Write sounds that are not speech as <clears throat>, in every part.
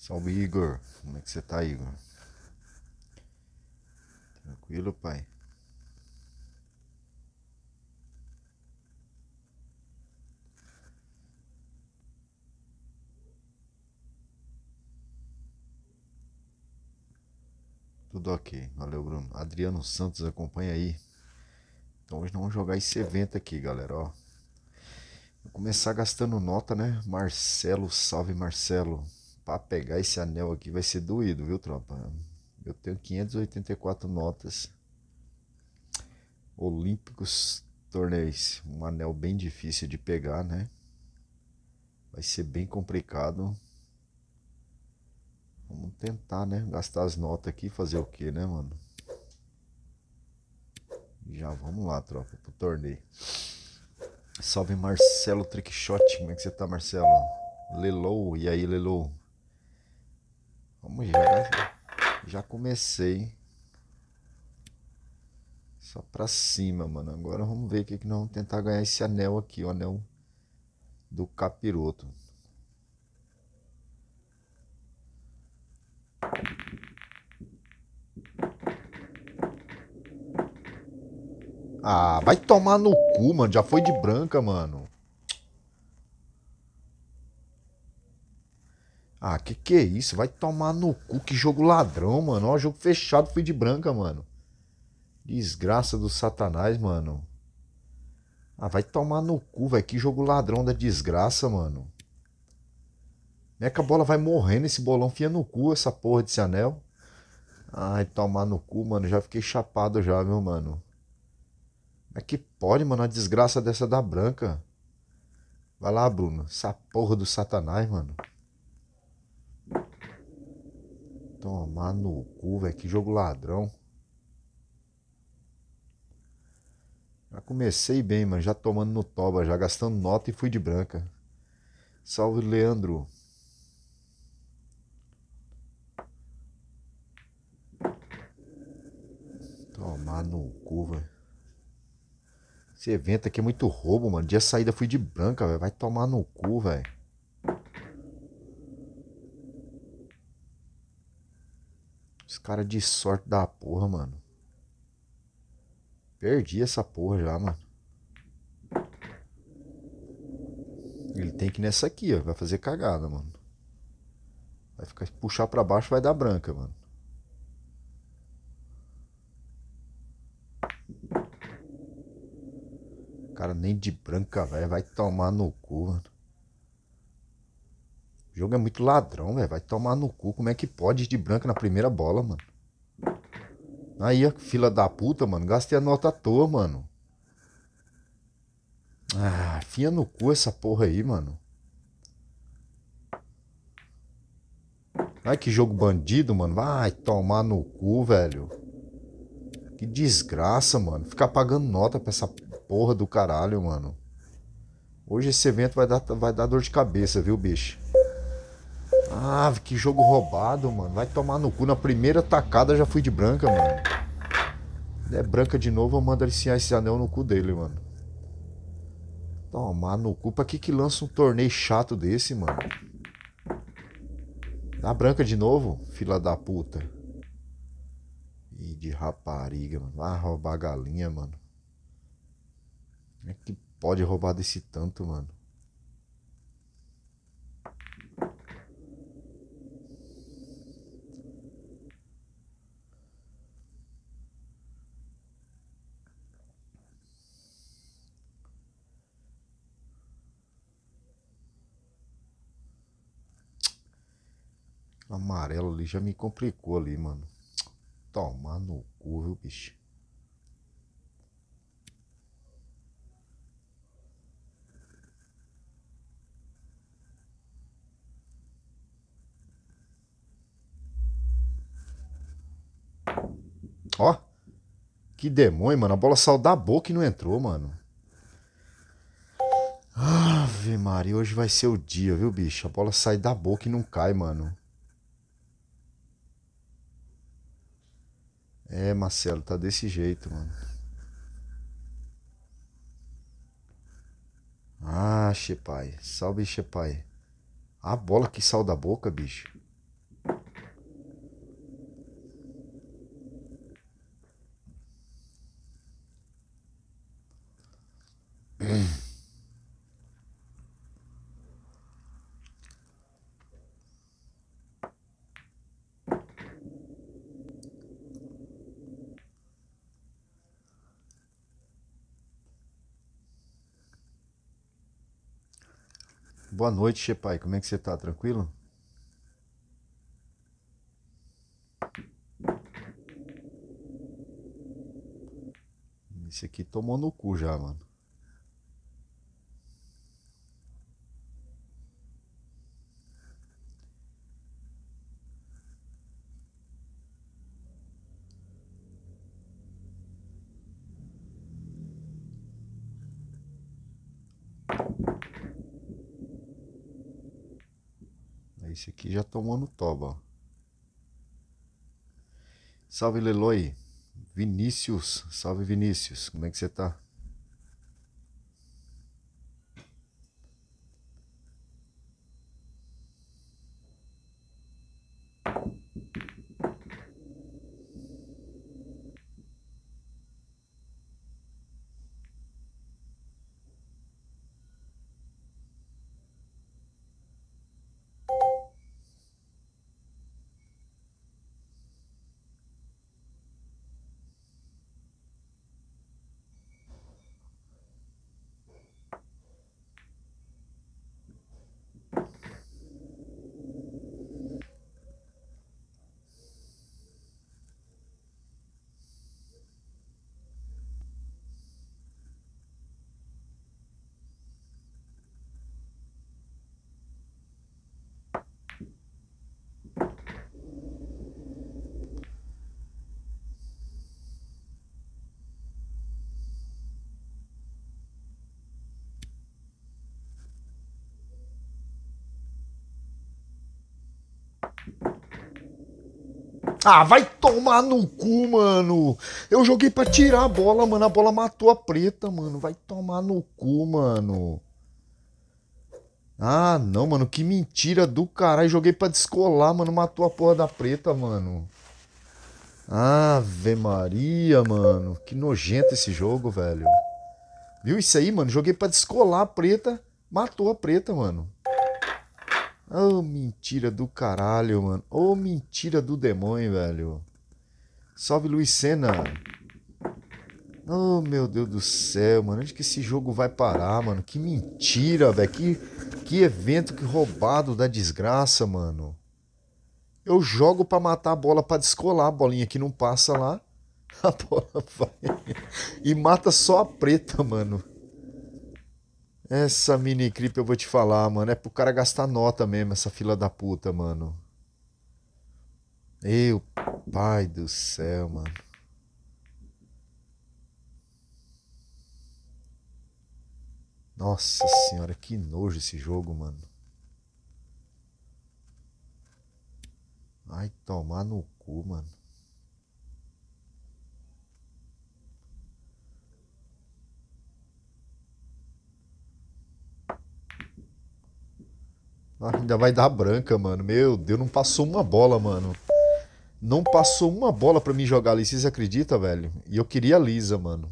Salve Igor, como é que você tá, Igor? Tranquilo, pai? Tudo ok, valeu Bruno. Adriano Santos acompanha aí. Então hoje nós vamos jogar esse evento aqui, galera, ó. Vou começar gastando nota, né? Marcelo, salve Marcelo para pegar esse anel aqui vai ser doído, viu, tropa? Eu tenho 584 notas. Olímpicos torneios. Um anel bem difícil de pegar, né? Vai ser bem complicado. Vamos tentar, né? Gastar as notas aqui, fazer o que, né, mano? Já vamos lá, tropa, pro torneio. Salve Marcelo Trickshot, como é que você tá, Marcelo? Lelou, e aí, Lelou? Vamos já. Né? Já comecei. Só pra cima, mano. Agora vamos ver o que, que nós vamos tentar ganhar esse anel aqui, o anel do capiroto. Ah, vai tomar no cu, mano. Já foi de branca, mano. Ah, que que é isso? Vai tomar no cu, que jogo ladrão, mano. Ó, jogo fechado, fui de branca, mano. Desgraça do satanás, mano. Ah, vai tomar no cu, velho. Que jogo ladrão da desgraça, mano. Não é que a bola vai morrendo, esse bolão fia no cu, essa porra desse anel. Ai, tomar no cu, mano. Já fiquei chapado já, meu mano. é que pode, mano, a desgraça dessa da branca. Vai lá, Bruno. Essa porra do satanás, mano. Tomar no cu, velho. Que jogo ladrão. Já comecei bem, mano. Já tomando no toba, já gastando nota e fui de branca. Salve, Leandro. Tomar no cu, velho. Esse evento aqui é muito roubo, mano. Dia saída fui de branca, velho. Vai tomar no cu, velho. Os caras de sorte da porra, mano. Perdi essa porra já, mano. Ele tem que ir nessa aqui, ó. Vai fazer cagada, mano. Vai ficar puxar para baixo, vai dar branca, mano. Cara, nem de branca, velho. Vai tomar no cu, mano jogo é muito ladrão, velho. Vai tomar no cu. Como é que pode de branco na primeira bola, mano? Aí, a fila da puta, mano. Gastei a nota à toa, mano. Ah, fia no cu essa porra aí, mano. Ai, que jogo bandido, mano. Vai tomar no cu, velho. Que desgraça, mano. Ficar pagando nota pra essa porra do caralho, mano. Hoje esse evento vai dar, vai dar dor de cabeça, viu, bicho? Ah, que jogo roubado, mano. Vai tomar no cu. Na primeira tacada já fui de branca, mano. É branca de novo, eu mando ele enfiar esse anel no cu dele, mano. Tomar no cu. Pra que que lança um torneio chato desse, mano? Dá branca de novo, fila da puta. E de rapariga, mano. Vai roubar a galinha, mano. Como é que pode roubar desse tanto, mano? Amarelo ali já me complicou ali, mano. Tomar no cu, viu, bicho? Ó. Que demônio, mano. A bola saiu da boca e não entrou, mano. Ave Maria, hoje vai ser o dia, viu, bicho? A bola sai da boca e não cai, mano. É, Marcelo, tá desse jeito, mano. Ah, Chepai. Salve, Chepai. A ah, bola que sal da boca, bicho. Hum. <clears throat> Boa noite, chepai. Como é que você está? Tranquilo? Esse aqui tomou no cu já, mano. Esse aqui já tomando tá toba. Ó. Salve Leloi. Vinícius. Salve Vinícius. Como é que você tá? Ah, vai tomar no cu, mano. Eu joguei pra tirar a bola, mano. A bola matou a preta, mano. Vai tomar no cu, mano. Ah, não, mano. Que mentira do caralho. Joguei pra descolar, mano. Matou a porra da preta, mano. Ave Maria, mano. Que nojento esse jogo, velho. Viu isso aí, mano? Joguei pra descolar a preta. Matou a preta, mano. Oh, mentira do caralho, mano. Oh, mentira do demônio, velho. Salve Luiz Senna. Oh, meu Deus do céu, mano. Onde que esse jogo vai parar, mano? Que mentira, velho. Que, que evento que roubado da desgraça, mano. Eu jogo para matar a bola para descolar a bolinha que não passa lá. <laughs> A bola vai <laughs> e mata só a preta, mano. Essa mini clip eu vou te falar, mano. É pro cara gastar nota mesmo, essa fila da puta, mano. Meu pai do céu, mano. Nossa senhora, que nojo esse jogo, mano. Ai, tomar no cu, mano. Ah, ainda vai dar branca, mano. Meu Deus, não passou uma bola, mano. Não passou uma bola para mim jogar ali, vocês acreditam, velho? E eu queria a Lisa, mano.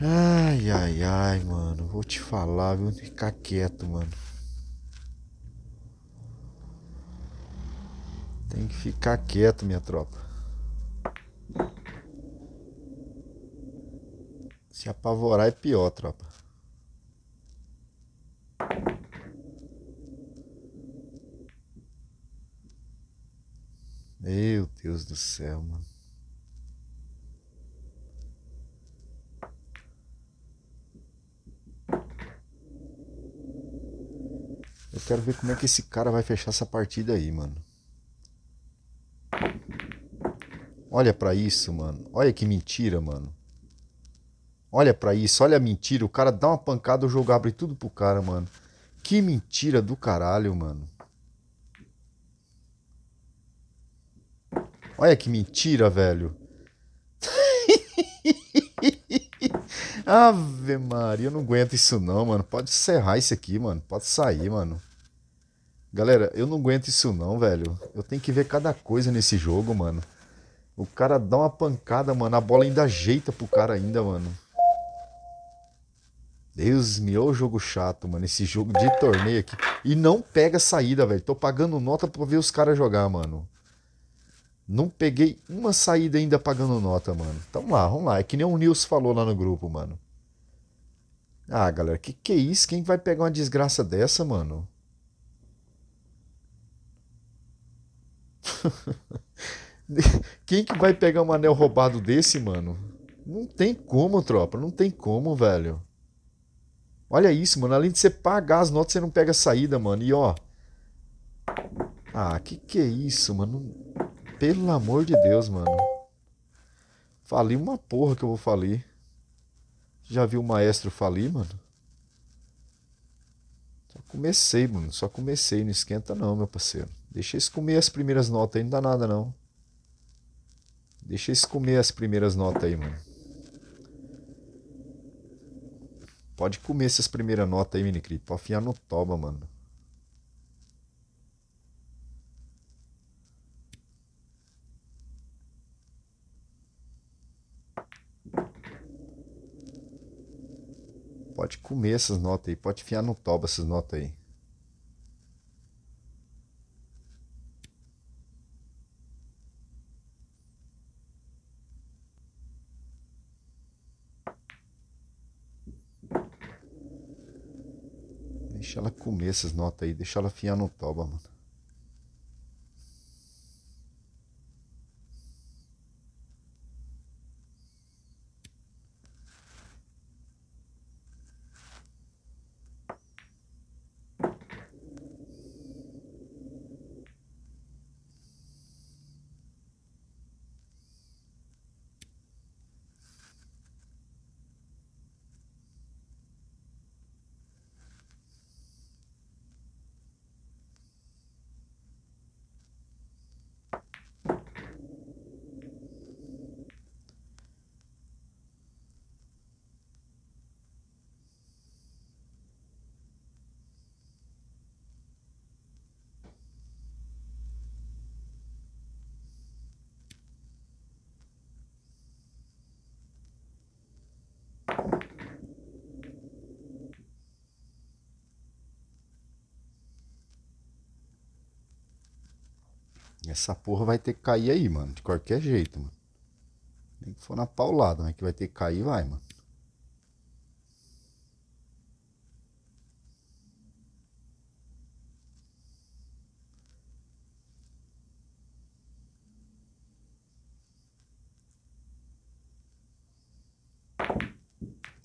Ai, ai, ai, mano. Vou te falar, viu? Ficar quieto, mano. Tem que ficar quieto, minha tropa. Se apavorar é pior, tropa. Meu Deus do céu, mano. Eu quero ver como é que esse cara vai fechar essa partida aí, mano. Olha pra isso, mano. Olha que mentira, mano. Olha pra isso, olha a mentira. O cara dá uma pancada, o jogo abre tudo pro cara, mano. Que mentira do caralho, mano. Olha que mentira, velho. <laughs> Ave Maria, eu não aguento isso não, mano. Pode encerrar isso aqui, mano. Pode sair, mano. Galera, eu não aguento isso não, velho. Eu tenho que ver cada coisa nesse jogo, mano. O cara dá uma pancada, mano. A bola ainda ajeita pro cara ainda, mano. Deus me, ô jogo chato, mano. Esse jogo de torneio aqui. E não pega saída, velho. Tô pagando nota pra ver os caras jogar, mano. Não peguei uma saída ainda pagando nota, mano. Então lá, vamos lá. É que nem o Nilson falou lá no grupo, mano. Ah, galera, que que é isso? Quem vai pegar uma desgraça dessa, mano? <laughs> Quem que vai pegar um anel roubado desse, mano? Não tem como, tropa. Não tem como, velho. Olha isso, mano. Além de você pagar as notas, você não pega a saída, mano. E ó. Ah, que que é isso, mano? Pelo amor de Deus, mano. Fali uma porra que eu vou falir. Já viu o maestro falir, mano? Só comecei, mano. Só comecei. Não esquenta, não, meu parceiro. Deixa eles comer as primeiras notas aí. Não dá nada, não. Deixa eles comer as primeiras notas aí, mano. Pode comer essas primeiras notas aí, mini Pode afiar no toba, mano. Pode comer essas notas aí, pode fiar no toba essas notas aí. Deixa ela comer essas notas aí, deixa ela fiar no toba, mano. Essa porra vai ter que cair aí, mano. De qualquer jeito, mano. Nem que for na paulada, mas que vai ter que cair, vai, mano.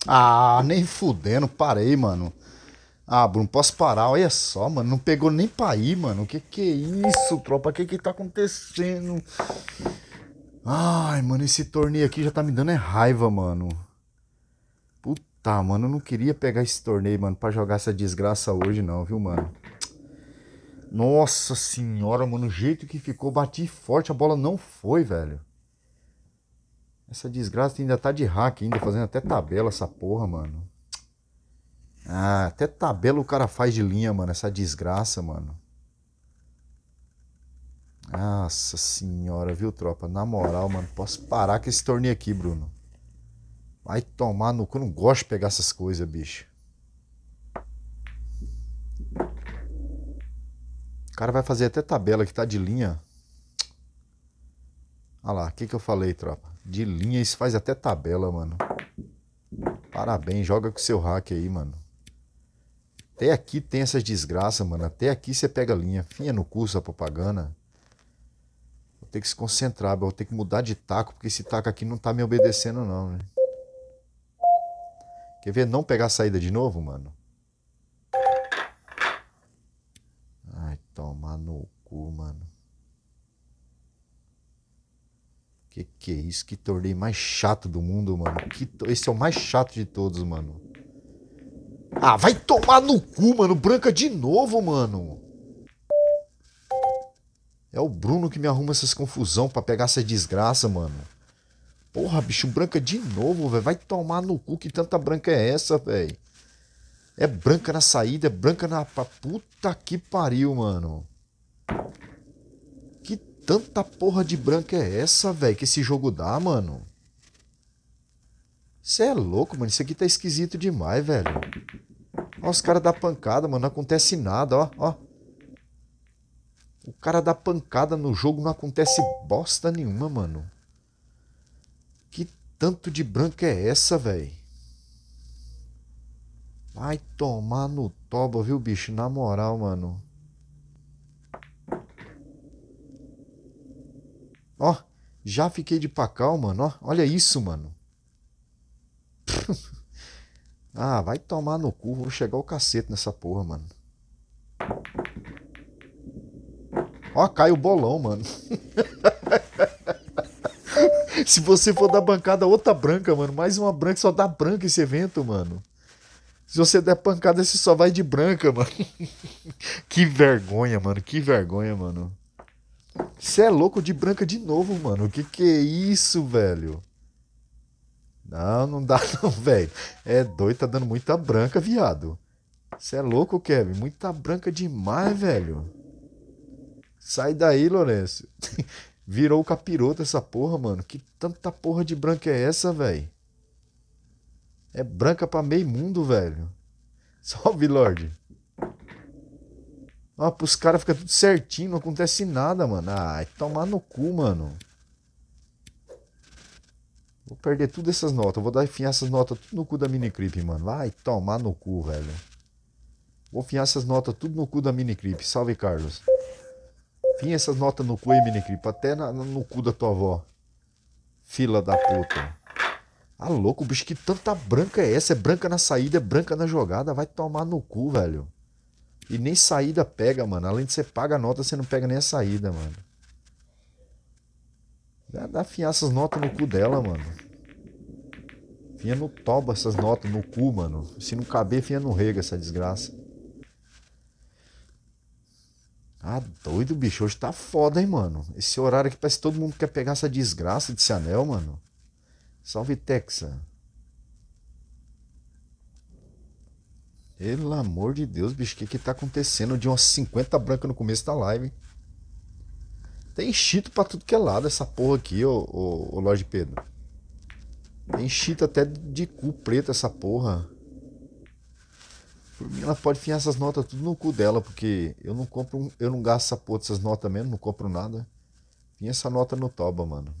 Ah, nem fudendo, parei, mano. Ah, Bruno, posso parar? Olha só, mano, não pegou nem pra ir, mano. O que que é isso, tropa? O que que tá acontecendo? Ai, mano, esse torneio aqui já tá me dando é raiva, mano. Puta, mano, eu não queria pegar esse torneio, mano, pra jogar essa desgraça hoje não, viu, mano? Nossa senhora, mano, o jeito que ficou, bati forte, a bola não foi, velho. Essa desgraça ainda tá de hack ainda, fazendo até tabela essa porra, mano. Ah, até tabela o cara faz de linha, mano. Essa desgraça, mano. Nossa senhora, viu, tropa? Na moral, mano, posso parar com esse torneio aqui, Bruno. Vai tomar no cu. Eu não gosto de pegar essas coisas, bicho. O cara vai fazer até tabela que tá de linha. Olha lá, o que, que eu falei, tropa? De linha, isso faz até tabela, mano. Parabéns, joga com seu hack aí, mano. Até aqui tem essas desgraças, mano. Até aqui você pega a linha. Finha no curso a propaganda. Vou ter que se concentrar, vou ter que mudar de taco, porque esse taco aqui não tá me obedecendo, não, né? Quer ver? Não pegar a saída de novo, mano? Ai, tomar no cu, mano. Que que é isso? Que tornei mais chato do mundo, mano. Que to... Esse é o mais chato de todos, mano. Ah, vai tomar no cu, mano. Branca de novo, mano. É o Bruno que me arruma essas confusão para pegar essa desgraça, mano. Porra, bicho, branca de novo, velho. Vai tomar no cu que tanta branca é essa, velho. É branca na saída, é branca na. Puta que pariu, mano. Que tanta porra de branca é essa, velho, que esse jogo dá, mano? Você é louco, mano. Isso aqui tá esquisito demais, velho. Ó, os caras da pancada, mano. Não acontece nada, ó, ó. O cara da pancada no jogo não acontece bosta nenhuma, mano. Que tanto de branca é essa, velho? Vai tomar no toba, viu, bicho? Na moral, mano. Ó, já fiquei de pacal, mano. Ó, olha isso, mano. <laughs> ah, vai tomar no cu, vou chegar o cacete nessa porra, mano. Ó, cai o bolão, mano. <laughs> Se você for dar bancada, outra branca, mano. Mais uma branca, só dá branca esse evento, mano. Se você der pancada, você só vai de branca, mano. <laughs> que vergonha, mano. Que vergonha, mano. Você é louco de branca de novo, mano. Que que é isso, velho? Não, não dá <laughs> não, velho. É doido, tá dando muita branca, viado. Você é louco, Kevin? Muita branca demais, velho. Sai daí, Lourenço. <laughs> Virou capiroto essa porra, mano. Que tanta porra de branca é essa, velho? É branca pra meio mundo, velho. <laughs> Salve, Lorde. Ah, pros caras fica tudo certinho, não acontece nada, mano. Ai, tomar no cu, mano. Vou perder todas essas notas. Vou dar enfiar essas notas tudo no cu da miniclip, mano. Vai tomar no cu, velho. Vou enfiar essas notas tudo no cu da miniclip. Salve, Carlos. Fim essas notas no cu aí, miniclip. Até na, no cu da tua avó. Fila da puta. Ah, louco, bicho, que tanta branca é essa? É branca na saída, é branca na jogada. Vai tomar no cu, velho. E nem saída pega, mano. Além de você pagar a nota, você não pega nem a saída, mano. Dá, dá afiar essas notas no cu dela, mano. Finha no toba essas notas no cu, mano. Se não caber, finha no rega essa desgraça. Ah, doido, bicho. Hoje tá foda, hein, mano. Esse horário aqui parece que todo mundo quer pegar essa desgraça desse anel, mano. Salve, Texa. Pelo amor de Deus, bicho. O que que tá acontecendo de umas 50 brancas no começo da live, hein? Tem chito pra tudo que é lado essa porra aqui, ô, ô, ô Lorde Pedro. Tem chito até de cu preto essa porra. Por mim, ela pode enfiar essas notas tudo no cu dela, porque eu não compro, eu não gasto essa porra dessas notas mesmo, não compro nada. Vinha essa nota no toba, mano.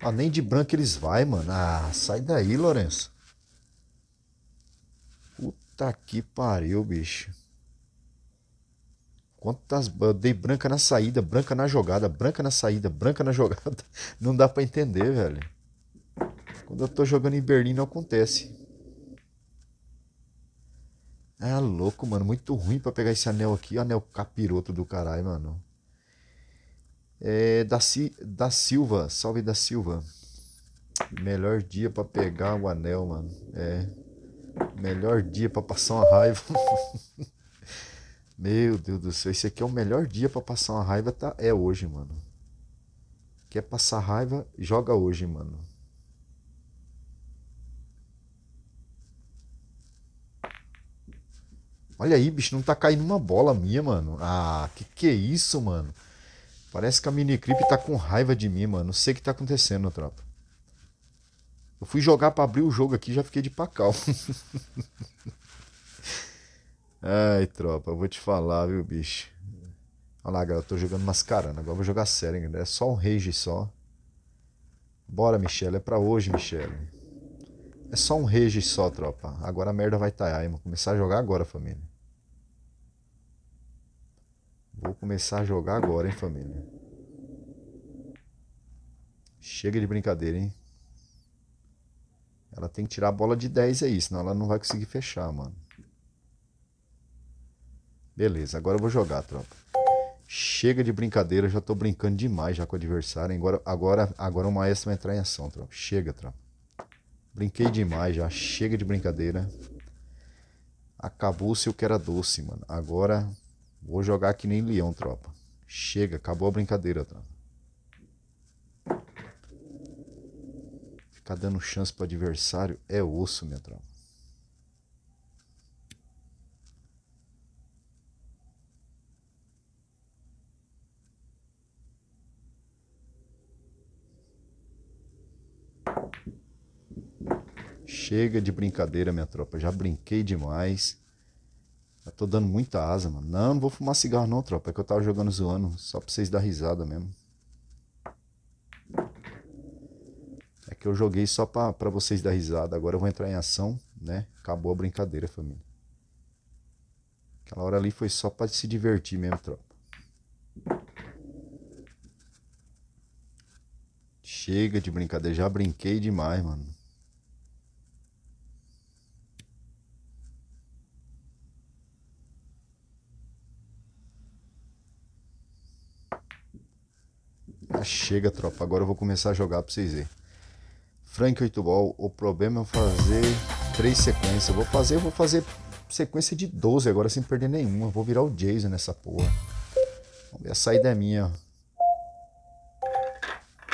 Ah, nem de branco eles vai, mano. Ah, sai daí, Lourenço. Puta que pariu, bicho. Quantas dei branca na saída, branca na jogada, branca na saída, branca na <laughs> jogada. Não dá para entender, velho. Quando eu tô jogando em Berlim não acontece. É louco, mano. Muito ruim para pegar esse anel aqui. Anel capiroto do caralho, mano. É, da, si, da Silva. Salve da Silva. Melhor dia para pegar o anel, mano. É. Melhor dia para passar uma raiva. <laughs> Meu Deus do céu, esse aqui é o melhor dia para passar uma raiva, tá? É hoje, mano. Quer passar raiva? Joga hoje, mano. Olha aí, bicho, não tá caindo uma bola minha, mano. Ah, que que é isso, mano? Parece que a miniclip tá com raiva de mim, mano. Não sei o que tá acontecendo, tropa. Eu fui jogar para abrir o jogo aqui já fiquei de pacal. <laughs> Ai, tropa, eu vou te falar, viu, bicho. Olha lá, galera, eu tô jogando mascarando. Agora eu vou jogar sério, hein, galera. É só um rage só. Bora, Michelle. É pra hoje, Michelle. É só um rage só, tropa. Agora a merda vai taiar, tá hein, mano. Começar a jogar agora, família. Vou começar a jogar agora, hein, família. Chega de brincadeira, hein. Ela tem que tirar a bola de 10 aí, é senão ela não vai conseguir fechar, mano. Beleza, agora eu vou jogar, tropa. Chega de brincadeira, já tô brincando demais já com o adversário. Agora, agora, agora o maestro vai entrar em ação, tropa. Chega, tropa. Brinquei demais já, chega de brincadeira. Acabou-se o que era doce, mano. Agora vou jogar que nem leão, tropa. Chega, acabou a brincadeira, tropa. Ficar dando chance pro adversário é osso, minha tropa. Chega de brincadeira, minha tropa. Já brinquei demais. Já tô dando muita asa, mano. Não, não vou fumar cigarro não, tropa. É que eu tava jogando zoando. Só pra vocês dar risada mesmo. É que eu joguei só pra, pra vocês dar risada. Agora eu vou entrar em ação, né? Acabou a brincadeira, família. Aquela hora ali foi só pra se divertir mesmo, tropa. Chega de brincadeira. Já brinquei demais, mano. Ah, chega, tropa. Agora eu vou começar a jogar pra vocês verem. Frank 8 Ball, o problema é fazer três sequências. Eu vou fazer, eu vou fazer sequência de 12 agora sem perder nenhuma. vou virar o Jason nessa porra. Vamos ver, a saída é minha.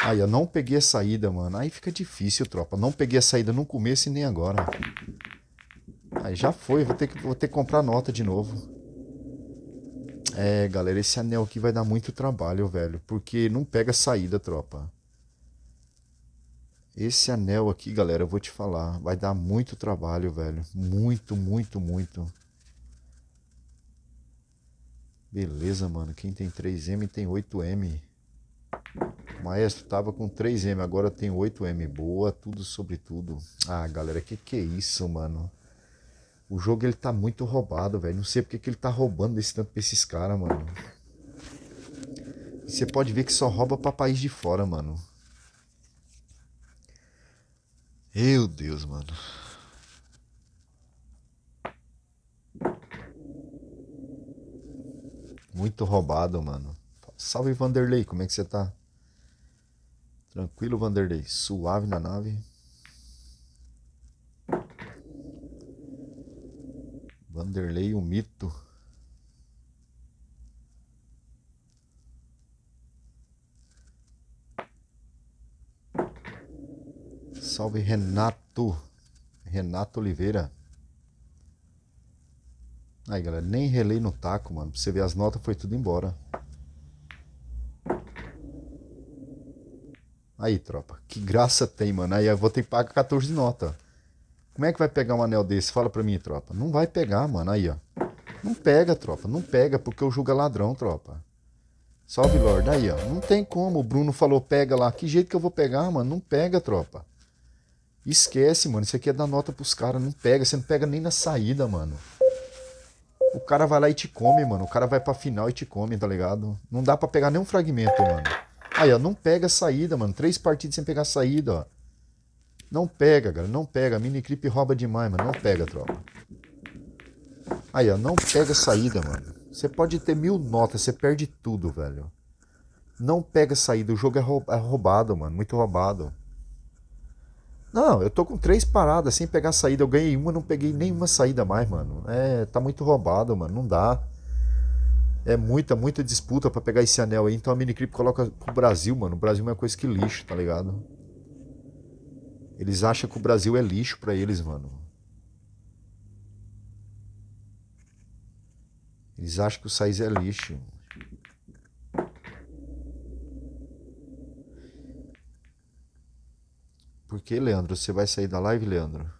Aí, eu não peguei a saída, mano. Aí fica difícil, tropa. Não peguei a saída no começo e nem agora. Aí já foi, vou ter que, vou ter que comprar nota de novo. É, galera, esse anel aqui vai dar muito trabalho, velho. Porque não pega saída, tropa. Esse anel aqui, galera, eu vou te falar. Vai dar muito trabalho, velho. Muito, muito, muito. Beleza, mano. Quem tem 3M tem 8M. Maestro, tava com 3M, agora tem 8M. Boa, tudo sobre tudo. Ah, galera, que que é isso, mano? O jogo ele tá muito roubado, velho. Não sei porque que ele tá roubando desse tanto pra esses caras, mano. Você pode ver que só rouba pra país de fora, mano. Meu Deus, mano. Muito roubado, mano. Salve Vanderlei, como é que você tá? Tranquilo, Vanderlei. Suave na nave. Vanderlei, o mito. Salve Renato. Renato Oliveira. Aí, galera, nem relei no taco, mano. Pra você ver as notas, foi tudo embora. Aí, tropa. Que graça tem, mano. Aí eu vou ter que pagar 14 notas. Como é que vai pegar um anel desse? Fala pra mim, tropa. Não vai pegar, mano. Aí, ó. Não pega, tropa. Não pega, porque eu julgo é ladrão, tropa. Salve, Lord. Aí, ó. Não tem como. O Bruno falou, pega lá. Que jeito que eu vou pegar, mano? Não pega, tropa. Esquece, mano. Isso aqui é dar nota pros caras. Não pega. Você não pega nem na saída, mano. O cara vai lá e te come, mano. O cara vai pra final e te come, tá ligado? Não dá pra pegar nenhum fragmento, mano. Aí, ó. Não pega a saída, mano. Três partidas sem pegar a saída, ó. Não pega, cara, não pega. A miniclip rouba demais, mano. Não pega, tropa. Aí, ó, não pega saída, mano. Você pode ter mil notas, você perde tudo, velho. Não pega saída, o jogo é, é roubado, mano. Muito roubado. Não, eu tô com três paradas sem pegar saída. Eu ganhei uma, não peguei nenhuma saída mais, mano. É, tá muito roubado, mano. Não dá. É muita, muita disputa para pegar esse anel aí. Então a mini Miniclip coloca pro Brasil, mano. O Brasil é uma coisa que lixo, tá ligado? Eles acham que o Brasil é lixo para eles, mano. Eles acham que o Saiz é lixo. Por que, Leandro? Você vai sair da live, Leandro?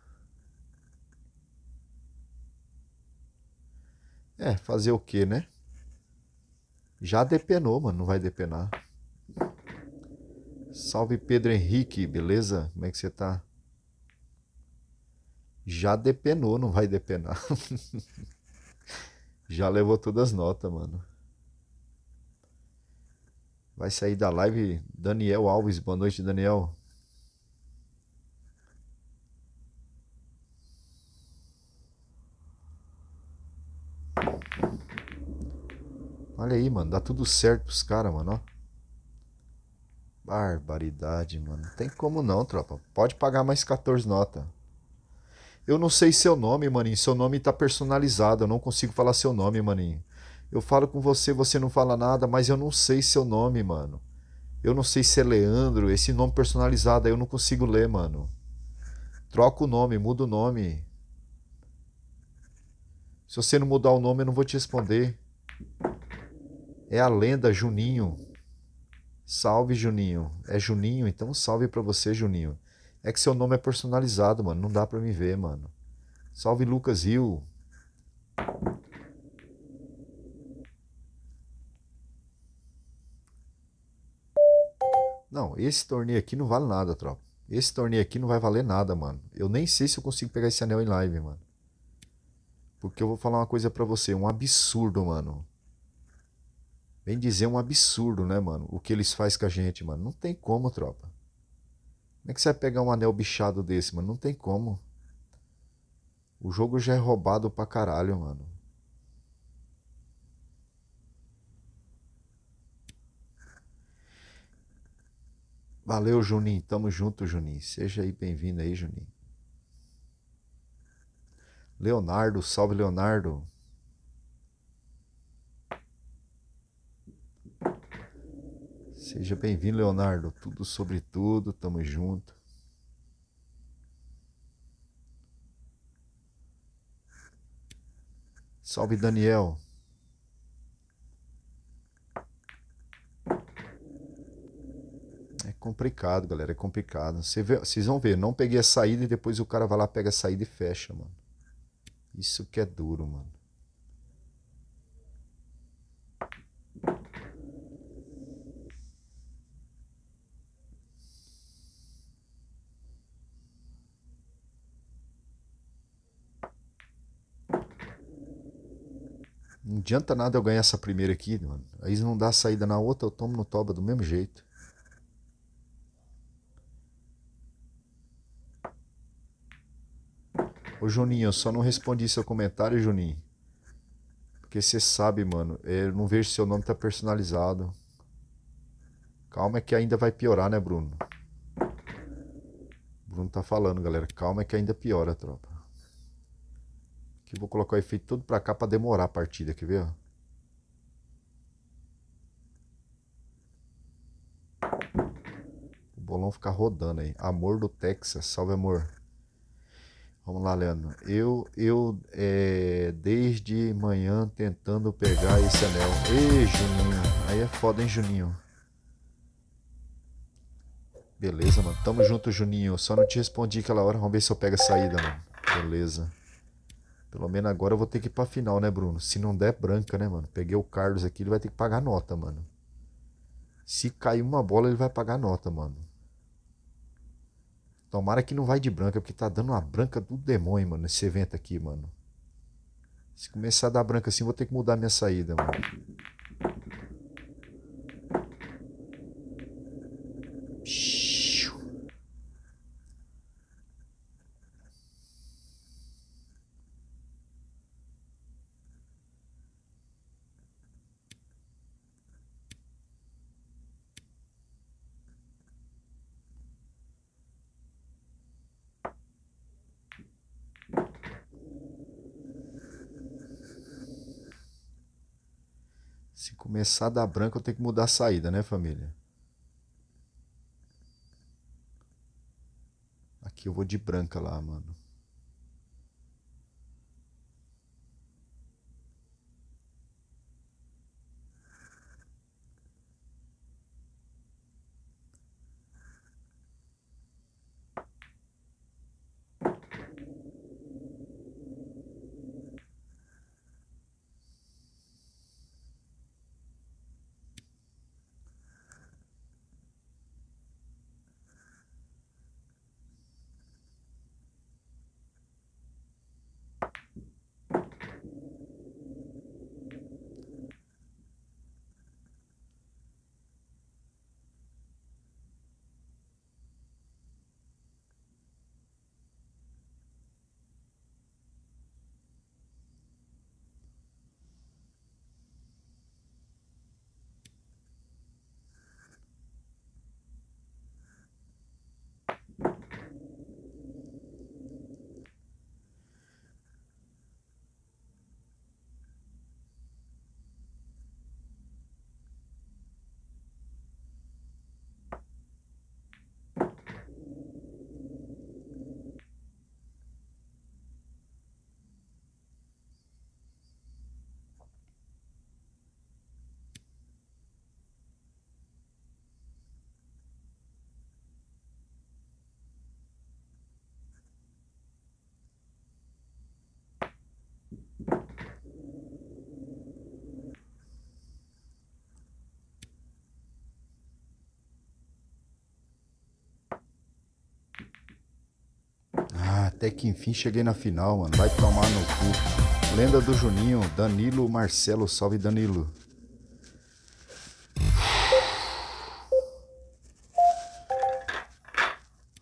É, fazer o quê, né? Já depenou, mano. Não vai depenar. Salve Pedro Henrique, beleza? Como é que você tá? Já depenou, não vai depenar. <laughs> Já levou todas as notas, mano. Vai sair da live Daniel Alves. Boa noite, Daniel. Olha aí, mano. Dá tudo certo pros caras, mano. Ó. Barbaridade, mano. Não tem como não, tropa. Pode pagar mais 14 notas. Eu não sei seu nome, maninho. Seu nome tá personalizado. Eu não consigo falar seu nome, maninho. Eu falo com você, você não fala nada, mas eu não sei seu nome, mano. Eu não sei se é Leandro, esse nome personalizado aí eu não consigo ler, mano. Troca o nome, muda o nome. Se você não mudar o nome, eu não vou te responder. É a lenda Juninho. Salve, Juninho. É Juninho, então salve para você, Juninho. É que seu nome é personalizado, mano. Não dá para me ver, mano. Salve, Lucas Hill. Não, esse torneio aqui não vale nada, tropa. Esse torneio aqui não vai valer nada, mano. Eu nem sei se eu consigo pegar esse anel em live, mano. Porque eu vou falar uma coisa para você, um absurdo, mano bem dizer, um absurdo, né, mano? O que eles fazem com a gente, mano. Não tem como, tropa. Como é que você vai pegar um anel bichado desse, mano? Não tem como. O jogo já é roubado pra caralho, mano. Valeu, Juninho. Tamo junto, Juninho. Seja aí bem-vindo aí, Juninho. Leonardo, salve Leonardo. Seja bem-vindo, Leonardo. Tudo sobre tudo, tamo junto. Salve, Daniel. É complicado, galera. É complicado. Vocês vão ver. Não peguei a saída e depois o cara vai lá, pega a saída e fecha, mano. Isso que é duro, mano. Não adianta nada eu ganhar essa primeira aqui, mano. Aí não dá saída na outra, eu tomo no toba do mesmo jeito. Ô Juninho, eu só não respondi seu comentário, Juninho. Porque você sabe, mano, eu não vejo se seu nome tá personalizado. Calma é que ainda vai piorar, né, Bruno? Bruno tá falando, galera. Calma é que ainda piora, tropa. Que vou colocar o efeito todo para cá para demorar a partida, quer ver? O bolão ficar rodando aí. Amor do Texas, salve amor. Vamos lá, Leandro. Eu, eu é, desde manhã tentando pegar esse anel. Ei, Juninho. Aí é foda, hein, Juninho. Beleza, mano. Tamo junto, Juninho. Só não te respondi aquela hora. Vamos ver se eu pego a saída, mano. Beleza. Pelo menos agora eu vou ter que ir pra final, né, Bruno? Se não der branca, né, mano? Peguei o Carlos aqui, ele vai ter que pagar nota, mano. Se cair uma bola, ele vai pagar nota, mano. Tomara que não vai de branca, porque tá dando uma branca do demônio, mano, nesse evento aqui, mano. Se começar a dar branca assim, vou ter que mudar minha saída, mano. começar a dar branco, eu tenho que mudar a saída, né, família? Aqui eu vou de branca lá, mano. Até que enfim cheguei na final, mano. Vai tomar no cu. Lenda do Juninho, Danilo Marcelo. Salve, Danilo.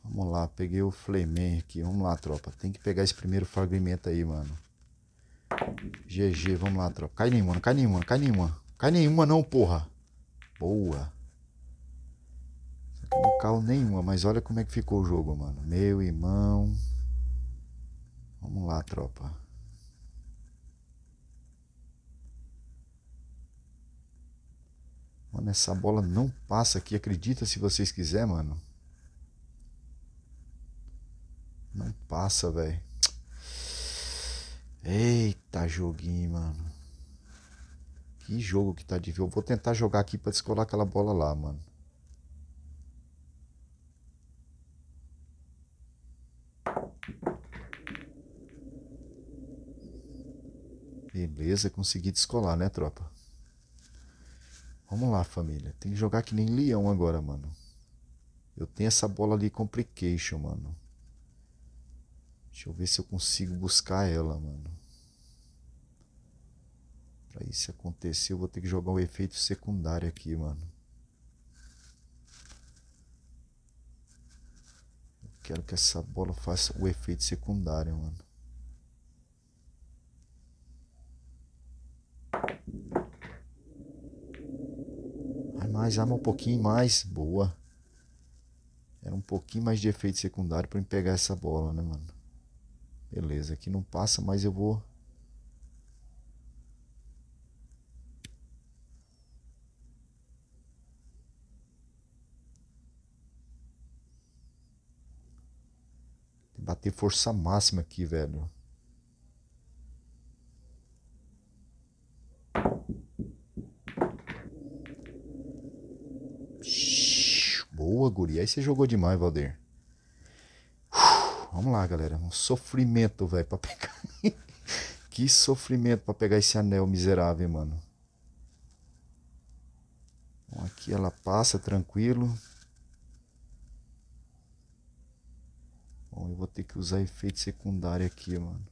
Vamos lá, peguei o Flemen aqui. Vamos lá, tropa. Tem que pegar esse primeiro fragmento aí, mano. GG, vamos lá, tropa. Cai nenhuma, cai nenhuma, cai nenhuma. Cai nenhuma não, porra. Boa. Não caiu nenhuma, mas olha como é que ficou o jogo, mano. Meu irmão. Vamos lá, tropa. Mano, essa bola não passa aqui. Acredita se vocês quiser, mano. Não passa, velho. Eita joguinho, mano. Que jogo que tá de ver. Eu vou tentar jogar aqui pra descolar aquela bola lá, mano. Beleza, consegui descolar, né, tropa? Vamos lá, família. Tem que jogar que nem leão agora, mano. Eu tenho essa bola ali complication, mano. Deixa eu ver se eu consigo buscar ela, mano. Pra isso acontecer, eu vou ter que jogar um efeito secundário aqui, mano. Eu quero que essa bola faça o efeito secundário, mano. Vai mais, arma um pouquinho mais. Boa. Era um pouquinho mais de efeito secundário para me pegar essa bola, né, mano? Beleza, aqui não passa, mas eu vou. Bater força máxima aqui, velho. Boa, guri. Aí você jogou demais, Valder. Uf, vamos lá, galera. Um sofrimento, velho, pra pegar. <laughs> que sofrimento pra pegar esse anel miserável, mano. Bom, aqui ela passa tranquilo. Bom, eu vou ter que usar efeito secundário aqui, mano.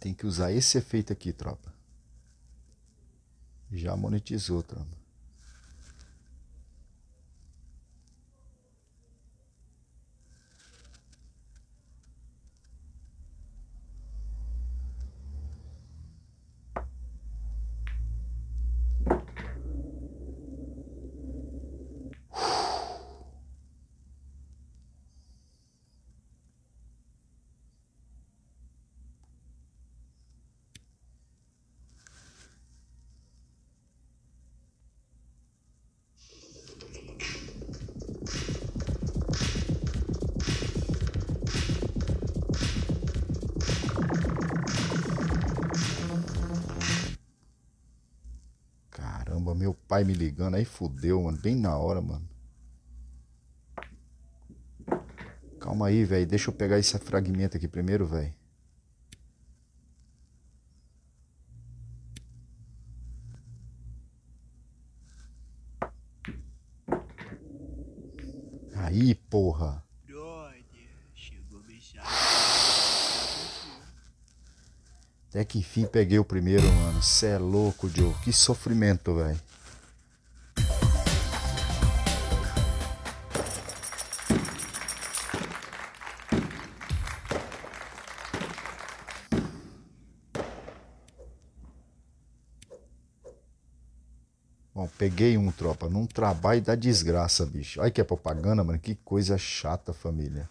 Tem que usar esse efeito aqui, tropa. Já monetizou, tropa. pai me ligando, aí fudeu, mano, bem na hora, mano. Calma aí, velho, deixa eu pegar esse fragmento aqui primeiro, velho. Aí, porra. Até que enfim peguei o primeiro, mano. Cê é louco, Joe. Que sofrimento, velho. Peguei um, tropa, num trabalho da desgraça, bicho. Olha que é propaganda, mano. Que coisa chata, família.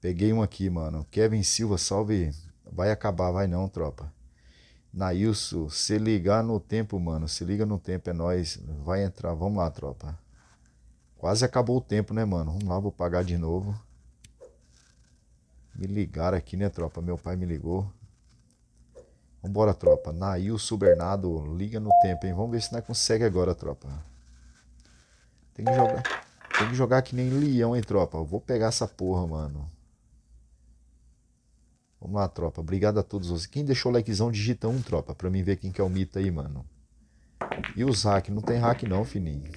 Peguei um aqui, mano. Kevin Silva, salve. Vai acabar, vai não, tropa. Nailson, se ligar no tempo, mano. Se liga no tempo, é nós. Vai entrar, vamos lá, tropa. Quase acabou o tempo, né, mano? Vamos lá, vou pagar de novo. Me ligaram aqui, né, tropa? Meu pai me ligou. Vambora, tropa. Nailson Bernardo, liga no tempo, hein? Vamos ver se nós consegue agora, tropa. Tem que jogar. Tem que jogar que nem leão, hein, tropa? vou pegar essa porra, mano. Vamos lá, tropa. Obrigado a todos vocês. Quem deixou o likezão, digita um, tropa, pra mim ver quem que é o mito aí, mano. E os hack? Não tem hack não, fininho.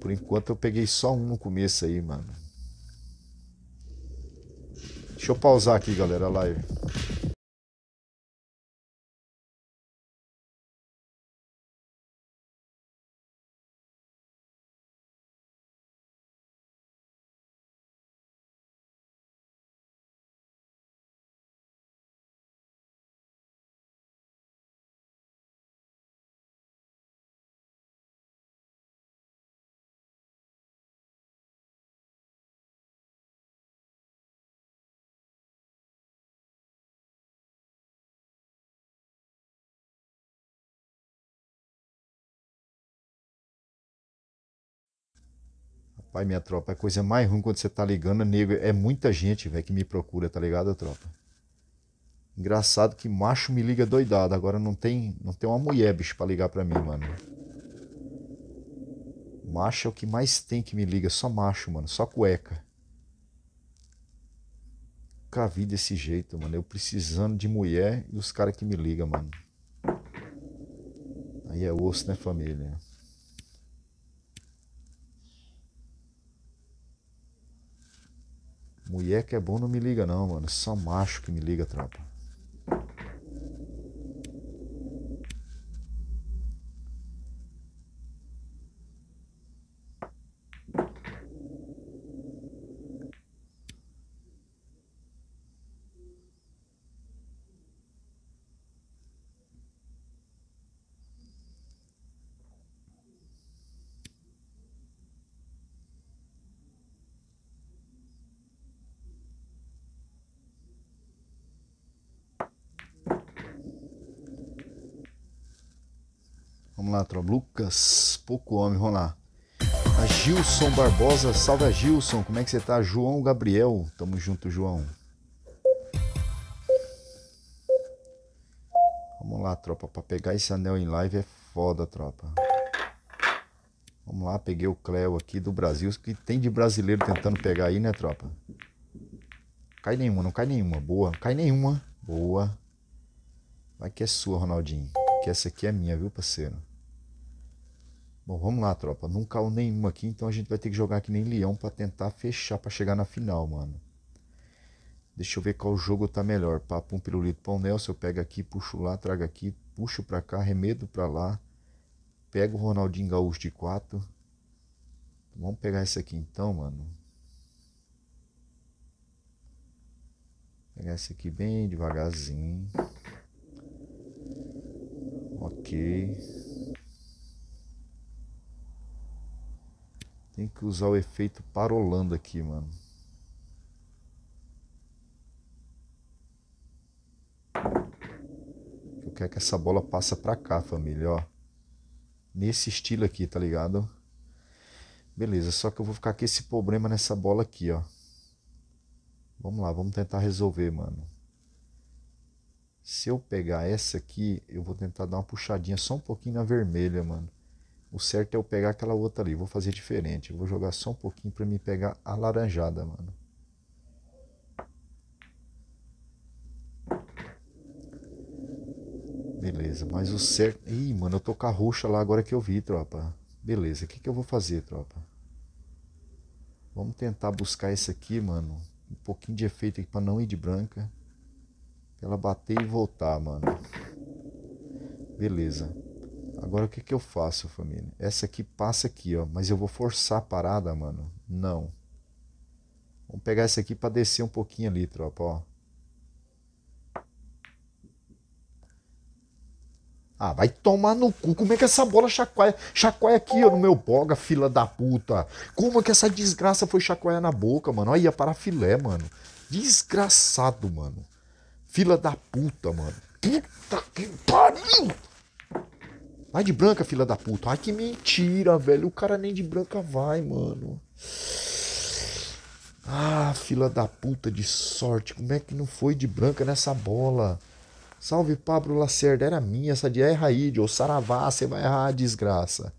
Por enquanto eu peguei só um no começo aí, mano. Deixa eu pausar aqui, galera, a live. Pai, minha tropa, é a coisa mais ruim quando você tá ligando, nego. É muita gente, velho, que me procura, tá ligado, tropa? Engraçado que macho me liga doidado. Agora não tem, não tem uma mulher, bicho, pra ligar pra mim, mano. Macho é o que mais tem que me liga. Só macho, mano. Só cueca. Nunca vi desse jeito, mano. Eu precisando de mulher e os caras que me ligam, mano. Aí é osso, né, família? Mulher que é bom não me liga não, mano. Só macho que me liga, tropa. tropa. Lucas, pouco homem, vamos lá. A Gilson Barbosa, salve Gilson, como é que você tá? João Gabriel, tamo junto, João. Vamos lá, tropa, pra pegar esse anel em live é foda, tropa. Vamos lá, peguei o Cleo aqui do Brasil, que tem de brasileiro tentando pegar aí, né, tropa? Cai nenhuma, não cai nenhuma, boa, cai nenhuma, boa. Vai que é sua, Ronaldinho, que essa aqui é minha, viu, parceiro? Bom, vamos lá, tropa. Não caiu nenhuma aqui, então a gente vai ter que jogar que nem leão para tentar fechar, para chegar na final, mano. Deixa eu ver qual jogo tá melhor. Papo um pirulito pão Nelson, eu pego aqui, puxo lá, trago aqui, puxo para cá, remedo para lá. Pego o Ronaldinho Gaúcho de 4. Vamos pegar esse aqui então, mano. pegar esse aqui bem devagarzinho. Ok. Tem que usar o efeito parolando aqui, mano. Eu quero que essa bola passe pra cá, família, ó. Nesse estilo aqui, tá ligado? Beleza, só que eu vou ficar com esse problema nessa bola aqui, ó. Vamos lá, vamos tentar resolver, mano. Se eu pegar essa aqui, eu vou tentar dar uma puxadinha só um pouquinho na vermelha, mano. O certo é eu pegar aquela outra ali. Vou fazer diferente. Vou jogar só um pouquinho para me pegar a laranjada, mano. Beleza, mas o certo. Ih, mano, eu tô com a roxa lá agora que eu vi, tropa. Beleza, o que, que eu vou fazer, tropa? Vamos tentar buscar esse aqui, mano. Um pouquinho de efeito aqui pra não ir de branca. Pra ela bater e voltar, mano. Beleza. Agora o que, que eu faço, família? Essa aqui passa aqui, ó. Mas eu vou forçar a parada, mano. Não. Vamos pegar essa aqui para descer um pouquinho ali, tropa, ó. Ah, vai tomar no cu. Como é que essa bola chacoalha? Chacoalha aqui, ó, no meu boga, fila da puta. Como é que essa desgraça foi chacoalhar na boca, mano? Olha, ia para filé, mano. Desgraçado, mano. Fila da puta, mano. Puta que pariu! Vai de branca, fila da puta. Ai, que mentira, velho. O cara nem de branca vai, mano. Ah, fila da puta de sorte. Como é que não foi de branca nessa bola? Salve Pablo Lacerda, era minha essa de erra aí, Joe. Saravá, você vai errar desgraça.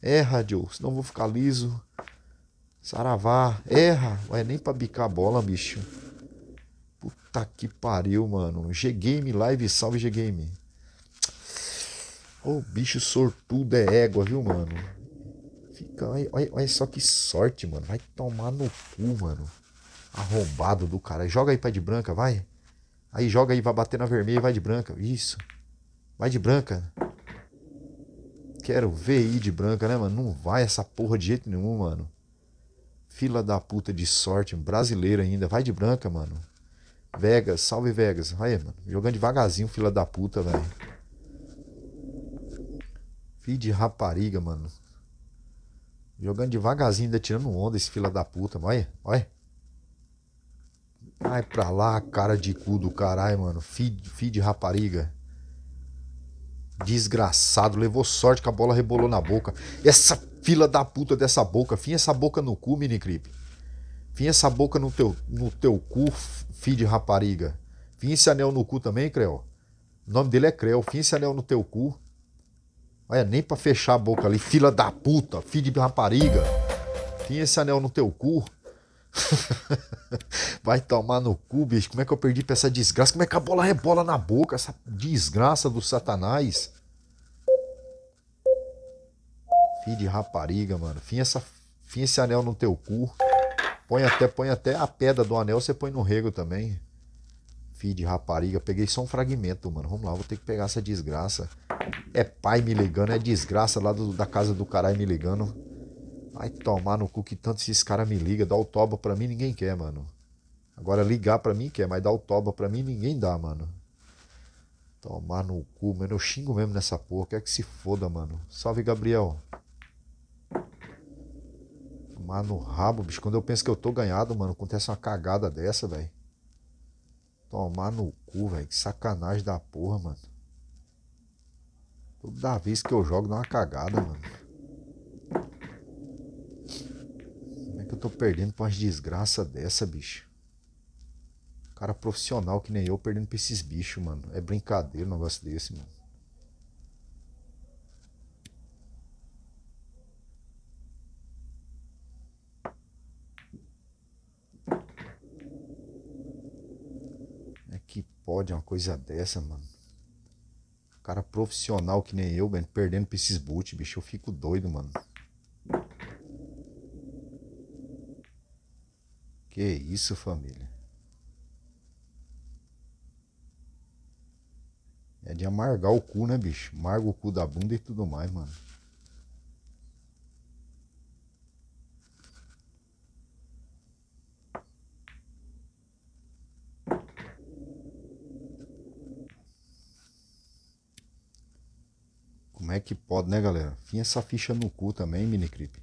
Erra, Joe, senão vou ficar liso. Saravá, erra. Ué, nem pra bicar a bola, bicho. Puta que pariu, mano. G-Game Live, salve G-Game. Ô, oh, bicho sortudo é égua, viu, mano? Fica, olha, olha só que sorte, mano. Vai tomar no cu, mano. Arrombado do cara. Joga aí pra de branca, vai. Aí joga aí, vai bater na vermelha e vai de branca. Isso. Vai de branca. Quero ver aí de branca, né, mano? Não vai essa porra de jeito nenhum, mano. Fila da puta de sorte, brasileiro ainda. Vai de branca, mano. Vegas, salve Vegas. Aí, mano. Jogando devagarzinho, fila da puta, velho. Filho de rapariga, mano. Jogando devagarzinho, ainda tirando onda esse fila da puta, olha, olha. Ai pra lá, cara de cu do caralho, mano. Filho, de rapariga. Desgraçado, levou sorte que a bola rebolou na boca. Essa fila da puta dessa boca. Fim essa boca no cu, cripe. Fim essa boca no teu, no teu cu, filho de rapariga. Fim esse anel no cu também, Creu. O nome dele é Creu. Fim esse anel no teu cu. Olha, nem pra fechar a boca ali, fila da puta, filho de rapariga. Tinha esse anel no teu cu. <laughs> Vai tomar no cu, bicho. Como é que eu perdi pra essa desgraça? Como é que a bola rebola na boca? Essa desgraça do satanás. Filho de rapariga, mano. Fim, essa, fim esse anel no teu cu. Põe até, põe até a pedra do anel, você põe no rego também filho de rapariga. Peguei só um fragmento, mano. Vamos lá, vou ter que pegar essa desgraça. É pai me ligando, é desgraça lá do, da casa do caralho me ligando. Vai tomar no cu que tanto esses caras me ligam. Dá o toba pra mim, ninguém quer, mano. Agora ligar pra mim quer, mas dar o toba pra mim, ninguém dá, mano. Tomar no cu, mano. Eu xingo mesmo nessa porra. Quer que se foda, mano. Salve, Gabriel. Tomar no rabo, bicho. Quando eu penso que eu tô ganhado, mano, acontece uma cagada dessa, velho. Tomar no cu, velho. Que sacanagem da porra, mano. Toda vez que eu jogo dá uma cagada, mano. Como é que eu tô perdendo pra umas desgraças dessa, bicho? Cara profissional que nem eu perdendo pra esses bichos, mano. É brincadeira um negócio desse, mano. pode uma coisa dessa, mano? Cara profissional que nem eu, mano, perdendo pra esses boot, bicho. Eu fico doido, mano. Que isso, família. É de amargar o cu, né, bicho? Marga o cu da bunda e tudo mais, mano. Como é que pode, né, galera? Fim essa ficha no cu também, mini Minicrip.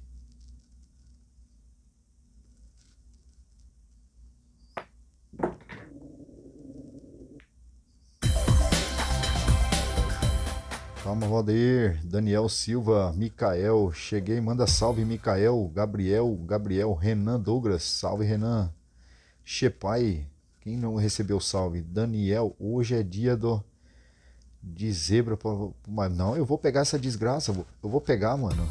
Calma, Valdeir, Daniel Silva, Micael, cheguei, manda salve, Micael, Gabriel, Gabriel, Renan Douglas, salve, Renan, Chepai, quem não recebeu salve, Daniel, hoje é dia do de zebra pra, mas não, eu vou pegar essa desgraça, eu vou, eu vou pegar, mano.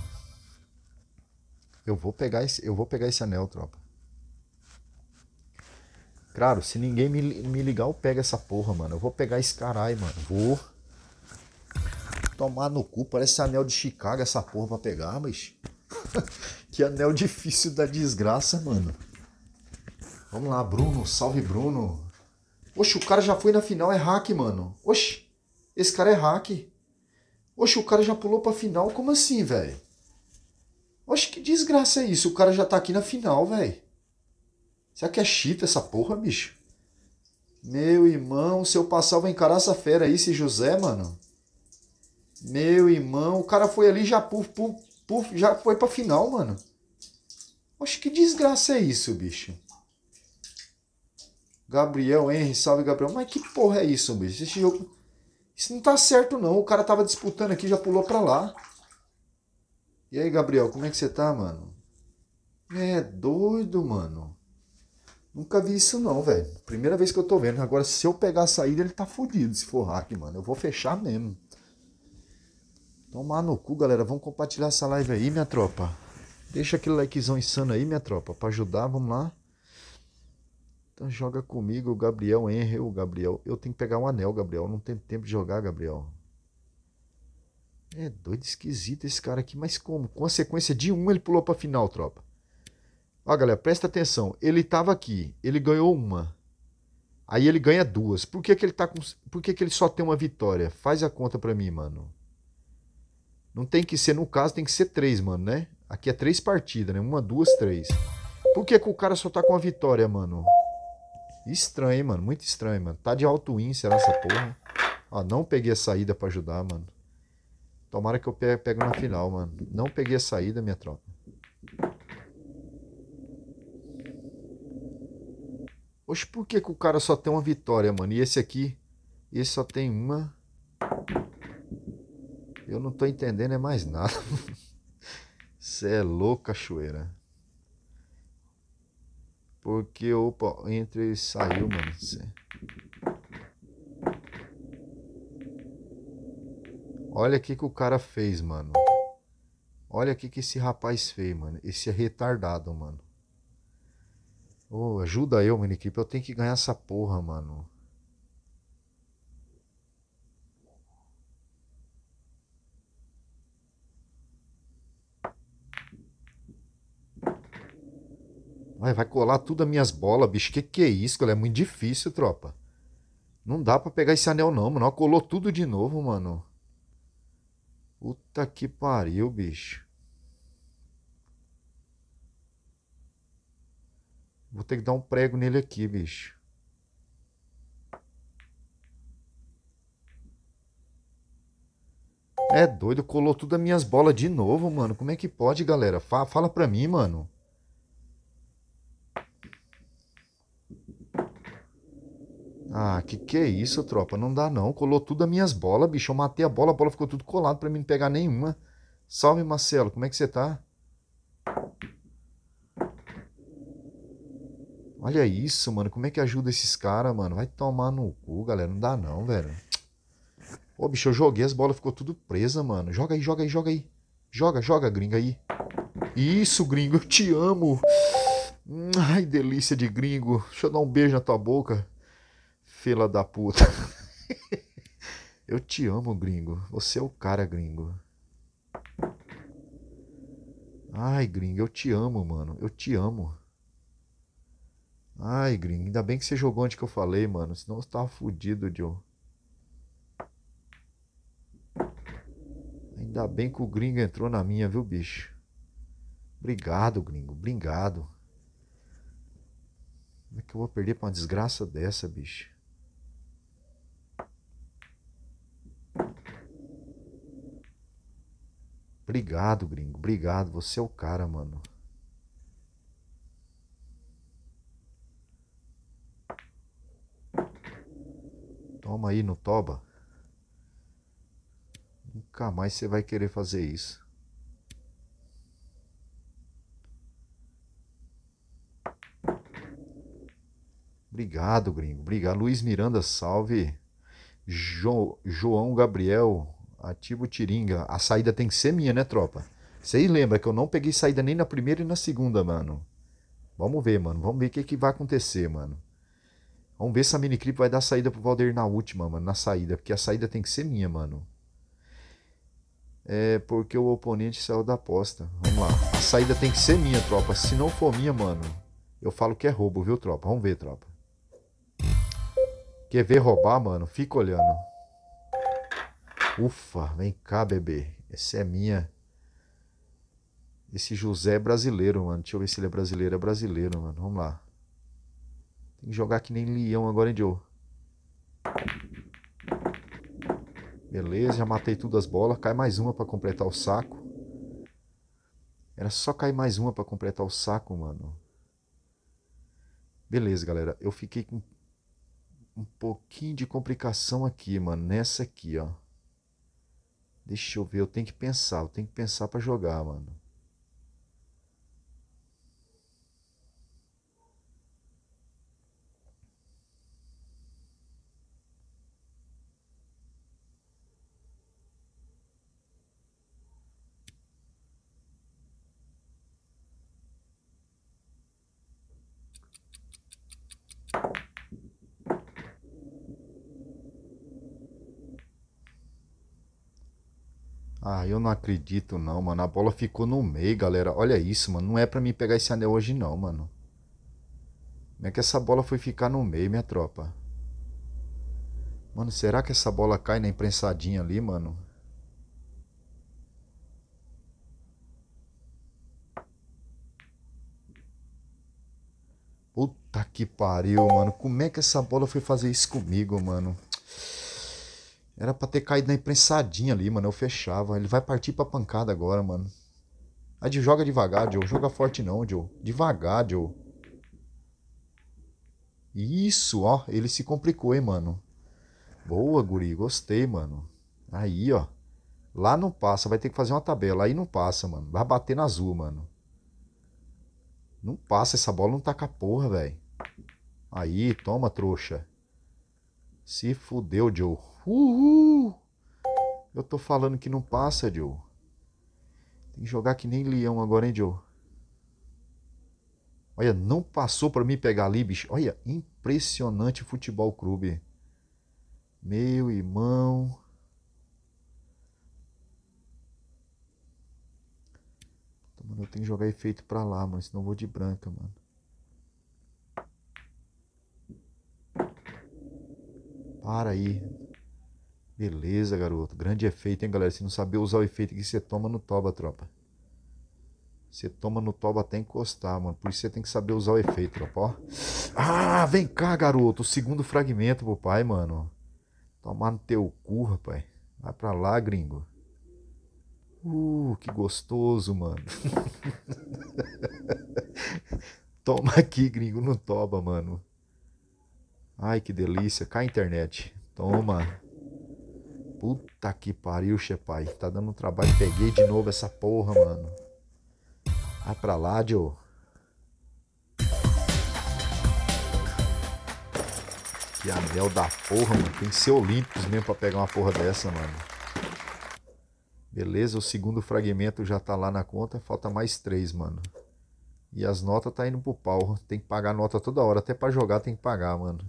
Eu vou pegar esse, eu vou pegar esse anel, tropa. Claro, se ninguém me, me ligar, eu pego essa porra, mano. Eu vou pegar esse caralho, mano. Vou tomar no cu, parece anel de Chicago essa porra pra pegar, mas <laughs> que anel difícil da desgraça, mano. Vamos lá, Bruno, salve Bruno. Oxe, o cara já foi na final, é hack, mano. Oxe. Esse cara é hacker. Oxe, o cara já pulou pra final? Como assim, velho? Oxe, que desgraça é isso? O cara já tá aqui na final, velho. Será que é chita essa porra, bicho? Meu irmão, se eu passar, eu vou encarar essa fera aí, esse José, mano. Meu irmão, o cara foi ali já puf, puf, puf, já foi pra final, mano. Oxe, que desgraça é isso, bicho? Gabriel Henry, salve Gabriel. Mas que porra é isso, bicho? Esse jogo. Isso não tá certo, não. O cara tava disputando aqui, já pulou pra lá. E aí, Gabriel, como é que você tá, mano? É doido, mano. Nunca vi isso, não, velho. Primeira vez que eu tô vendo. Agora, se eu pegar a saída, ele tá fodido se for hack, mano. Eu vou fechar mesmo. Tomar no cu, galera. Vamos compartilhar essa live aí, minha tropa. Deixa aquele likezão insano aí, minha tropa, pra ajudar. Vamos lá. Então joga comigo, o Gabriel Henry, o Gabriel. Eu tenho que pegar um anel, Gabriel. Não tenho tempo de jogar, Gabriel. É doido, esquisito esse cara aqui, mas como? com a sequência de um, ele pulou pra final, tropa. Ó, galera, presta atenção. Ele tava aqui, ele ganhou uma. Aí ele ganha duas. Por que, que ele tá com. Por que, que ele só tem uma vitória? Faz a conta pra mim, mano. Não tem que ser, no caso, tem que ser três, mano, né? Aqui é três partidas, né? Uma, duas, três. Por que, que o cara só tá com a vitória, mano? Estranho, mano. Muito estranho, mano. Tá de alto win, será essa porra? Ó, não peguei a saída pra ajudar, mano. Tomara que eu pego na final, mano. Não peguei a saída, minha tropa. Oxe, por que, que o cara só tem uma vitória, mano? E esse aqui? Esse só tem uma. Eu não tô entendendo é mais nada. Você <laughs> é louco, cachoeira. Porque, opa, entre e saiu, mano. Olha o que, que o cara fez, mano. Olha o que, que esse rapaz fez, mano. Esse é retardado, mano. Ô, oh, ajuda eu, minha equipe. Eu tenho que ganhar essa porra, mano. Vai, vai colar tudo as minhas bolas, bicho. Que que é isso, cara? É muito difícil, tropa. Não dá para pegar esse anel não, mano. Colou tudo de novo, mano. Puta que pariu, bicho. Vou ter que dar um prego nele aqui, bicho. É doido, colou tudo as minhas bolas de novo, mano. Como é que pode, galera? fala pra mim, mano. Ah, que que é isso, tropa? Não dá não. Colou tudo as minhas bolas, bicho. Eu matei a bola, a bola ficou tudo colado para mim não pegar nenhuma. Salve, Marcelo. Como é que você tá? Olha isso, mano. Como é que ajuda esses caras, mano? Vai tomar no cu, galera. Não dá não, velho. Ô, bicho, eu joguei, as bolas ficou tudo presa, mano. Joga aí, joga aí, joga aí. Joga, joga, gringa aí. Isso, gringo, eu te amo. Ai, delícia de gringo. Deixa eu dar um beijo na tua boca fila da puta. <laughs> Eu te amo, gringo. Você é o cara, gringo. Ai, gringo, eu te amo, mano. Eu te amo. Ai, gringo, ainda bem que você jogou onde que eu falei, mano. Senão você tava fudido, John. Ainda bem que o gringo entrou na minha, viu, bicho? Obrigado, gringo. Obrigado. Como é que eu vou perder pra uma desgraça dessa, bicho? Obrigado, gringo. Obrigado. Você é o cara, mano. Toma aí no toba. Nunca mais você vai querer fazer isso. Obrigado, gringo. Obrigado. Luiz Miranda, salve. Jo João Gabriel Ativo Tiringa. A saída tem que ser minha, né, tropa? Vocês lembram que eu não peguei saída nem na primeira e na segunda, mano. Vamos ver, mano. Vamos ver o que, que vai acontecer, mano. Vamos ver se a clip vai dar saída pro Valder na última, mano. Na saída. Porque a saída tem que ser minha, mano. É porque o oponente saiu da aposta. Vamos lá. A saída tem que ser minha, tropa. Se não for minha, mano, eu falo que é roubo, viu, tropa? Vamos ver, tropa. Quer ver roubar, mano? Fica olhando. Ufa, vem cá, bebê. Esse é minha. Esse José é brasileiro, mano. Deixa eu ver se ele é brasileiro. É brasileiro, mano. Vamos lá. Tem que jogar que nem leão agora, hein, Joe? Beleza, já matei tudo as bolas. Cai mais uma para completar o saco. Era só cair mais uma para completar o saco, mano. Beleza, galera. Eu fiquei com um pouquinho de complicação aqui, mano. Nessa aqui, ó. Deixa eu ver, eu tenho que pensar, eu tenho que pensar para jogar, mano. Ah, eu não acredito não, mano. A bola ficou no meio, galera. Olha isso, mano. Não é pra mim pegar esse anel hoje não, mano. Como é que essa bola foi ficar no meio, minha tropa? Mano, será que essa bola cai na imprensadinha ali, mano? Puta que pariu, mano. Como é que essa bola foi fazer isso comigo, mano? Era pra ter caído na imprensadinha ali, mano. Eu fechava. Ele vai partir pra pancada agora, mano. A de joga devagar, Joe. Joga forte não, Joe. Devagar, Joe. Isso, ó. Ele se complicou, hein, mano. Boa, guri. Gostei, mano. Aí, ó. Lá não passa. Vai ter que fazer uma tabela. Aí não passa, mano. Vai bater na azul, mano. Não passa. Essa bola não tá com a porra, velho. Aí, toma, trouxa. Se fudeu, Joe. Uhul! Eu tô falando que não passa, Joe. Tem que jogar que nem leão agora, hein, Joe? Olha, não passou para mim pegar ali, bicho. Olha, impressionante futebol clube. Meu irmão. mano, eu tenho que jogar efeito pra lá, mano. Senão eu vou de branca, mano. Para aí. Beleza, garoto. Grande efeito, hein, galera? Se não saber usar o efeito que você toma no toba, tropa. Você toma no toba até encostar, mano. Por isso você tem que saber usar o efeito, tropa. Ó. Ah, vem cá, garoto. O segundo fragmento pro pai, mano. Tomar no teu cu, rapaz. Vai pra lá, gringo. Uh, que gostoso, mano. <laughs> Toma aqui, gringo. no toba, mano. Ai, que delícia. Cai a internet. Toma. Puta que pariu, Chepai. Tá dando um trabalho. Peguei de novo essa porra, mano. Vai pra lá, Joe. Que anel da porra, mano. Tem que ser Olímpicos mesmo pra pegar uma porra dessa, mano. Beleza, o segundo fragmento já tá lá na conta. Falta mais três, mano. E as notas tá indo pro pau. Tem que pagar nota toda hora. Até pra jogar tem que pagar, mano.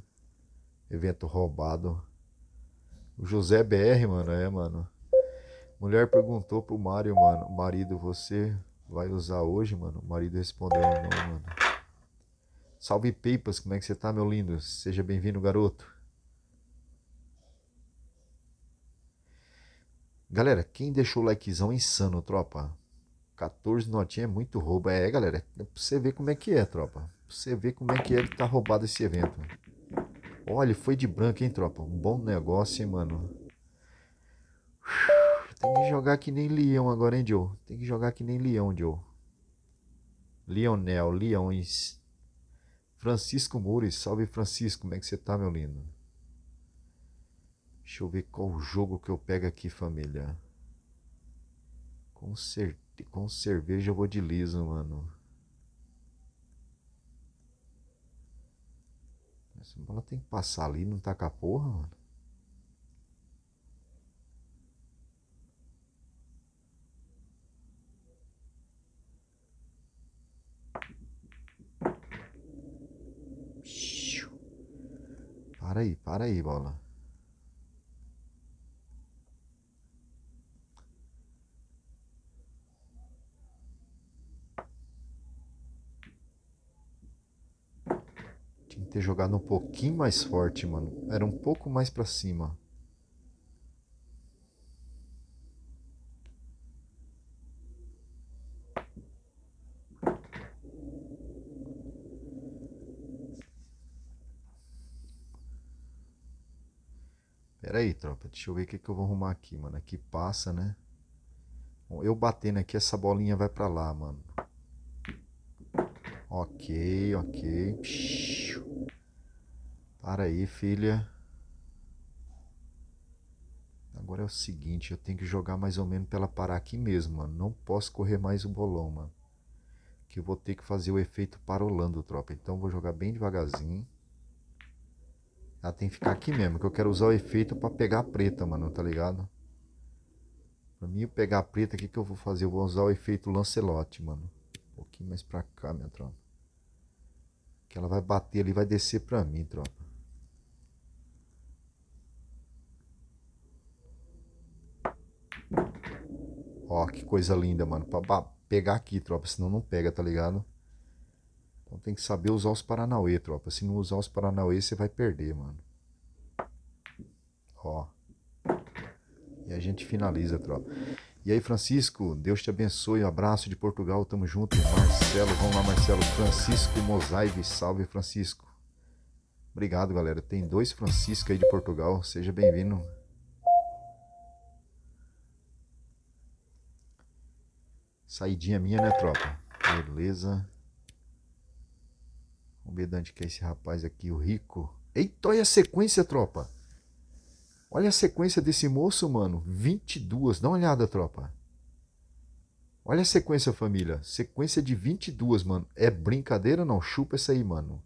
Evento roubado. O José BR, mano, é, mano. Mulher perguntou pro Mário, mano, marido, você vai usar hoje, mano? O marido respondeu, não, mano. Salve Peipas, como é que você tá, meu lindo? Seja bem-vindo, garoto. Galera, quem deixou o likezão insano, tropa? 14 notinhas é muito roubo. É, galera, é pra você ver como é que é, tropa. Pra você ver como é que é que tá roubado esse evento. Olha, foi de branco, hein, tropa? Um bom negócio, hein, mano? Tem que jogar que nem leão agora, hein, Joe? Tem que jogar que nem leão, Joe. Lionel, Leões. Francisco Mures, salve Francisco, como é que você tá, meu lindo? Deixa eu ver qual jogo que eu pego aqui, família. Com, cer com cerveja eu vou de liso, mano. A bola tem que passar ali, não tá com a porra, mano. Para aí, para aí, bola. ter jogado um pouquinho mais forte, mano. Era um pouco mais para cima. Pera aí, tropa. Deixa eu ver o que, que eu vou arrumar aqui, mano. Aqui passa, né? Bom, eu batendo aqui, essa bolinha vai para lá, mano. Ok, ok. Para aí, filha. Agora é o seguinte, eu tenho que jogar mais ou menos para ela parar aqui mesmo, mano. Não posso correr mais o bolão, mano. Que eu vou ter que fazer o efeito parolando, tropa. Então vou jogar bem devagarzinho. Ela ah, tem que ficar aqui mesmo, que eu quero usar o efeito para pegar a preta, mano, tá ligado? Pra mim pegar a preta, o que, que eu vou fazer? Eu vou usar o efeito Lancelote, mano. Um pouquinho mais pra cá, minha tropa. Que ela vai bater ali, vai descer pra mim, tropa. Ó, que coisa linda, mano. Pra pegar aqui, tropa, senão não pega, tá ligado? Então tem que saber usar os Paranauê, tropa. Se não usar os Paranauê, você vai perder, mano. Ó. E a gente finaliza, tropa. E aí, Francisco, Deus te abençoe. Um abraço de Portugal, tamo junto. Marcelo, vamos lá, Marcelo. Francisco Mosaive, salve Francisco. Obrigado, galera. Tem dois Francisco aí de Portugal. Seja bem-vindo. Saidinha minha, né, tropa? Beleza. Vamos ver de onde que é esse rapaz aqui, o Rico. Eita, olha a sequência, tropa. Olha a sequência desse moço, mano. 22. Dá uma olhada, tropa. Olha a sequência, família. Sequência de 22, mano. É brincadeira não? Chupa essa aí, mano.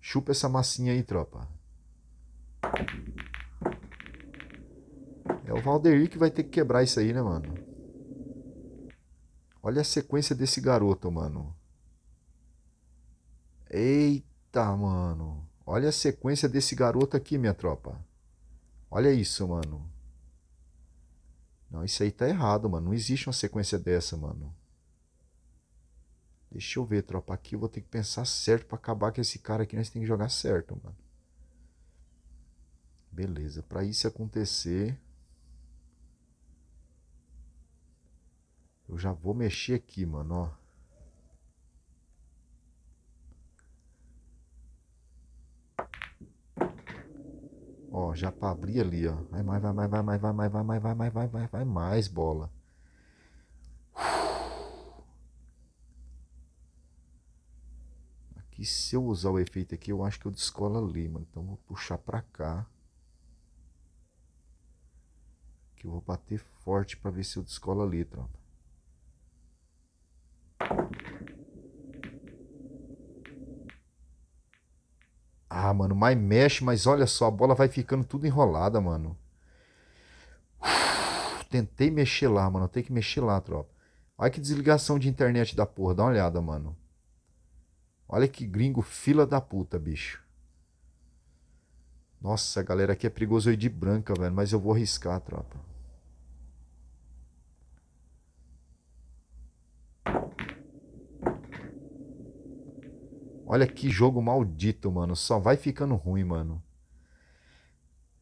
Chupa essa massinha aí, tropa. É o Valderir que vai ter que quebrar isso aí, né, mano? Olha a sequência desse garoto, mano. Eita, mano. Olha a sequência desse garoto aqui, minha tropa. Olha isso, mano. Não, isso aí tá errado, mano. Não existe uma sequência dessa, mano. Deixa eu ver, tropa. Aqui eu vou ter que pensar certo para acabar com esse cara aqui. Nós tem que jogar certo, mano. Beleza. Para isso acontecer, eu já vou mexer aqui, mano, ó. Ó, já para abrir ali, ó. Vai mais, vai mais, vai mais, vai mais, vai mais, vai mais, vai mais, vai mais bola. Aqui se eu usar o efeito aqui, eu acho que eu descolo ali, mano. Então vou puxar para cá. Que eu vou bater forte para ver se eu descolo ali, tropa. Ah, mano, mas mexe, mas olha só, a bola vai ficando tudo enrolada, mano. Uf, tentei mexer lá, mano. Tem que mexer lá, tropa. Olha que desligação de internet da porra. Dá uma olhada, mano. Olha que gringo fila da puta, bicho. Nossa, galera, aqui é perigoso eu ir de branca, velho. Mas eu vou arriscar, tropa. Olha que jogo maldito, mano. Só vai ficando ruim, mano.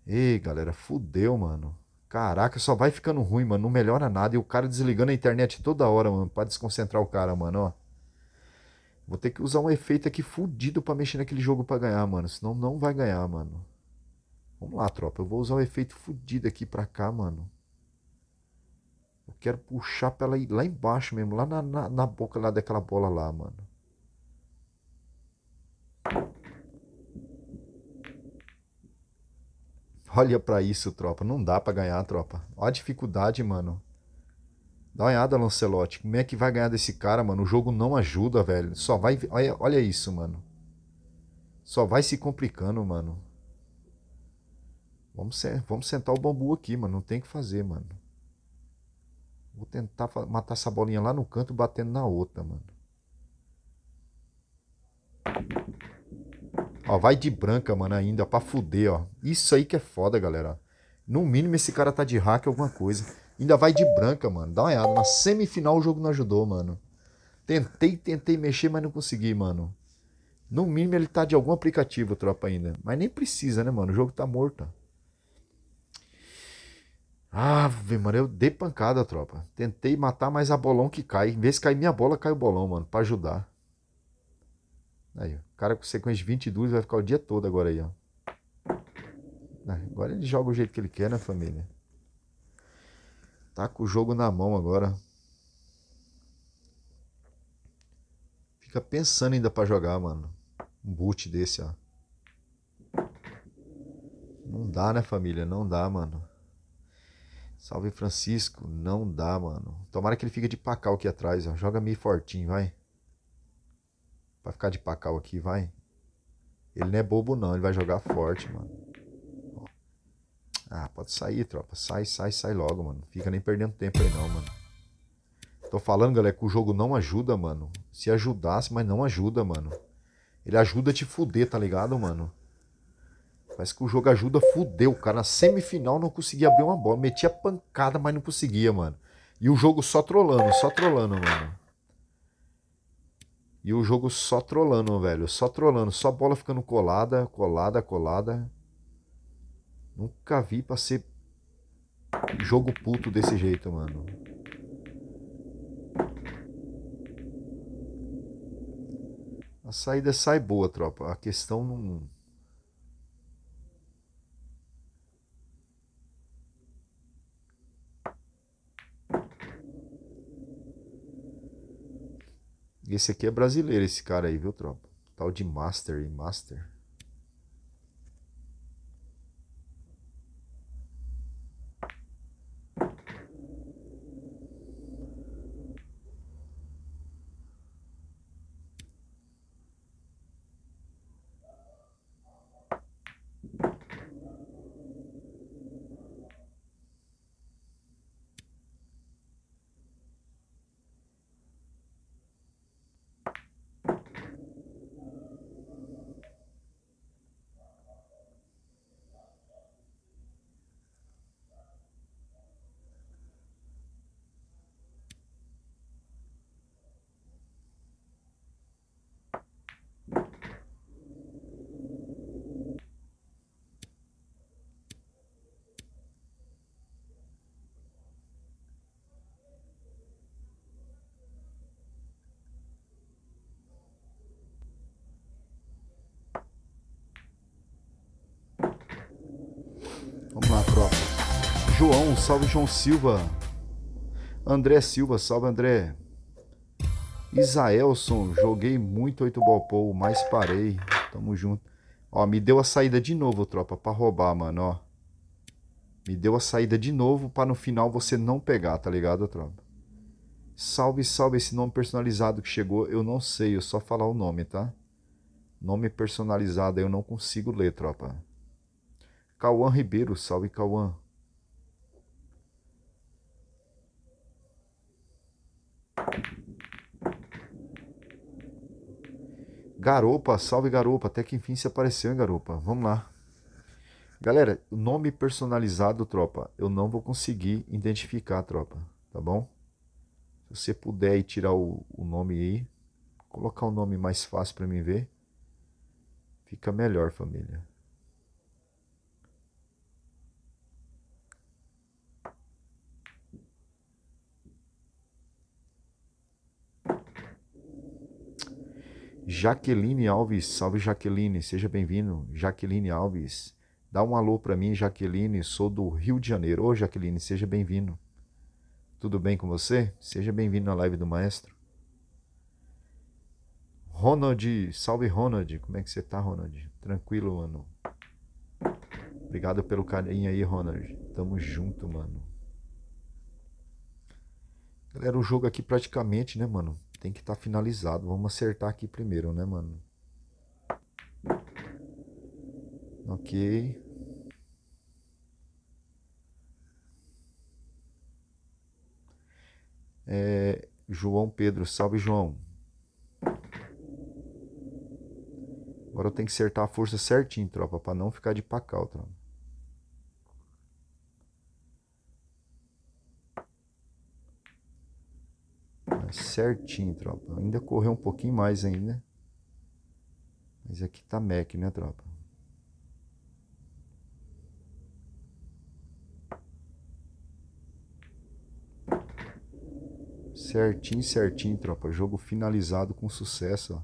Ei, galera, fudeu, mano. Caraca, só vai ficando ruim, mano. Não melhora nada. E o cara desligando a internet toda hora, mano, pra desconcentrar o cara, mano, ó. Vou ter que usar um efeito aqui fudido pra mexer naquele jogo pra ganhar, mano. Senão não vai ganhar, mano. Vamos lá, tropa. Eu vou usar um efeito fudido aqui pra cá, mano. Eu quero puxar pra ela ir lá embaixo mesmo. Lá na, na, na boca lá daquela bola lá, mano. Olha para isso, tropa. Não dá para ganhar, tropa. Olha a dificuldade, mano. Dá uma olhada, Lancelotti. Como é que vai ganhar desse cara, mano? O jogo não ajuda, velho. Só vai. Olha, olha isso, mano. Só vai se complicando, mano. Vamos, vamos sentar o bambu aqui, mano. Não tem o que fazer, mano. Vou tentar matar essa bolinha lá no canto, batendo na outra, mano. Ó, vai de branca, mano, ainda, pra fuder, ó. Isso aí que é foda, galera. No mínimo, esse cara tá de hack alguma coisa. Ainda vai de branca, mano. Dá uma olhada. Na semifinal o jogo não ajudou, mano. Tentei, tentei mexer, mas não consegui, mano. No mínimo ele tá de algum aplicativo, tropa, ainda. Mas nem precisa, né, mano? O jogo tá morto. Ah, mano, eu dei pancada, tropa. Tentei matar, mas a bolão que cai. Em vez de cair minha bola, cai o bolão, mano, pra ajudar. Aí, o cara com sequência de 22 vai ficar o dia todo agora aí, ó. Ah, agora ele joga o jeito que ele quer, né, família? Tá com o jogo na mão agora. Fica pensando ainda para jogar, mano. Um boot desse, ó. Não dá, né, família? Não dá, mano. Salve Francisco, não dá, mano. Tomara que ele fique de pacal aqui atrás, ó. Joga meio fortinho, vai. Vai ficar de pacau aqui, vai. Ele não é bobo, não. Ele vai jogar forte, mano. Ó. Ah, pode sair, tropa. Sai, sai, sai logo, mano. Não fica nem perdendo tempo aí, não, mano. Tô falando, galera, que o jogo não ajuda, mano. Se ajudasse, mas não ajuda, mano. Ele ajuda a te fuder, tá ligado, mano? Parece que o jogo ajuda, fudeu, cara. Na semifinal não conseguia abrir uma bola. Metia pancada, mas não conseguia, mano. E o jogo só trolando, só trolando, mano. E o jogo só trolando, velho. Só trolando. Só bola ficando colada, colada, colada. Nunca vi pra ser jogo puto desse jeito, mano. A saída sai boa, tropa. A questão não. Esse aqui é brasileiro, esse cara aí, viu, tropa? Tal de Master e Master. Vamos lá, tropa. João, salve João Silva. André Silva, salve André. Isaelson, joguei muito 8 ball mas parei. Tamo junto. Ó, me deu a saída de novo, tropa, pra roubar, mano, ó. Me deu a saída de novo pra no final você não pegar, tá ligado, tropa? Salve, salve, esse nome personalizado que chegou, eu não sei, eu só falar o nome, tá? Nome personalizado eu não consigo ler, tropa. Cauã Ribeiro, salve Cauã. Garopa, salve Garopa, até que enfim se apareceu, hein, Garopa? Vamos lá. Galera, nome personalizado, tropa, eu não vou conseguir identificar, tropa, tá bom? Se você puder aí tirar o, o nome aí, colocar o um nome mais fácil para mim ver, fica melhor, família. Jaqueline Alves, salve Jaqueline, seja bem-vindo. Jaqueline Alves, dá um alô para mim, Jaqueline, sou do Rio de Janeiro. Ô Jaqueline, seja bem-vindo. Tudo bem com você? Seja bem-vindo na live do Maestro. Ronald, salve Ronald, como é que você tá, Ronald? Tranquilo, mano. Obrigado pelo carinho aí, Ronald. Tamo junto, mano. Galera, o jogo aqui praticamente, né, mano? Tem que estar tá finalizado. Vamos acertar aqui primeiro, né, mano? Ok. É, João Pedro, salve João. Agora eu tenho que acertar a força certinho, tropa, para não ficar de pacal, tropa. Tá certinho, tropa. Ainda correu um pouquinho mais ainda. Mas aqui tá Mac, né, tropa? Certinho, certinho, tropa. Jogo finalizado com sucesso, ó.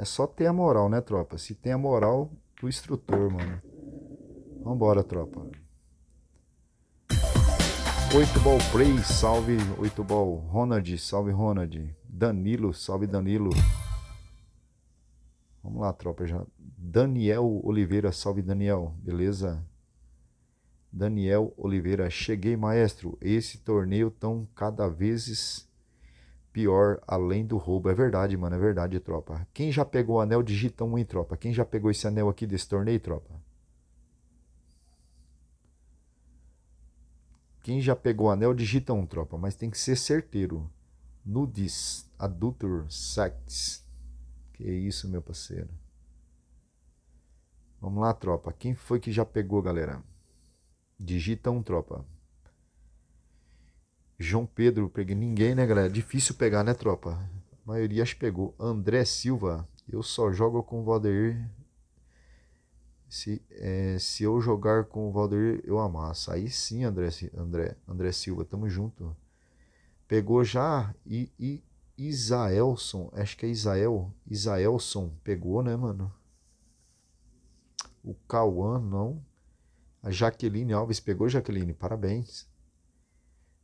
É só ter a moral, né, tropa? Se tem a moral do instrutor, mano. Vambora, tropa. Oito Ball Play, salve Oito Ball. Ronald, salve Ronald. Danilo, salve Danilo. Vamos lá, tropa. Já. Daniel Oliveira, salve Daniel, beleza? Daniel Oliveira, cheguei maestro. Esse torneio tão cada vez pior, além do roubo. É verdade, mano, é verdade, tropa. Quem já pegou o anel, digita um em tropa. Quem já pegou esse anel aqui desse torneio, tropa? Quem já pegou o anel, digita um, tropa, mas tem que ser certeiro. Nudis, adulter, sex. Que isso, meu parceiro. Vamos lá, tropa. Quem foi que já pegou, galera? Digita um, tropa. João Pedro, peguei ninguém, né, galera? É difícil pegar, né, tropa? A maioria acho pegou. André Silva, eu só jogo com o Valdeir se, é, se eu jogar com o Valdir, eu amasso. Aí sim, André, André, André Silva, tamo junto. Pegou já e, e Isaelson, acho que é Isael, Isaelson, pegou, né, mano? O Cauã, não. A Jaqueline Alves pegou, Jaqueline, parabéns.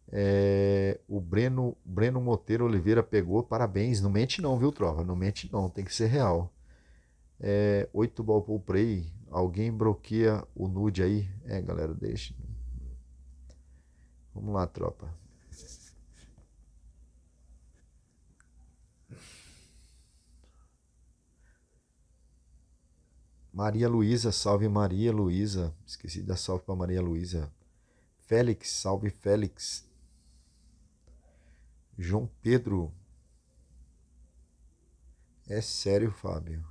É, o Breno, Breno Monteiro Oliveira pegou, parabéns. Não mente não, viu, Trova? Não mente não, tem que ser real. É, 8 Ball Play, Alguém bloqueia o nude aí? É, galera, deixa. Vamos lá, tropa. Maria Luísa, salve Maria Luísa. Esqueci da salve para Maria Luísa. Félix, salve Félix. João Pedro. É sério, Fábio.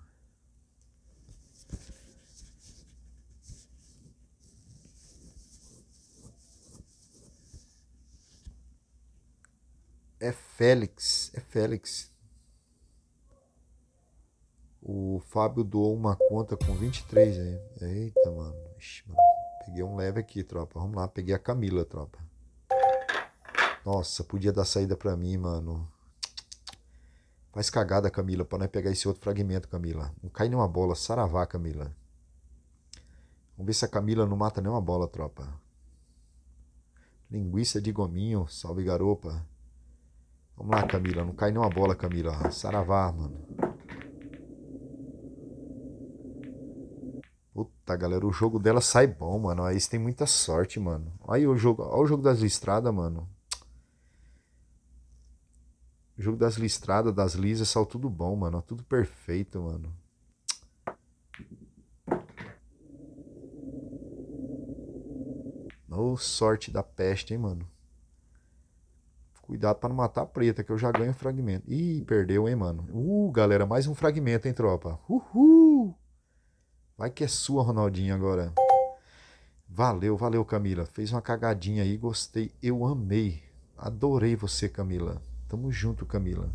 é Félix. É Félix. O Fábio doou uma conta com 23 aí. Né? Eita, mano. Ixi, mano. Peguei um leve aqui, tropa. Vamos lá, peguei a Camila, tropa. Nossa, podia dar saída pra mim, mano. Faz cagada, Camila, pra nós pegar esse outro fragmento, Camila. Não cai nenhuma bola. Saravá, Camila. Vamos ver se a Camila não mata nenhuma bola, tropa. Linguiça de gominho, salve garopa. Vamos lá, Camila. Não cai nenhuma bola, Camila. Saravá, mano. Puta, galera, o jogo dela sai bom, mano. Aí você tem muita sorte, mano. Aí o jogo, olha o jogo das listradas, mano. O jogo das listradas, das lisas, saiu tudo bom, mano. Tudo perfeito, mano. oh, sorte da peste, hein, mano. Cuidado para não matar a preta, que eu já ganho fragmento. Ih, perdeu, hein, mano? Uh, galera, mais um fragmento, hein, tropa? Uhul! Vai que é sua, Ronaldinho, agora. Valeu, valeu, Camila. Fez uma cagadinha aí, gostei. Eu amei. Adorei você, Camila. Tamo junto, Camila.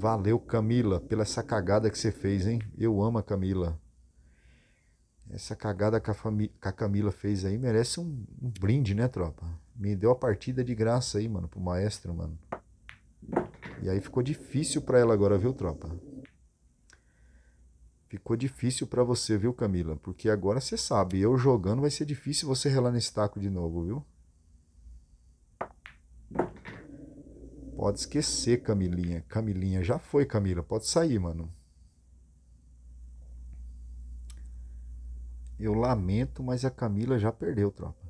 Valeu, Camila, pela essa cagada que você fez, hein? Eu amo a Camila. Essa cagada que a, que a Camila fez aí merece um, um, brinde, né, tropa? Me deu a partida de graça aí, mano, pro maestro, mano. E aí ficou difícil para ela agora, viu, tropa? Ficou difícil para você, viu, Camila? Porque agora você sabe, eu jogando vai ser difícil você relar nesse taco de novo, viu? Pode esquecer, Camilinha. Camilinha, já foi, Camila. Pode sair, mano. Eu lamento, mas a Camila já perdeu, tropa.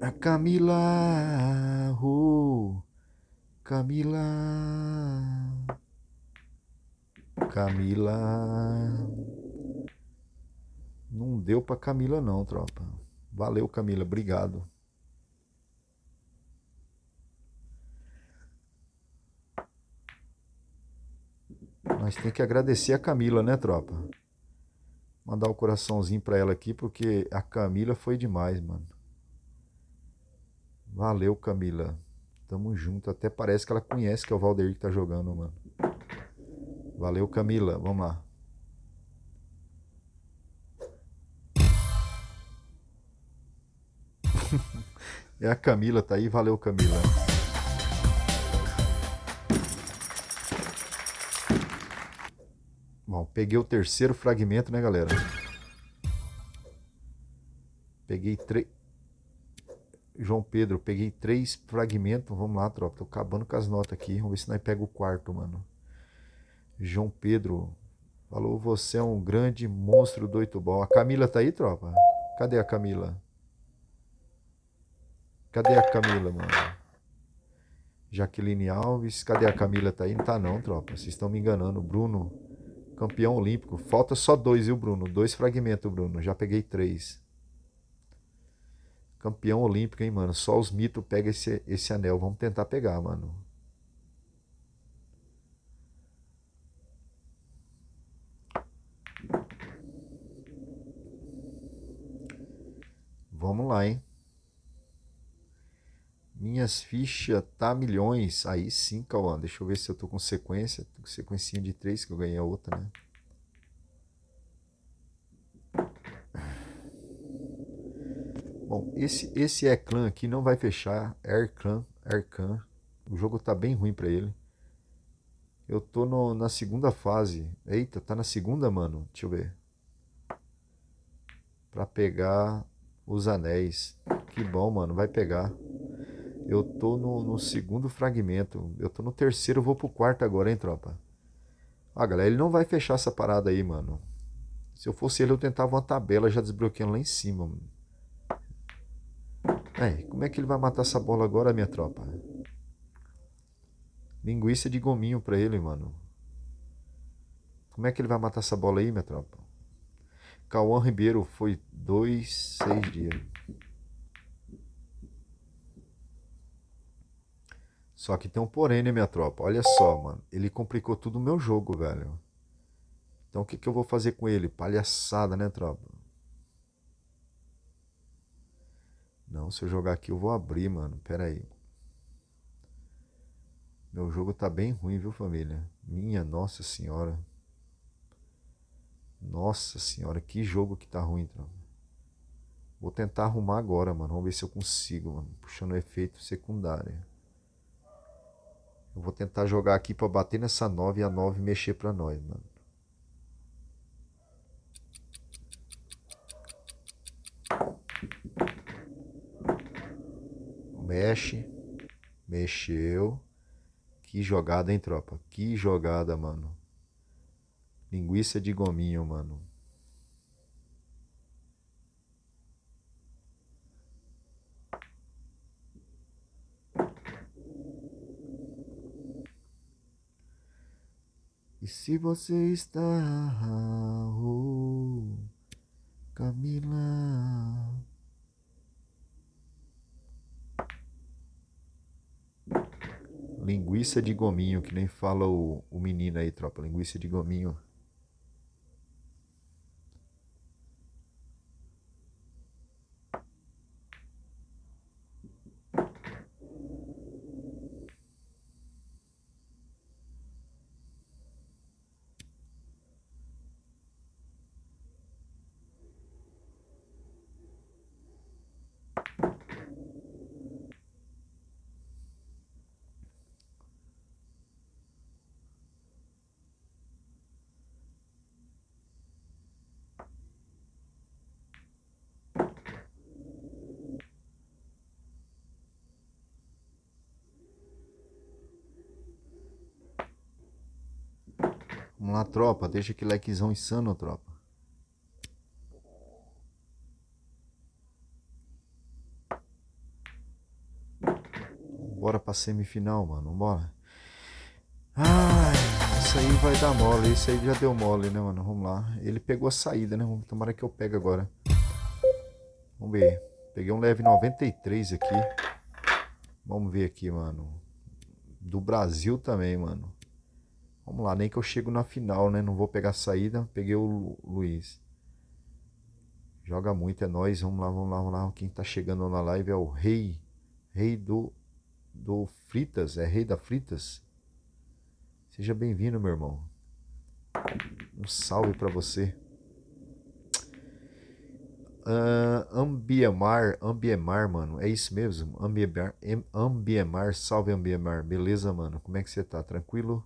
A Camila, oh, Camila, Camila. Não deu pra Camila não, tropa. Valeu, Camila, obrigado. Mas tem que agradecer a Camila, né, tropa? Mandar o um coraçãozinho para ela aqui, porque a Camila foi demais, mano. Valeu, Camila. Tamo junto. Até parece que ela conhece que é o Valdeir que tá jogando, mano. Valeu, Camila. Vamos lá. é <laughs> a Camila, tá aí. Valeu, Camila. Bom, peguei o terceiro fragmento, né, galera? Peguei três. João Pedro, peguei três fragmentos. Vamos lá, tropa. Tô acabando com as notas aqui. Vamos ver se nós pega o quarto, mano. João Pedro falou: Você é um grande monstro do oito A Camila tá aí, tropa? Cadê a Camila? Cadê a Camila, mano? Jaqueline Alves. Cadê a Camila? Tá aí? Não tá não, tropa. Vocês estão me enganando. Bruno, campeão olímpico. Falta só dois, viu, Bruno? Dois fragmentos, Bruno. Já peguei três. Campeão olímpico, hein, mano? Só os mitos pegam esse, esse anel. Vamos tentar pegar, mano. Vamos lá, hein? Minhas fichas tá milhões. Aí sim, Cauã. Deixa eu ver se eu tô com sequência. Tô com sequencinha de três que eu ganhei a outra, né? Bom, esse, esse é clã aqui não vai fechar. Air clã, Air clan. O jogo tá bem ruim para ele. Eu tô no, na segunda fase. Eita, tá na segunda, mano. Deixa eu ver. Pra pegar os anéis. Que bom, mano. Vai pegar. Eu tô no, no segundo fragmento. Eu tô no terceiro, vou pro quarto agora, hein, tropa? Ah, galera, ele não vai fechar essa parada aí, mano. Se eu fosse ele, eu tentava uma tabela já desbloqueando lá em cima. Aí, como é que ele vai matar essa bola agora, minha tropa? Linguiça de gominho pra ele, mano. Como é que ele vai matar essa bola aí, minha tropa? Cauã Ribeiro foi dois, seis dias. Só que tem um porém, né, minha tropa? Olha só, mano. Ele complicou tudo o meu jogo, velho. Então o que, que eu vou fazer com ele? Palhaçada, né, tropa? Não, se eu jogar aqui eu vou abrir, mano. Pera aí. Meu jogo tá bem ruim, viu, família? Minha nossa senhora. Nossa senhora, que jogo que tá ruim, tropa. Vou tentar arrumar agora, mano. Vamos ver se eu consigo, mano. Puxando efeito secundário. Eu vou tentar jogar aqui para bater nessa 9 e a 9 mexer para nós, mano. Mexe. Mexeu. Que jogada, hein, tropa? Que jogada, mano. Linguiça de gominho, mano. E se você está oh, Camila Linguiça de gominho, que nem fala o, o menino aí, tropa. Linguiça de gominho. Vamos lá, tropa. Deixa aquele likezão insano, tropa. Bora pra semifinal, mano. Bora. Ai, isso aí vai dar mole. Isso aí já deu mole, né, mano? Vamos lá. Ele pegou a saída, né? Tomara que eu pegue agora. Vamos ver. Peguei um leve 93 aqui. Vamos ver aqui, mano. Do Brasil também, mano. Vamos lá, nem que eu chego na final, né? Não vou pegar a saída. Peguei o Luiz. Joga muito, é nós. Vamos lá, vamos lá, vamos lá. Quem tá chegando na live é o Rei. Rei do, do Fritas. É Rei da Fritas. Seja bem-vindo, meu irmão. Um salve para você. Uh, ambiemar, Ambiemar, mano. É isso mesmo? Ambiemar, Ambiemar, salve Ambiemar. Beleza, mano? Como é que você tá? Tranquilo?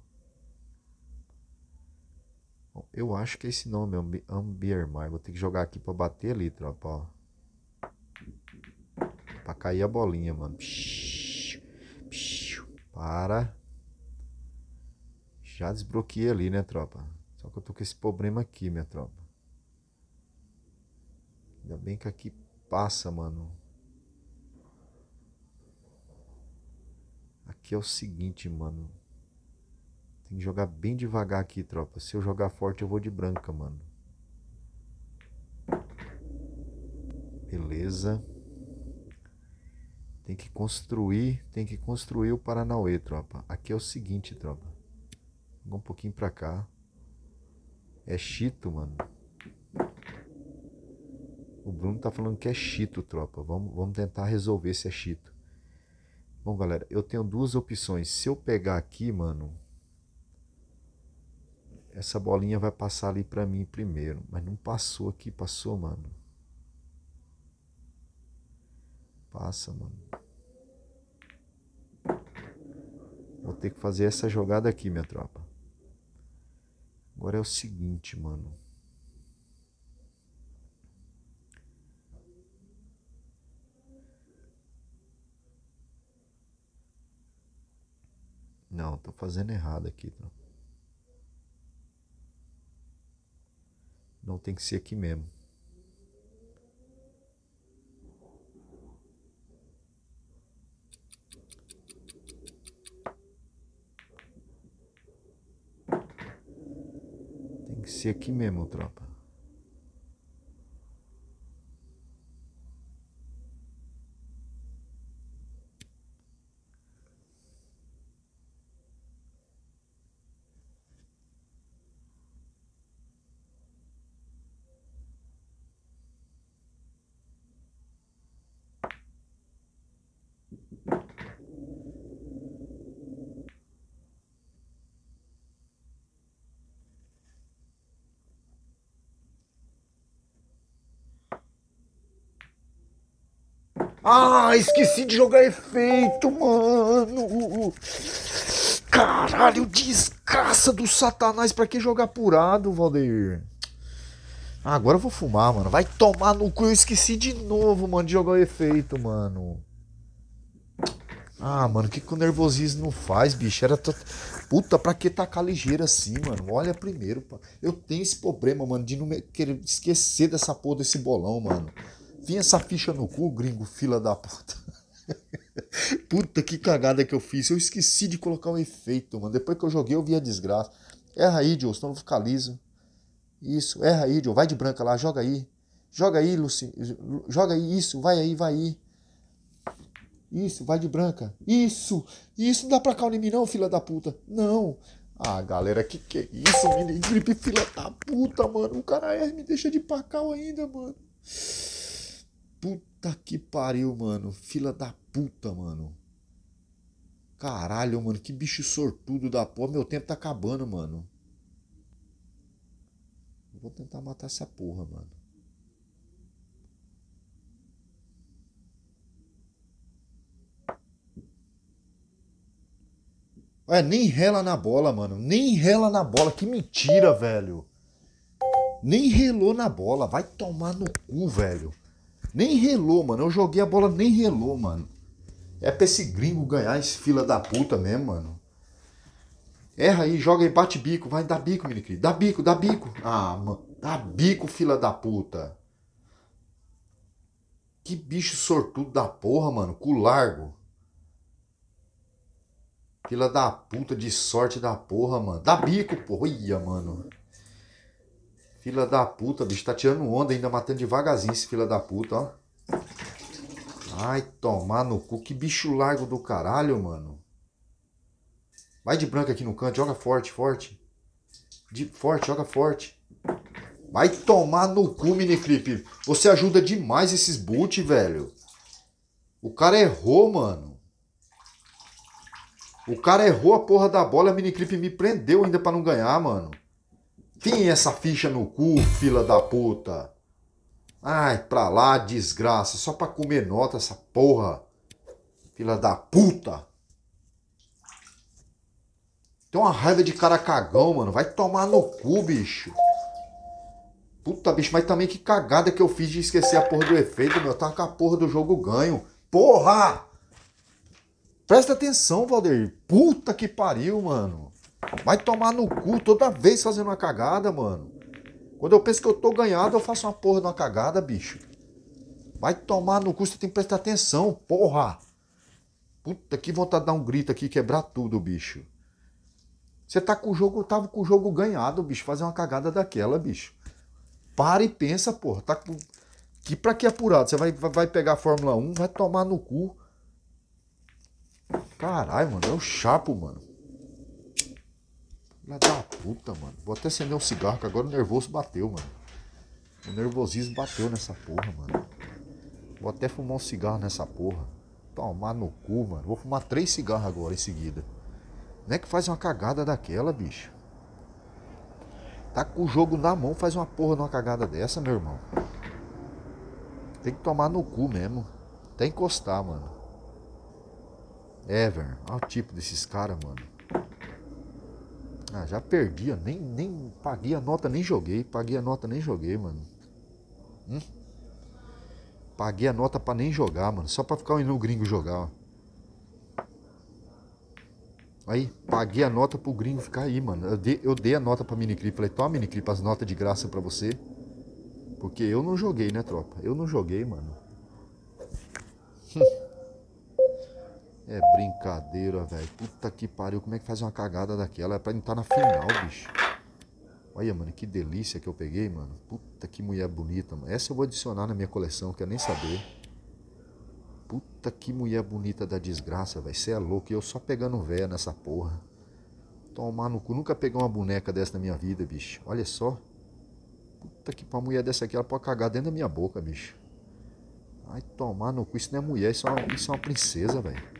Bom, eu acho que é esse nome, Amber Ambiermar. Vou ter que jogar aqui para bater ali, tropa. Ó. Pra cair a bolinha, mano. Psh, psh, para. Já desbloqueei ali, né, tropa? Só que eu tô com esse problema aqui, minha tropa. Ainda bem que aqui passa, mano. Aqui é o seguinte, mano. Tem que jogar bem devagar aqui, tropa. Se eu jogar forte, eu vou de branca, mano. Beleza. Tem que construir, tem que construir o Paranauê, tropa. Aqui é o seguinte, tropa. Vou um pouquinho pra cá. É chito, mano. O Bruno tá falando que é chito, tropa. Vamos, vamos tentar resolver se é chito. Bom, galera, eu tenho duas opções. Se eu pegar aqui, mano, essa bolinha vai passar ali para mim primeiro. Mas não passou aqui, passou, mano. Passa, mano. Vou ter que fazer essa jogada aqui, minha tropa. Agora é o seguinte, mano. Não, tô fazendo errado aqui, tropa. Não tem que ser aqui mesmo. Tem que ser aqui mesmo, tropa. Ah, esqueci de jogar efeito, mano. Uh, uh, uh. Caralho, desgraça do satanás. Pra que jogar apurado, Valdeir? Ah, agora eu vou fumar, mano. Vai tomar no cu. Eu esqueci de novo, mano, de jogar efeito, mano. Ah, mano, o que, que o nervosismo não faz, bicho? Era. T... Puta, pra que tacar ligeira assim, mano? Olha primeiro, pá. Eu tenho esse problema, mano, de não me... querer esquecer dessa porra desse bolão, mano. Vinha essa ficha no cu, gringo, fila da puta. <laughs> puta que cagada que eu fiz. Eu esqueci de colocar o um efeito, mano. Depois que eu joguei, eu vi a desgraça. Erra aí, Joe, senão eu vou ficar liso. Isso, erra aí, Joe. Vai de branca lá, joga aí. Joga aí, Luci. Joga aí, isso, vai aí, vai aí. Isso, vai de branca. Isso, isso, não dá pra cá em mim não, fila da puta. Não. Ah, galera, que que é isso, menino? Fila da puta, mano. O cara erra e me deixa de pacal ainda, mano. Puta que pariu, mano. Fila da puta, mano. Caralho, mano. Que bicho sortudo da porra. Meu tempo tá acabando, mano. vou tentar matar essa porra, mano. É, nem rela na bola, mano. Nem rela na bola. Que mentira, velho. Nem relou na bola. Vai tomar no cu, velho. Nem relou, mano. Eu joguei a bola, nem relou, mano. É pra esse gringo ganhar esse fila da puta mesmo, mano. Erra aí, joga aí, bate bico. Vai, dá bico, menino Dá bico, dá bico. Ah, mano. Dá bico, fila da puta. Que bicho sortudo da porra, mano. Cu largo. Fila da puta de sorte da porra, mano. Dá bico, porra. Ia, mano. Fila da puta, bicho. Tá tirando onda ainda, matando devagarzinho esse fila da puta, ó. Ai, tomar no cu. Que bicho largo do caralho, mano. Vai de branco aqui no canto. Joga forte, forte. De, forte, joga forte. Vai tomar no cu, Miniclip. Você ajuda demais esses boot, velho. O cara errou, mano. O cara errou a porra da bola. A Miniclip me prendeu ainda para não ganhar, mano. Tem essa ficha no cu, fila da puta. Ai, pra lá, desgraça. Só pra comer nota essa porra. Fila da puta. Tem uma raiva de cara cagão, mano. Vai tomar no cu, bicho. Puta, bicho, mas também que cagada que eu fiz de esquecer a porra do efeito, meu. Eu tá tava com a porra do jogo ganho. Porra! Presta atenção, Valdeir. Puta que pariu, mano. Vai tomar no cu toda vez fazendo uma cagada, mano. Quando eu penso que eu tô ganhado, eu faço uma porra de uma cagada, bicho. Vai tomar no cu, você tem que prestar atenção, porra. Puta, que vontade de dar um grito aqui, quebrar tudo, bicho. Você tá com o jogo, tava com o jogo ganhado, bicho, fazer uma cagada daquela, bicho. Para e pensa, porra. Tá com... Que pra que apurado? Você vai, vai pegar a Fórmula 1, vai tomar no cu. Caralho, mano, é o chapo, mano. Filha tá da puta, mano. Vou até acender um cigarro, que agora o nervoso bateu, mano. O nervosismo bateu nessa porra, mano. Vou até fumar um cigarro nessa porra. Tomar no cu, mano. Vou fumar três cigarros agora em seguida. Não é que faz uma cagada daquela, bicho. Tá com o jogo na mão, faz uma porra numa cagada dessa, meu irmão. Tem que tomar no cu mesmo. Até encostar, mano. É, velho. Olha o tipo desses caras, mano. Ah, já perdi, nem, nem paguei a nota, nem joguei. Paguei a nota, nem joguei, mano. Hum? Paguei a nota pra nem jogar, mano. Só pra ficar indo o gringo jogar, ó. Aí, paguei a nota pro gringo ficar aí, mano. Eu dei, eu dei a nota pra Miniclip. Falei, toma, Miniclip, as notas de graça pra você. Porque eu não joguei, né, tropa? Eu não joguei, mano. <laughs> É brincadeira, velho. Puta que pariu. Como é que faz uma cagada daquela? É pra estar tá na final, bicho. Olha, mano, que delícia que eu peguei, mano. Puta que mulher bonita, mano. Essa eu vou adicionar na minha coleção, quero nem saber. Puta que mulher bonita da desgraça, velho. Você é louco. E eu só pegando véia nessa porra. Tomar no cu. Nunca peguei uma boneca dessa na minha vida, bicho. Olha só. Puta que pra mulher dessa aqui, ela pode cagar dentro da minha boca, bicho. Ai, tomar no cu. Isso não é mulher, isso é uma, isso é uma princesa, velho.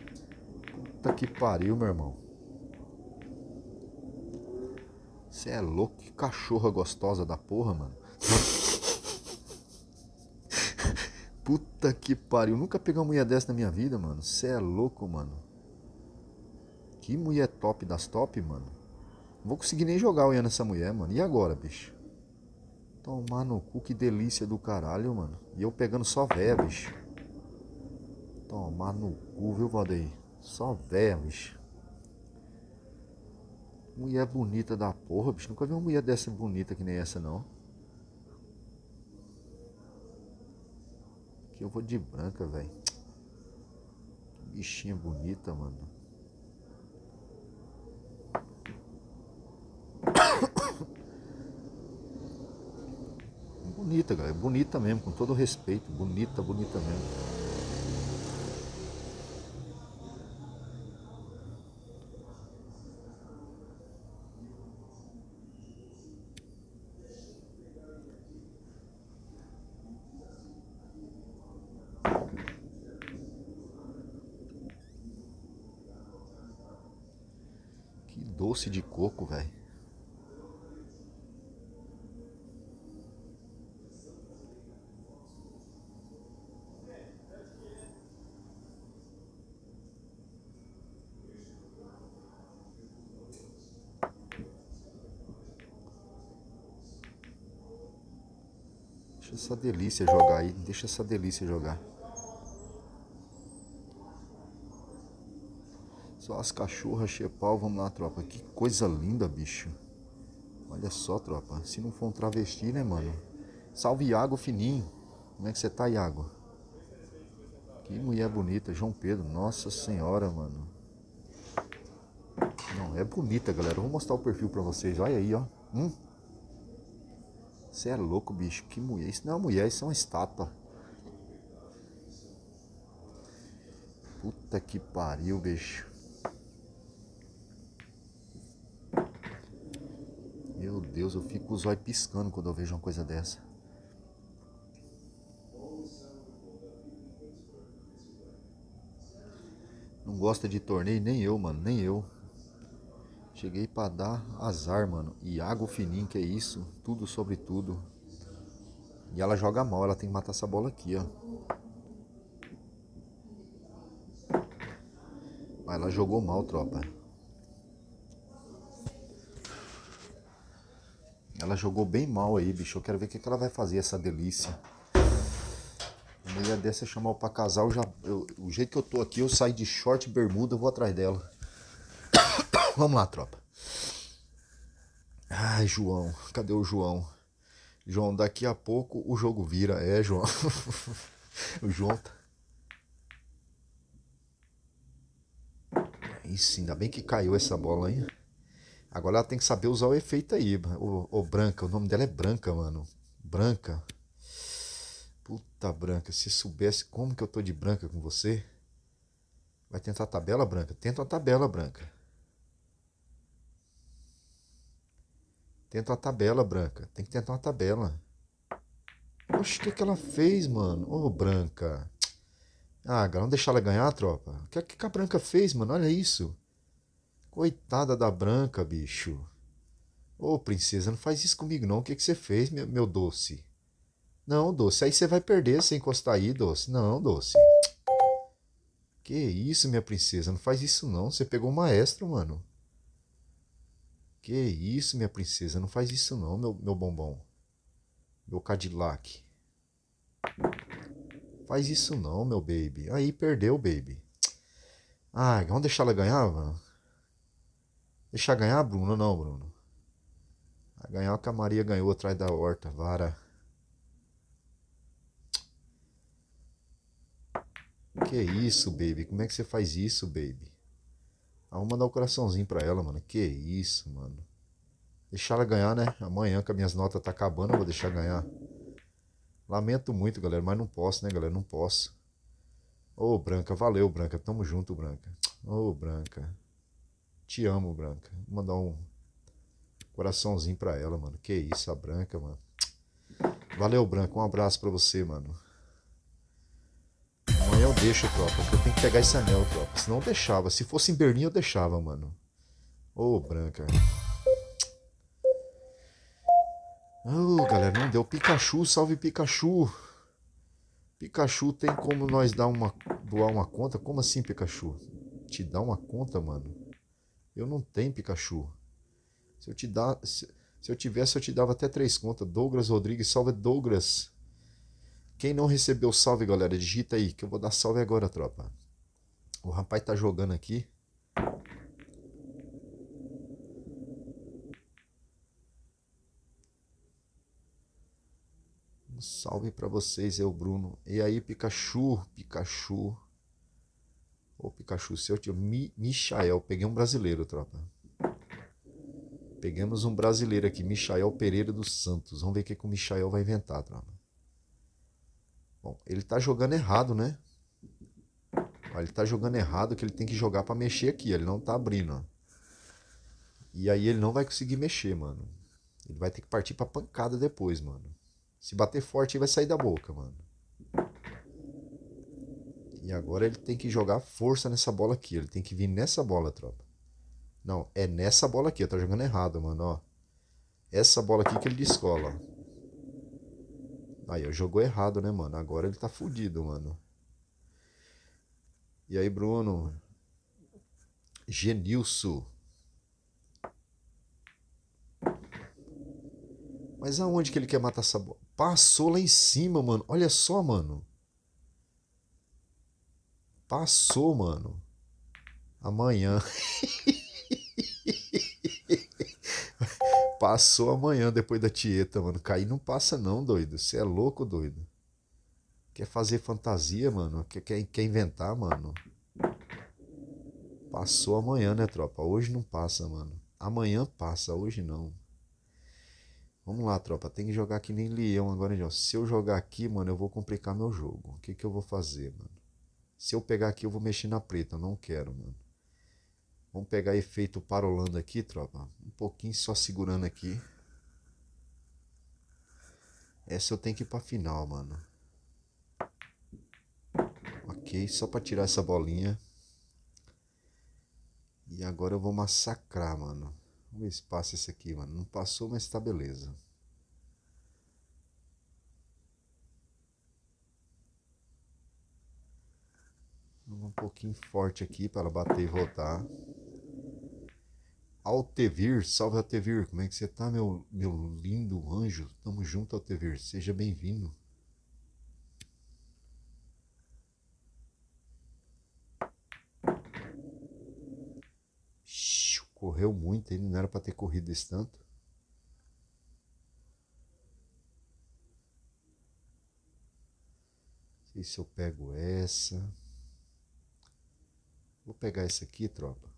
Puta que pariu, meu irmão. Você é louco, que cachorra gostosa da porra, mano. Puta que pariu, nunca peguei uma mulher dessa na minha vida, mano. Você é louco, mano. Que mulher top das top, mano. Não vou conseguir nem jogar olhando essa mulher, mano. E agora, bicho? Tomar no cu, que delícia do caralho, mano. E eu pegando só véia, bicho. Tomar no cu, viu, Valdeir? Só bicho. Mulher bonita da porra, bicho. Nunca vi uma mulher dessa bonita que nem essa, não. Aqui eu vou de branca, velho. Bichinha bonita, mano. <coughs> Bonita, galera. Bonita mesmo, com todo respeito. Bonita, bonita mesmo. doce de coco, velho. Deixa essa delícia jogar aí, deixa essa delícia jogar. Só as cachorras chepau, vamos lá, tropa. Que coisa linda, bicho. Olha só, tropa. Se não for um travesti, né, mano? Salve Iago Fininho. Como é que você tá, Iago? Que mulher bonita, João Pedro. Nossa senhora, mano. Não, é bonita, galera. vou mostrar o perfil pra vocês. Olha aí, ó. Hum? Você é louco, bicho. Que mulher. Isso não é uma mulher, isso é uma estátua. Puta que pariu, bicho. Deus, eu fico com os olhos piscando quando eu vejo uma coisa dessa. Não gosta de torneio nem eu, mano, nem eu. Cheguei para dar azar, mano. Iago finin que é isso? Tudo sobre tudo. E ela joga mal, ela tem que matar essa bola aqui, ó. Mas ela jogou mal, tropa. Ela jogou bem mal aí, bicho. Eu quero ver o que, que ela vai fazer, essa delícia. Uma mulher dessa chamar pra casar, eu já, eu, o jeito que eu tô aqui, eu saio de short bermuda, eu vou atrás dela. <coughs> Vamos lá, tropa. Ai, João, cadê o João? João, daqui a pouco o jogo vira. É, João. <laughs> o João tá... sim, ainda bem que caiu essa bola, hein? Agora ela tem que saber usar o efeito aí. Ô, Branca, o nome dela é Branca, mano. Branca. Puta Branca, se soubesse como que eu tô de branca com você. Vai tentar a tabela branca? Tenta a tabela branca. Tenta a tabela branca. Tem que tentar uma tabela. Oxe, o que, é que ela fez, mano? Ô, branca. Ah, não deixar ela ganhar, tropa. O que, é que a branca fez, mano? Olha isso. Coitada da Branca, bicho. Ô, oh, princesa, não faz isso comigo não. O que, que você fez, meu, meu doce? Não, doce, aí você vai perder se encostar aí, doce. Não, doce. Que isso, minha princesa, não faz isso não. Você pegou o maestro, mano. Que isso, minha princesa, não faz isso não, meu, meu bombom. Meu Cadillac. Faz isso não, meu baby. Aí perdeu, baby. Ah, vamos deixar ela ganhar, mano? Deixar ganhar Bruno não, Bruno. Vai ganhar o que a Maria ganhou atrás da horta, vara. Que isso, baby? Como é que você faz isso, baby? Ah, vamos dar o um coraçãozinho pra ela, mano. Que isso, mano. Deixar ela ganhar, né? Amanhã que as minhas notas tá acabando, eu vou deixar ganhar. Lamento muito, galera, mas não posso, né, galera? Não posso. Ô, oh, Branca, valeu, Branca. Tamo junto, Branca. Ô, oh, Branca. Te amo, Branca. Vou mandar um coraçãozinho pra ela, mano. Que isso, a Branca, mano. Valeu, Branca. Um abraço pra você, mano. Amanhã eu deixo, tropa. Porque eu tenho que pegar esse anel, tropa. Senão eu deixava. Se fosse em Berlim, eu deixava, mano. Ô, oh, Branca. Ô, oh, galera, não deu. Pikachu, salve Pikachu. Pikachu tem como nós dar uma, doar uma conta? Como assim, Pikachu? Te dá uma conta, mano? Eu não tenho Pikachu. Se eu te dar, se, se, eu tivesse, eu te dava até três contas. Douglas Rodrigues, salve Douglas. Quem não recebeu salve, galera, digita aí que eu vou dar salve agora, tropa. O rapaz tá jogando aqui. Um salve para vocês, eu Bruno. E aí, Pikachu, Pikachu. Ô, Pikachu, seu tio. Mi, Michael. Peguei um brasileiro, tropa. Pegamos um brasileiro aqui, Michael Pereira dos Santos. Vamos ver o que, que o Michael vai inventar, tropa. Bom, ele tá jogando errado, né? ele tá jogando errado que ele tem que jogar para mexer aqui. Ele não tá abrindo, ó. E aí ele não vai conseguir mexer, mano. Ele vai ter que partir pra pancada depois, mano. Se bater forte, ele vai sair da boca, mano. E agora ele tem que jogar força nessa bola aqui. Ele tem que vir nessa bola, tropa. Não, é nessa bola aqui. Eu tô jogando errado, mano, ó. Essa bola aqui que ele descola, ó. Aí, ó, jogou errado, né, mano? Agora ele tá fudido, mano. E aí, Bruno? Genilson. Mas aonde que ele quer matar essa bola? Passou lá em cima, mano. Olha só, mano. Passou, mano. Amanhã. <laughs> Passou amanhã depois da Tieta, mano. Cair não passa, não, doido. Você é louco, doido. Quer fazer fantasia, mano? Quer, quer, quer inventar, mano? Passou amanhã, né, tropa? Hoje não passa, mano. Amanhã passa, hoje não. Vamos lá, tropa. Tem que jogar que nem leão agora, hein, Se eu jogar aqui, mano, eu vou complicar meu jogo. O que, que eu vou fazer, mano? Se eu pegar aqui, eu vou mexer na preta. não quero, mano. Vamos pegar efeito parolando aqui, tropa. Um pouquinho só segurando aqui. Essa eu tenho que ir pra final, mano. Ok, só pra tirar essa bolinha. E agora eu vou massacrar, mano. Vamos ver se passa esse aqui, mano. Não passou, mas tá beleza. um pouquinho forte aqui para ela bater e voltar. Altevir, salve Altevir, como é que você tá, meu, meu lindo anjo? Tamo junto, Altevir, seja bem-vindo. Correu muito, ele não era para ter corrido esse tanto. Não sei se eu pego essa. Vou pegar esse aqui, tropa.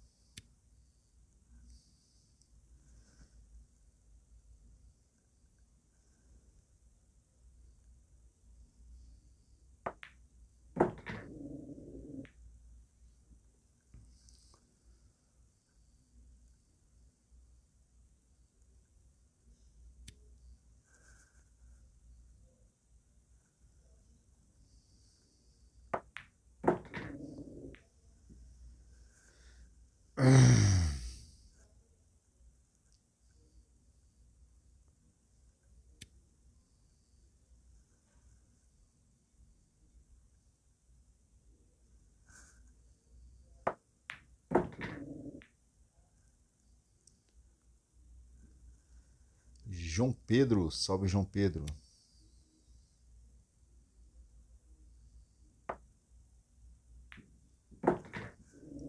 João Pedro, salve João Pedro.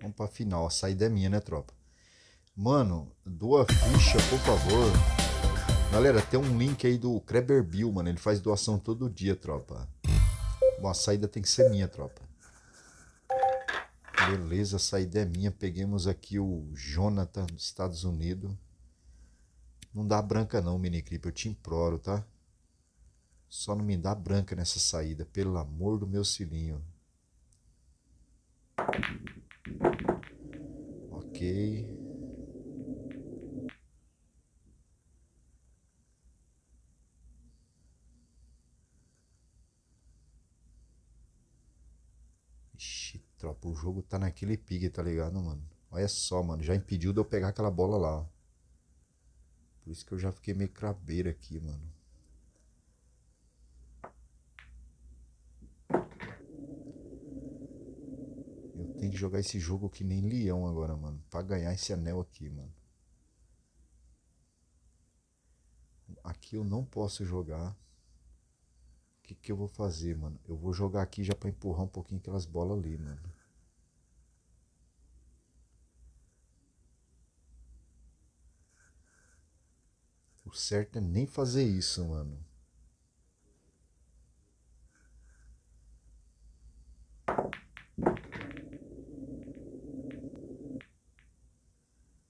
Vamos pra final, a saída é minha, né, tropa? Mano, doa ficha, por favor. Galera, tem um link aí do Kreber Bill, mano. Ele faz doação todo dia, tropa. Bom, a saída tem que ser minha, tropa. Beleza, a saída é minha. Peguemos aqui o Jonathan dos Estados Unidos. Não dá branca não, mini Miniclip, eu te imploro, tá? Só não me dá branca nessa saída, pelo amor do meu silinho. Ok. Ixi, tropa, o jogo tá naquele pig, tá ligado, mano? Olha só, mano, já impediu de eu pegar aquela bola lá, ó. Por isso que eu já fiquei meio crabeira aqui, mano. Eu tenho que jogar esse jogo que nem leão agora, mano. Pra ganhar esse anel aqui, mano. Aqui eu não posso jogar. O que, que eu vou fazer, mano? Eu vou jogar aqui já pra empurrar um pouquinho aquelas bolas ali, mano. O certo é nem fazer isso, mano.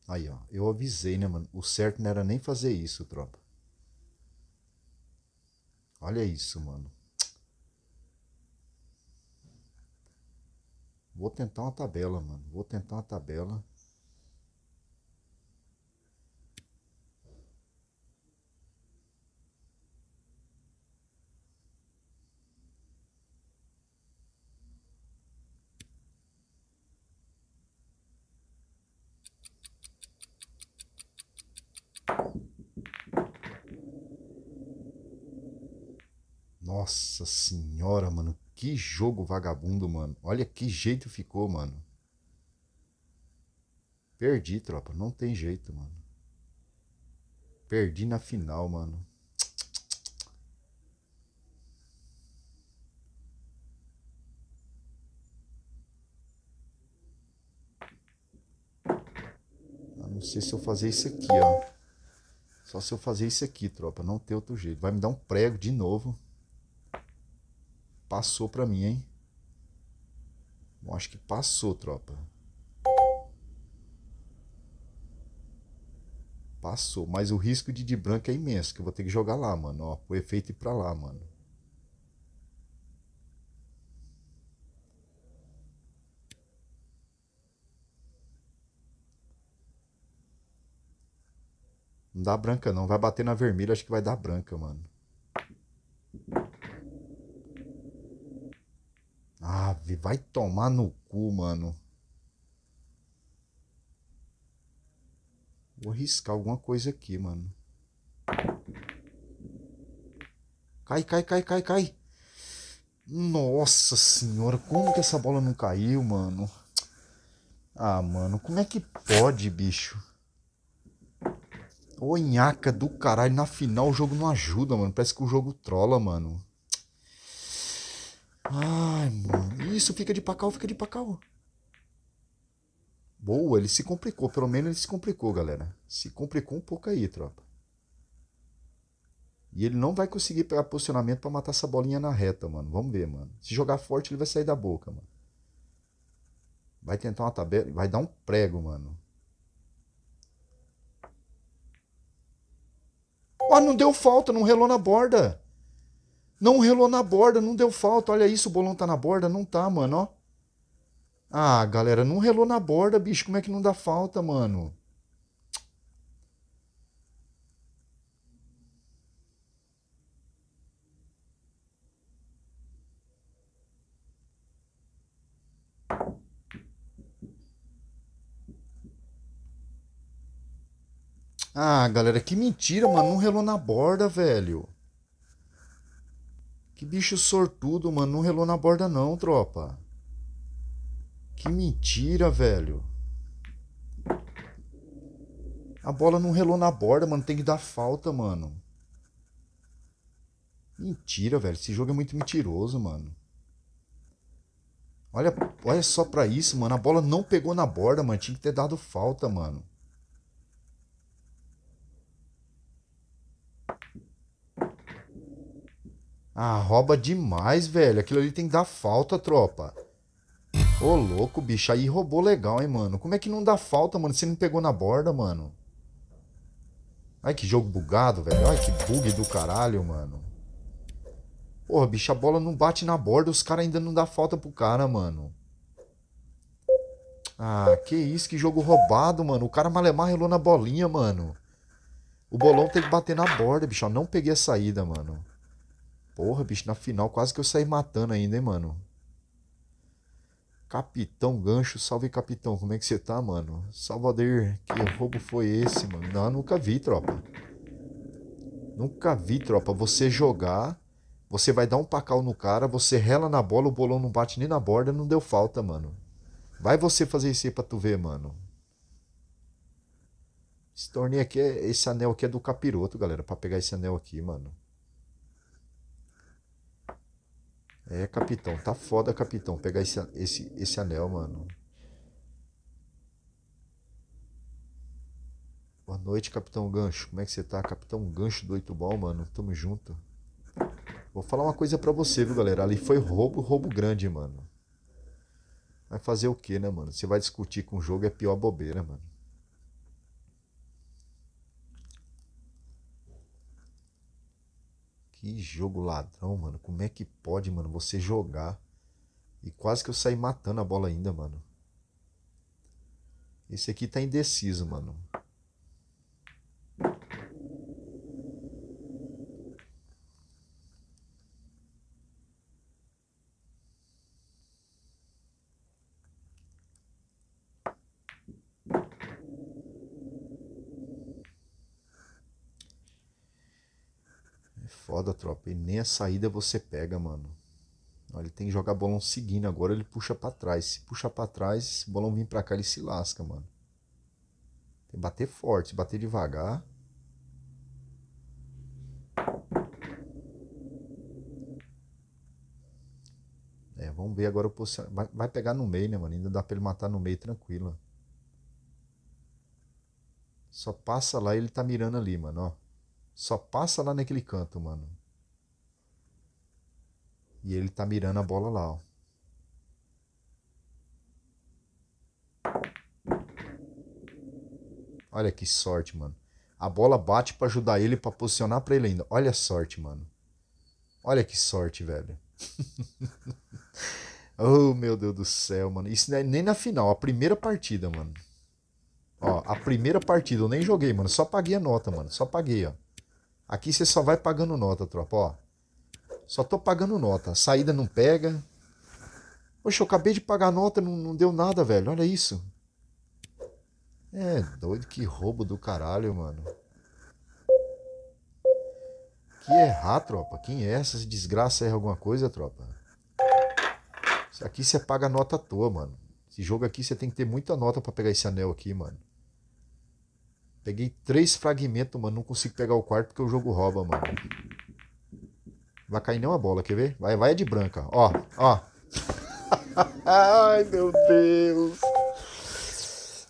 Aí, ó. Eu avisei, né, mano? O certo não era nem fazer isso, tropa. Olha isso, mano. Vou tentar uma tabela, mano. Vou tentar uma tabela. Nossa senhora, mano. Que jogo vagabundo, mano. Olha que jeito ficou, mano. Perdi, tropa. Não tem jeito, mano. Perdi na final, mano. Ah, não sei se eu fazer isso aqui, ó. Só se eu fazer isso aqui, tropa. Não tem outro jeito. Vai me dar um prego de novo. Passou para mim, hein? Bom, acho que passou, tropa. Passou, mas o risco de de branco é imenso, que eu vou ter que jogar lá, mano. Ó, o efeito ir pra lá, mano. Não dá branca não, vai bater na vermelha, acho que vai dar branca, mano. Ave, vai tomar no cu, mano. Vou arriscar alguma coisa aqui, mano. Cai, cai, cai, cai, cai. Nossa senhora, como que essa bola não caiu, mano? Ah, mano, como é que pode, bicho? Ô, nhaca do caralho, na final o jogo não ajuda, mano. Parece que o jogo trola, mano. Ai, mano. Isso, fica de pacal, fica de pacal. Boa, ele se complicou. Pelo menos ele se complicou, galera. Se complicou um pouco aí, tropa. E ele não vai conseguir pegar posicionamento para matar essa bolinha na reta, mano. Vamos ver, mano. Se jogar forte, ele vai sair da boca, mano. Vai tentar uma tabela. Vai dar um prego, mano. Ó, oh, ah, não deu falta, não relou na borda. Não relou na borda, não deu falta. Olha isso, o bolão tá na borda. Não tá, mano, ó. Ah, galera, não relou na borda, bicho. Como é que não dá falta, mano? Ah, galera, que mentira, mano. Não relou na borda, velho. Que bicho sortudo, mano. Não relou na borda, não, tropa. Que mentira, velho. A bola não relou na borda, mano. Tem que dar falta, mano. Mentira, velho. Esse jogo é muito mentiroso, mano. Olha, olha só pra isso, mano. A bola não pegou na borda, mano. Tinha que ter dado falta, mano. Ah, rouba demais, velho. Aquilo ali tem que dar falta, tropa. Ô, louco, bicho. Aí roubou legal, hein, mano. Como é que não dá falta, mano? Você não pegou na borda, mano. Ai, que jogo bugado, velho. Ai, que bug do caralho, mano. Porra, bicho, a bola não bate na borda. Os caras ainda não dá falta pro cara, mano. Ah, que isso. Que jogo roubado, mano. O cara malemar relou na bolinha, mano. O bolão tem que bater na borda, bicho. não peguei a saída, mano. Porra, bicho, na final quase que eu saí matando ainda, hein, mano. Capitão Gancho, salve capitão, como é que você tá, mano? Salvador, que roubo foi esse, mano? Não, nunca vi, tropa. Nunca vi, tropa. Você jogar, você vai dar um pacal no cara, você rela na bola, o bolão não bate nem na borda, não deu falta, mano. Vai você fazer isso aí pra tu ver, mano. Esse torneio aqui, é, esse anel aqui é do capiroto, galera, para pegar esse anel aqui, mano. É, capitão, tá foda, capitão, pegar esse, esse, esse anel, mano. Boa noite, Capitão Gancho. Como é que você tá? Capitão Gancho do Oito Ball, mano. Tamo junto. Vou falar uma coisa pra você, viu, galera? Ali foi roubo, roubo grande, mano. Vai fazer o que, né, mano? Você vai discutir com o jogo, é pior bobeira, mano. Que jogo ladrão, mano. Como é que pode, mano, você jogar? E quase que eu saí matando a bola ainda, mano. Esse aqui tá indeciso, mano. foda, tropa. E nem a saída você pega, mano. Ele tem que jogar bolão seguindo. Agora ele puxa para trás. Se puxa para trás, se o bolão vir para cá, ele se lasca, mano. Tem que bater forte, bater devagar. É, vamos ver agora o posicionamento. Vai, pegar no meio, né, mano? Ainda dá pra ele matar no meio tranquilo. Só passa lá e ele tá mirando ali, mano, ó. Só passa lá naquele canto, mano. E ele tá mirando a bola lá, ó. Olha que sorte, mano. A bola bate para ajudar ele, para posicionar para ele ainda. Olha a sorte, mano. Olha que sorte, velho. <laughs> oh, meu Deus do céu, mano. Isso não é nem na final, a primeira partida, mano. Ó, a primeira partida eu nem joguei, mano. Só paguei a nota, mano. Só paguei, ó. Aqui você só vai pagando nota, tropa, ó. Só tô pagando nota. Saída não pega. Poxa, eu acabei de pagar nota, não, não deu nada, velho. Olha isso. É doido, que roubo do caralho, mano. Que errar, tropa. Quem é essa? Se desgraça erra alguma coisa, tropa. Isso aqui você paga nota à toa, mano. Esse jogo aqui você tem que ter muita nota para pegar esse anel aqui, mano. Peguei três fragmentos, mano. Não consigo pegar o quarto porque o jogo rouba, mano. Vai cair nenhuma bola, quer ver? Vai, vai é de branca. Ó, ó. <laughs> Ai, meu Deus.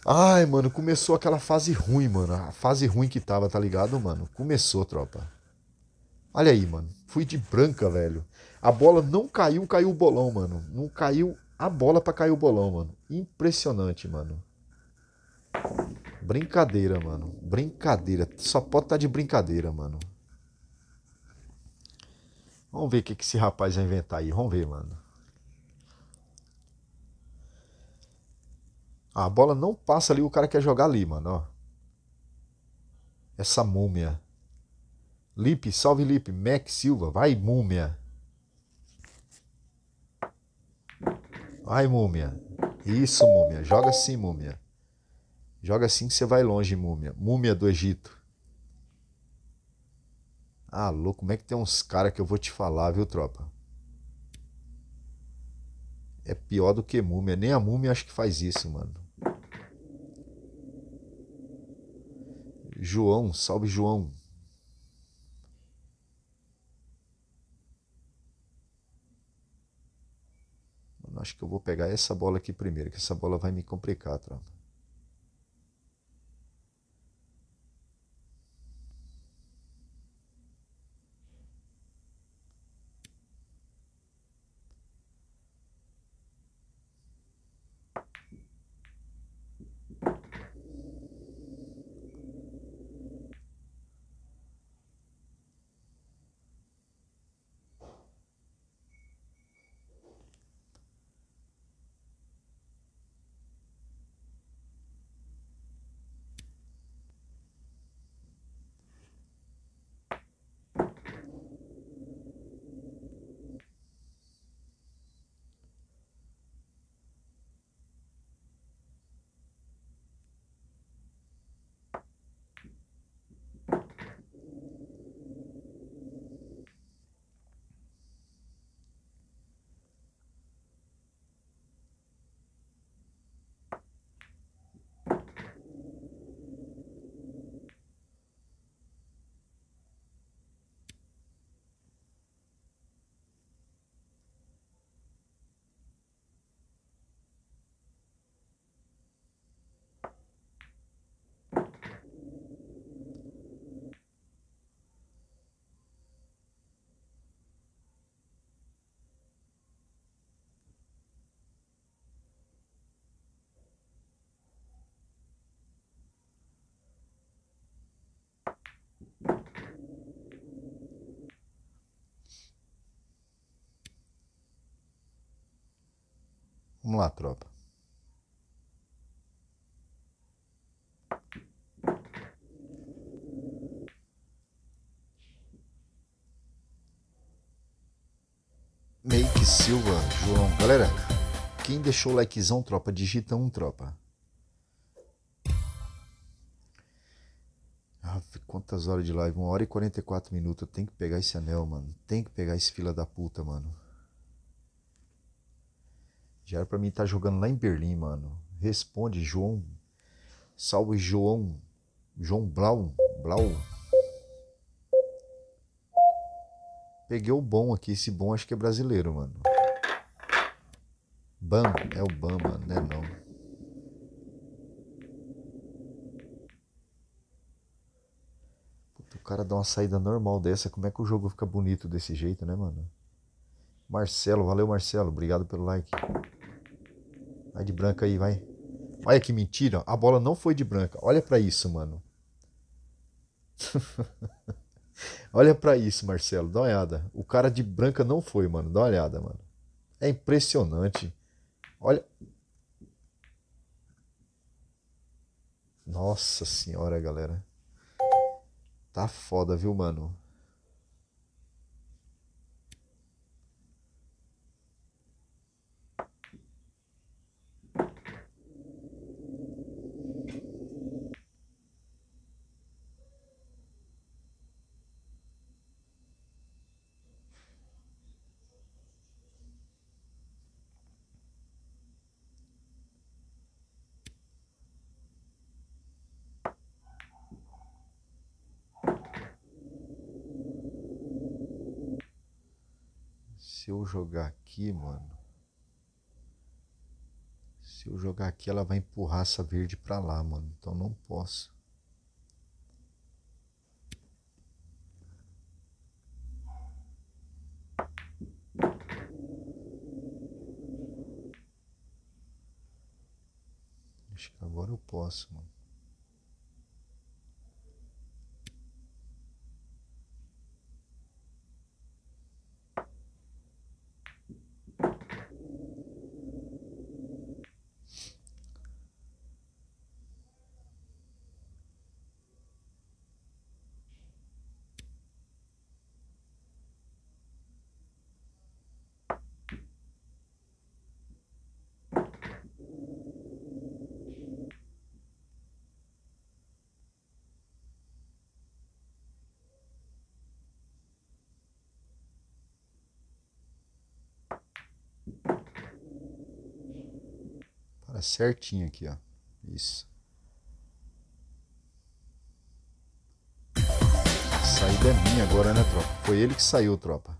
Ai, mano, começou aquela fase ruim, mano. A fase ruim que tava, tá ligado, mano? Começou, tropa. Olha aí, mano. Fui de branca, velho. A bola não caiu, caiu o bolão, mano. Não caiu a bola pra cair o bolão, mano. Impressionante, mano. Brincadeira, mano. Brincadeira. Só pode estar tá de brincadeira, mano. Vamos ver o que, esse rapaz vai inventar aí. Vamos ver, mano. Ah, a bola não passa ali, o cara quer jogar ali, mano. Ó. Essa múmia. Lipe, salve Lipe. Mac Silva, vai múmia. Vai múmia. Isso, múmia. Joga sim, múmia. Joga assim que você vai longe, múmia. Múmia do Egito. Ah, louco, como é que tem uns caras que eu vou te falar, viu, tropa? É pior do que múmia. Nem a múmia acho que faz isso, mano. João, salve João. Mano, acho que eu vou pegar essa bola aqui primeiro, que essa bola vai me complicar, tropa. Vamos lá, tropa. Make Silva, João. Galera, quem deixou o likezão, tropa, digita um, tropa. quantas horas de live? Uma hora e 44 minutos. Eu tenho que pegar esse anel, mano. Tem que pegar esse fila da puta, mano. Já era pra mim estar tá jogando lá em Berlim, mano. Responde, João. Salve, João. João Blau. Blau. Peguei o bom aqui. Esse bom acho que é brasileiro, mano. Ban. É o Ban, mano. Não é não. O cara dá uma saída normal dessa, como é que o jogo fica bonito desse jeito, né, mano? Marcelo, valeu Marcelo, obrigado pelo like. Vai de branca aí, vai. Olha que mentira. A bola não foi de branca. Olha para isso, mano. <laughs> Olha para isso, Marcelo. Dá uma olhada. O cara de branca não foi, mano. Dá uma olhada, mano. É impressionante. Olha. Nossa senhora, galera. Tá foda, viu, mano? jogar aqui, mano. Se eu jogar aqui, ela vai empurrar essa verde pra lá, mano. Então não posso. Acho que agora eu posso, mano. certinho aqui, ó. Isso. A saída é minha agora, né, tropa? Foi ele que saiu, tropa.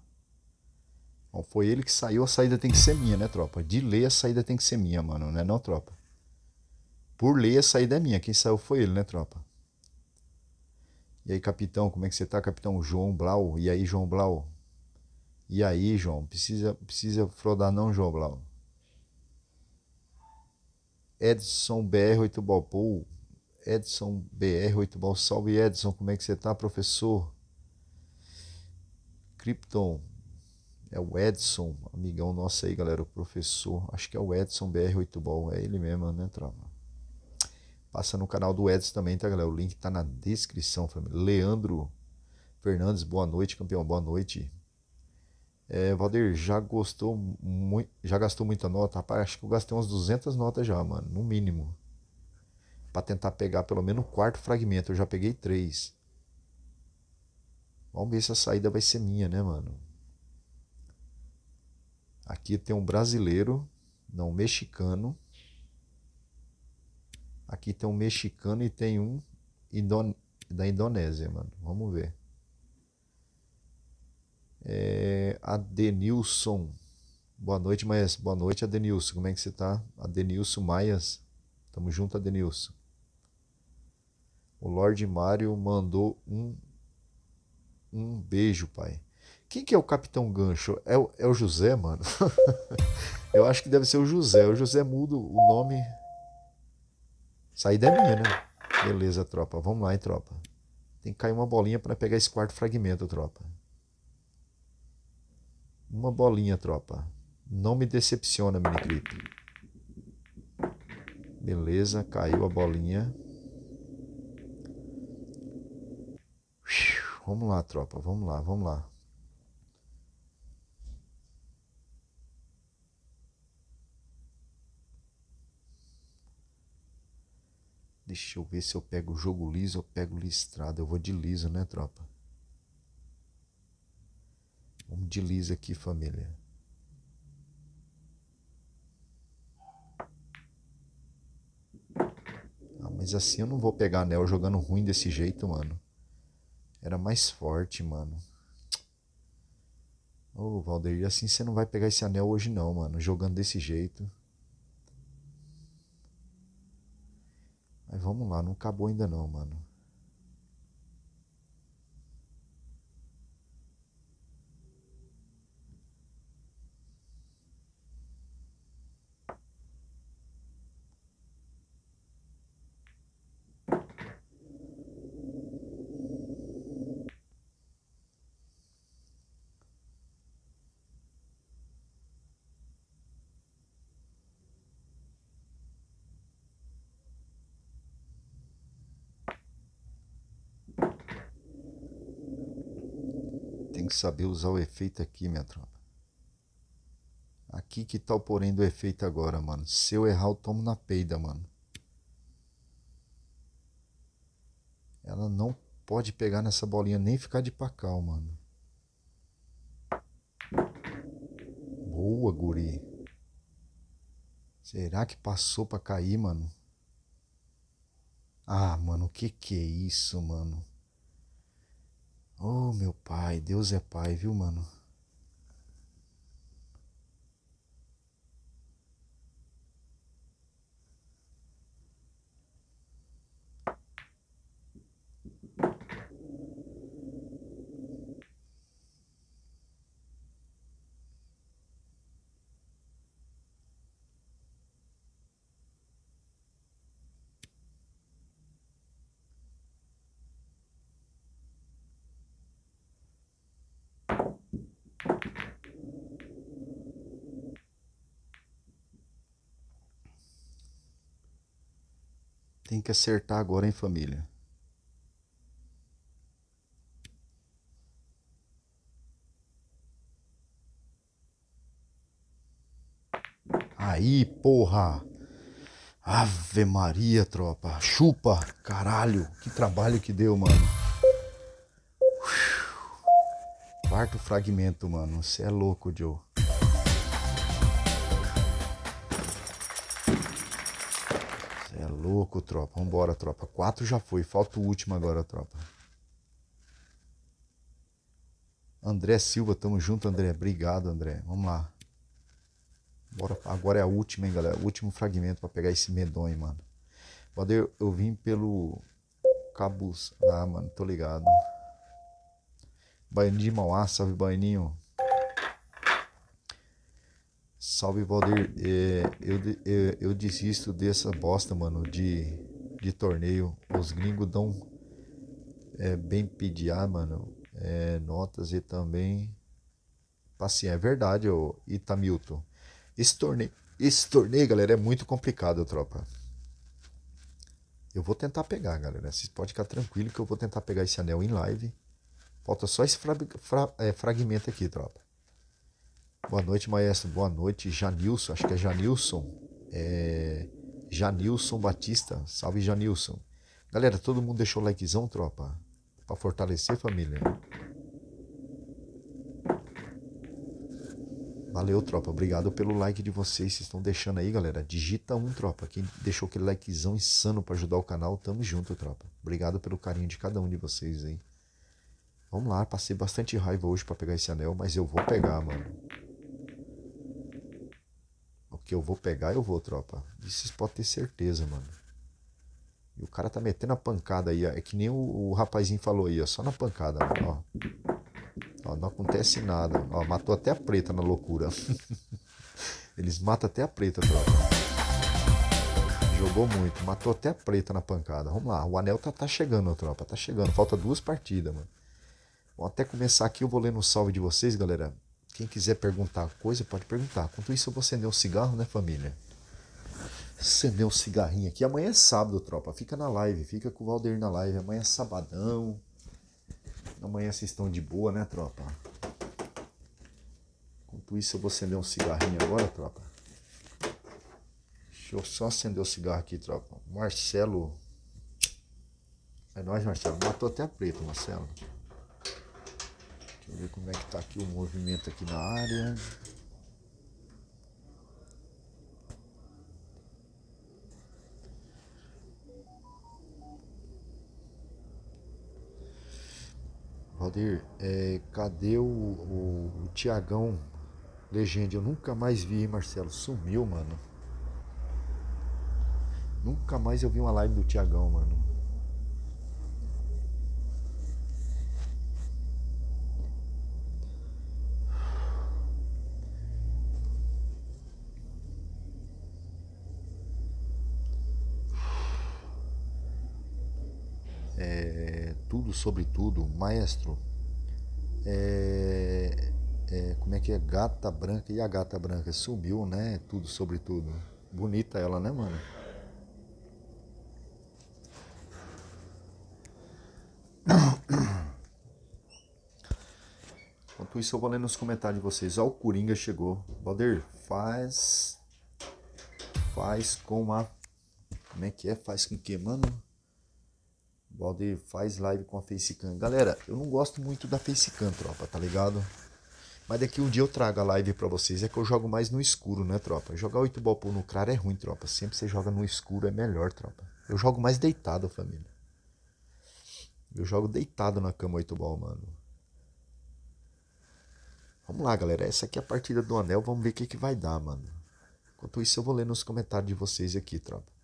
Bom, foi ele que saiu, a saída tem que ser minha, né, tropa? De lei a saída tem que ser minha, mano, né, não, tropa? Por lei a saída é minha, quem saiu foi ele, né, tropa? E aí, capitão, como é que você tá, capitão? João Blau. E aí, João Blau? E aí, João? Precisa, precisa frodar não, João Blau? Edson BR8 Balpou. Edson BR8 Bal. Salve Edson, como é que você tá, professor? Krypton. É o Edson, amigão nosso aí, galera, o professor. Acho que é o Edson BR8 Bal. É ele mesmo, né, Trava? Passa no canal do Edson também, tá, galera? O link tá na descrição, família. Leandro Fernandes, boa noite, campeão. Boa noite. É, Valdir, já gostou muito, já gastou muita nota? Rapaz, acho que eu gastei umas 200 notas já, mano, no mínimo. Para tentar pegar pelo menos o quarto fragmento, eu já peguei três. Vamos ver se a saída vai ser minha, né, mano? Aqui tem um brasileiro, não, um mexicano. Aqui tem um mexicano e tem um Indone da Indonésia, mano. Vamos ver. É, Adenilson. Boa noite, Maias. Boa noite, Adenilson. Como é que você tá? Adenilson Maias. Tamo junto, Adenilson. O Lorde Mário mandou um, um beijo, pai. Quem que é o Capitão Gancho? É o, é o José, mano? <laughs> Eu acho que deve ser o José. O José muda o nome. Saída é minha, né? Beleza, tropa. Vamos lá, hein, tropa. Tem que cair uma bolinha para pegar esse quarto fragmento, tropa. Uma bolinha, tropa. Não me decepciona, mini clip Beleza, caiu a bolinha. Vamos lá, tropa. Vamos lá, vamos lá. Deixa eu ver se eu pego jogo liso ou pego listrado. Eu vou de liso, né, tropa? Vamos de lisa aqui, família. Ah, mas assim eu não vou pegar anel jogando ruim desse jeito, mano. Era mais forte, mano. Ô, oh, Valdeir, assim você não vai pegar esse anel hoje não, mano. Jogando desse jeito. Mas vamos lá, não acabou ainda não, mano. saber usar o efeito aqui, minha tropa. Aqui que tá o porém do efeito agora, mano. Se eu errar, eu tomo na peida, mano. Ela não pode pegar nessa bolinha nem ficar de pacal, mano. Boa, guri. Será que passou pra cair, mano? Ah, mano, o que que é isso, mano? Oh, meu pai, Deus é pai, viu, mano? que acertar agora, hein, família? Aí, porra! Ave Maria, tropa! Chupa! Caralho! Que trabalho que deu, mano! Quarto fragmento, mano. Você é louco, Joe. louco, tropa. Vambora, tropa. Quatro já foi. Falta o último agora, tropa. André Silva, tamo junto, André. Obrigado, André. Vamos lá. Bora, agora é a última, hein, galera. O último fragmento para pegar esse medonho, mano. Pode eu, eu vim pelo Cabus, Ah, mano, tô ligado. Baianinho de Mauá, salve, Baianinho. Salve, Valdir. É, eu, é, eu, eu desisto dessa bosta, mano, de, de torneio. Os gringos dão é, bem pediar, mano, é, notas e também. Assim, é verdade, ô Itamilton. Esse torneio, esse torneio, galera, é muito complicado, tropa. Eu vou tentar pegar, galera. Vocês podem ficar tranquilo que eu vou tentar pegar esse anel em live. Falta só esse fra fra é, fragmento aqui, tropa. Boa noite, maestro. Boa noite, Janilson. Acho que é Janilson. É... Janilson Batista. Salve, Janilson. Galera, todo mundo deixou o likezão, tropa? Pra fortalecer, família. Valeu, tropa. Obrigado pelo like de vocês. Vocês estão deixando aí, galera. Digita um, tropa. Quem deixou aquele likezão insano para ajudar o canal, tamo junto, tropa. Obrigado pelo carinho de cada um de vocês aí. Vamos lá, passei bastante raiva hoje para pegar esse anel, mas eu vou pegar, mano que eu vou pegar, eu vou, tropa. Isso vocês podem ter certeza, mano. E o cara tá metendo a pancada aí, ó. É que nem o, o rapazinho falou aí, ó. Só na pancada, mano, ó. ó. Não acontece nada. Ó, matou até a preta na loucura. <laughs> Eles matam até a preta, tropa. Jogou muito, matou até a preta na pancada. Vamos lá, o anel tá, tá chegando, tropa. Tá chegando. Falta duas partidas, mano. Vou até começar aqui, eu vou lendo um salve de vocês, galera. Quem quiser perguntar coisa, pode perguntar. Enquanto isso, eu vou acender um cigarro, né, família? Acender um cigarrinho aqui. Amanhã é sábado, tropa. Fica na live, fica com o Valdeir na live. Amanhã é sabadão. Amanhã vocês estão de boa, né, tropa? Enquanto isso, eu vou acender um cigarrinho agora, tropa. Deixa eu só acender o cigarro aqui, tropa. Marcelo. É nóis, Marcelo. Matou até a preta, Marcelo. Deixa eu ver como é que tá aqui o movimento aqui na área. Valdir, é, cadê o, o, o Tiagão Legenda? Eu nunca mais vi, Marcelo. Sumiu, mano. Nunca mais eu vi uma live do Tiagão, mano. sobretudo, Maestro, é, é, como é que é? Gata Branca. E a Gata Branca subiu, né? Tudo, sobretudo. Bonita ela, né, mano? <coughs> Enquanto isso, eu vou ler nos comentários de vocês. Ó, o Coringa chegou. Valder, faz. Faz com a. Como é que é? Faz com que, mano? Valdir faz live com a facecam. Galera, eu não gosto muito da facecam, tropa, tá ligado? Mas daqui um dia eu trago a live para vocês. É que eu jogo mais no escuro, né, tropa? Jogar oito ball no cara é ruim, tropa. Sempre você joga no escuro é melhor, tropa. Eu jogo mais deitado, família. Eu jogo deitado na cama oito ball, mano. Vamos lá, galera. Essa aqui é a partida do anel. Vamos ver o que, que vai dar, mano. Enquanto isso, eu vou ler nos comentários de vocês aqui, tropa.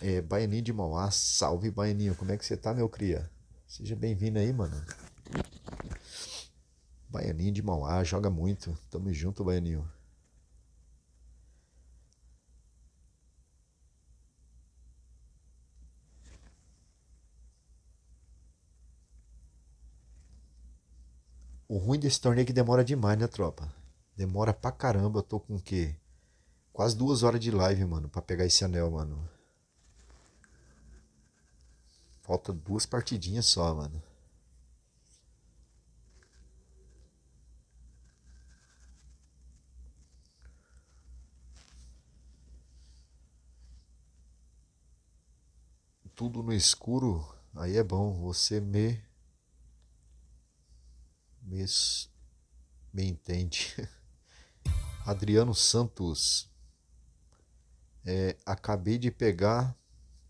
É, Baianinho de Mauá, salve Baianinho, como é que você tá, meu cria? Seja bem-vindo aí, mano. Baianinho de Mauá, joga muito. Tamo junto, Baianinho. O ruim desse torneio é que demora demais, né, tropa? Demora pra caramba. Eu tô com o quê? Quase duas horas de live, mano, pra pegar esse anel, mano. Falta duas partidinhas só, mano. Tudo no escuro, aí é bom. Você me. Me, me entende. <laughs> Adriano Santos. É, acabei de pegar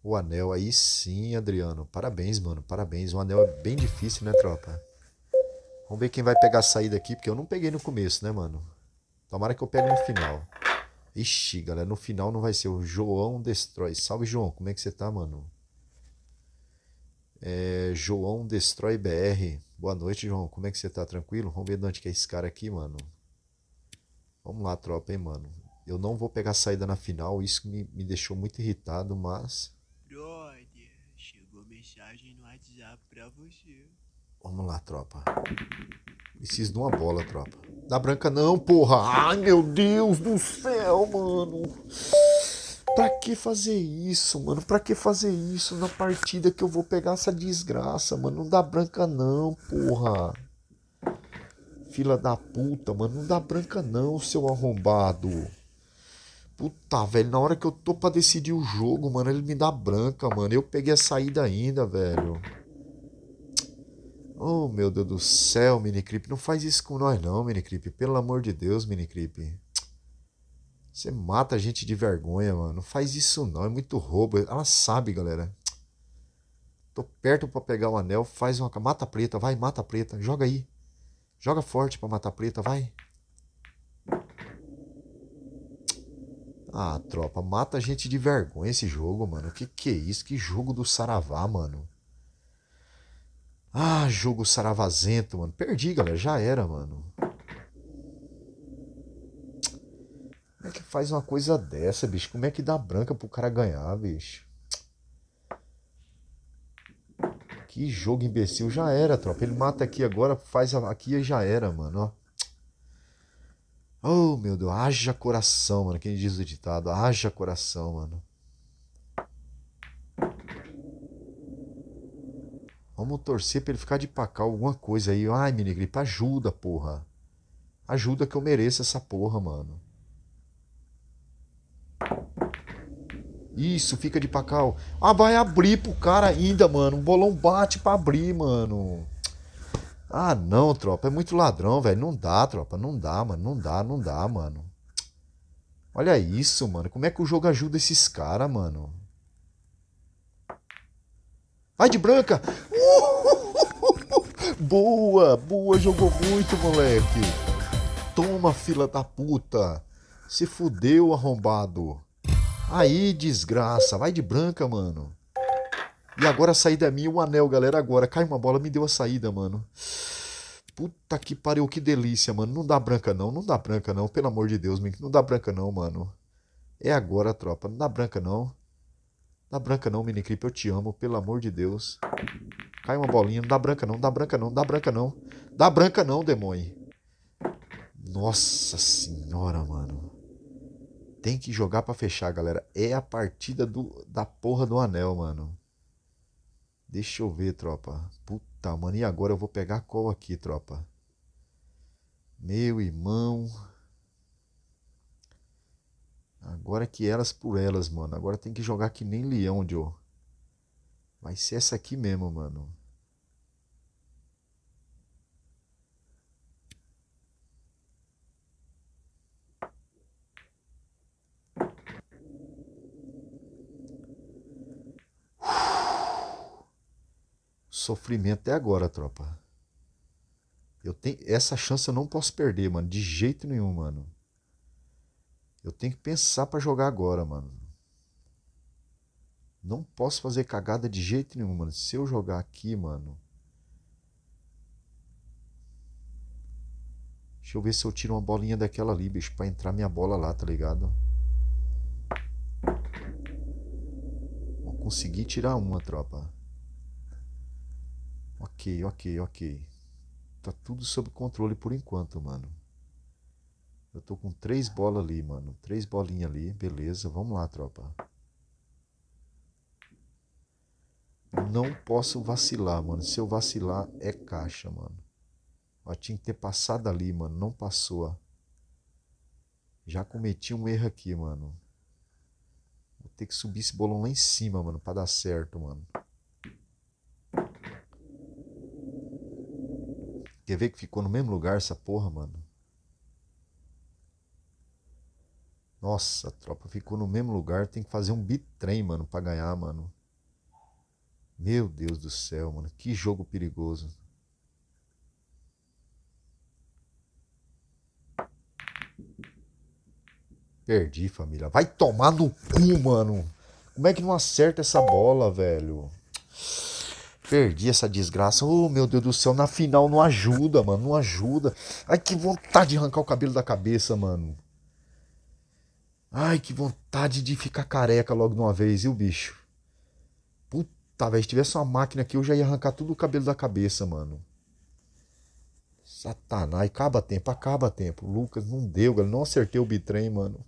o anel aí sim, Adriano. Parabéns, mano. Parabéns. O anel é bem difícil, né, tropa? Vamos ver quem vai pegar a saída aqui, porque eu não peguei no começo, né, mano? Tomara que eu pegue no final. Ixi, galera, no final não vai ser o João Destrói. Salve, João. Como é que você tá, mano? É, João Destrói BR. Boa noite, João. Como é que você tá? Tranquilo? Vamos ver de onde que é esse cara aqui, mano. Vamos lá, tropa, hein, mano. Eu não vou pegar a saída na final. Isso me, me deixou muito irritado, mas pra você. Vamos lá, tropa. Preciso de uma bola, tropa. Da branca não, porra. Ai, meu Deus do céu, mano. Pra que fazer isso, mano? Pra que fazer isso na partida que eu vou pegar essa desgraça, mano? Não dá branca não, porra. Fila da puta, mano. Não dá branca não, seu arrombado. Puta, velho, na hora que eu tô pra decidir o jogo, mano, ele me dá branca, mano. Eu peguei a saída ainda, velho. Oh, meu Deus do céu, Minicrip. Não faz isso com nós, não, Minicrip. Pelo amor de Deus, Minicrip. Você mata a gente de vergonha, mano. Não faz isso, não. É muito roubo. Ela sabe, galera. Tô perto pra pegar o anel. Faz uma. Mata preta, vai, mata preta. Joga aí. Joga forte pra mata preta, vai. Ah, tropa, mata a gente de vergonha esse jogo, mano. Que que é isso? Que jogo do Saravá, mano. Ah, jogo saravazento, mano. Perdi, galera. Já era, mano. Como é que faz uma coisa dessa, bicho? Como é que dá branca pro cara ganhar, bicho? Que jogo imbecil. Já era, tropa. Ele mata aqui agora, faz aqui e já era, mano. Ó. Oh, meu Deus, haja coração, mano. Quem diz o ditado? Haja coração, mano. Vamos torcer pra ele ficar de pacal alguma coisa aí. Ai, Minigripe, ajuda, porra. Ajuda que eu mereço essa porra, mano. Isso, fica de pacal. Ah, vai abrir pro cara ainda, mano. O bolão bate pra abrir, mano. Ah, não, tropa, é muito ladrão, velho. Não dá, tropa, não dá, mano, não dá, não dá, mano. Olha isso, mano. Como é que o jogo ajuda esses caras, mano? Vai de branca! <laughs> Boa, boa, jogou muito, moleque. Toma, fila da puta. Se fudeu, arrombado. Aí, desgraça. Vai de branca, mano. E agora a saída é minha, um anel, galera. Agora cai uma bola, me deu a saída, mano. Puta que pariu, que delícia, mano. Não dá branca, não. Não dá branca, não. Pelo amor de Deus, Mink. Não dá branca, não, mano. É agora, tropa. Não dá branca, não. não Dá branca não, Miniclip, eu te amo, pelo amor de Deus. Cai uma bolinha, não dá branca não, não dá branca não, dá branca não. Dá branca não, demônio. Nossa senhora, mano. Tem que jogar para fechar, galera. É a partida do, da porra do anel, mano. Deixa eu ver, tropa. Puta, mano, e agora eu vou pegar qual aqui, tropa? Meu irmão. Agora que elas por elas, mano. Agora tem que jogar que nem leão, Joe. Vai ser essa aqui mesmo, mano. sofrimento até agora, tropa. Eu tenho essa chance eu não posso perder, mano, de jeito nenhum, mano. Eu tenho que pensar para jogar agora, mano. Não posso fazer cagada de jeito nenhum, mano. Se eu jogar aqui, mano, Deixa eu ver se eu tiro uma bolinha daquela ali, bicho, pra entrar minha bola lá, tá ligado? Vou conseguir tirar uma, tropa. Ok, ok, ok. Tá tudo sob controle por enquanto, mano. Eu tô com três bolas ali, mano. Três bolinhas ali. Beleza, vamos lá, tropa. Não posso vacilar, mano. Se eu vacilar, é caixa, mano. Eu tinha que ter passado ali, mano. Não passou. Já cometi um erro aqui, mano. Vou ter que subir esse bolão lá em cima, mano, pra dar certo, mano. Quer ver que ficou no mesmo lugar essa porra, mano? Nossa, tropa, ficou no mesmo lugar. Tem que fazer um bitrem, mano, pra ganhar, mano. Meu Deus do céu, mano. Que jogo perigoso. Perdi, família. Vai tomar no cu, mano. Como é que não acerta essa bola, velho? Perdi essa desgraça. Oh, meu Deus do céu, na final não ajuda, mano, não ajuda. Ai, que vontade de arrancar o cabelo da cabeça, mano. Ai, que vontade de ficar careca logo de uma vez, viu, bicho? Puta, velho, se tivesse uma máquina aqui, eu já ia arrancar tudo o cabelo da cabeça, mano. Satanás, acaba tempo, acaba tempo. Lucas, não deu, galera, não acertei o bitrem, mano.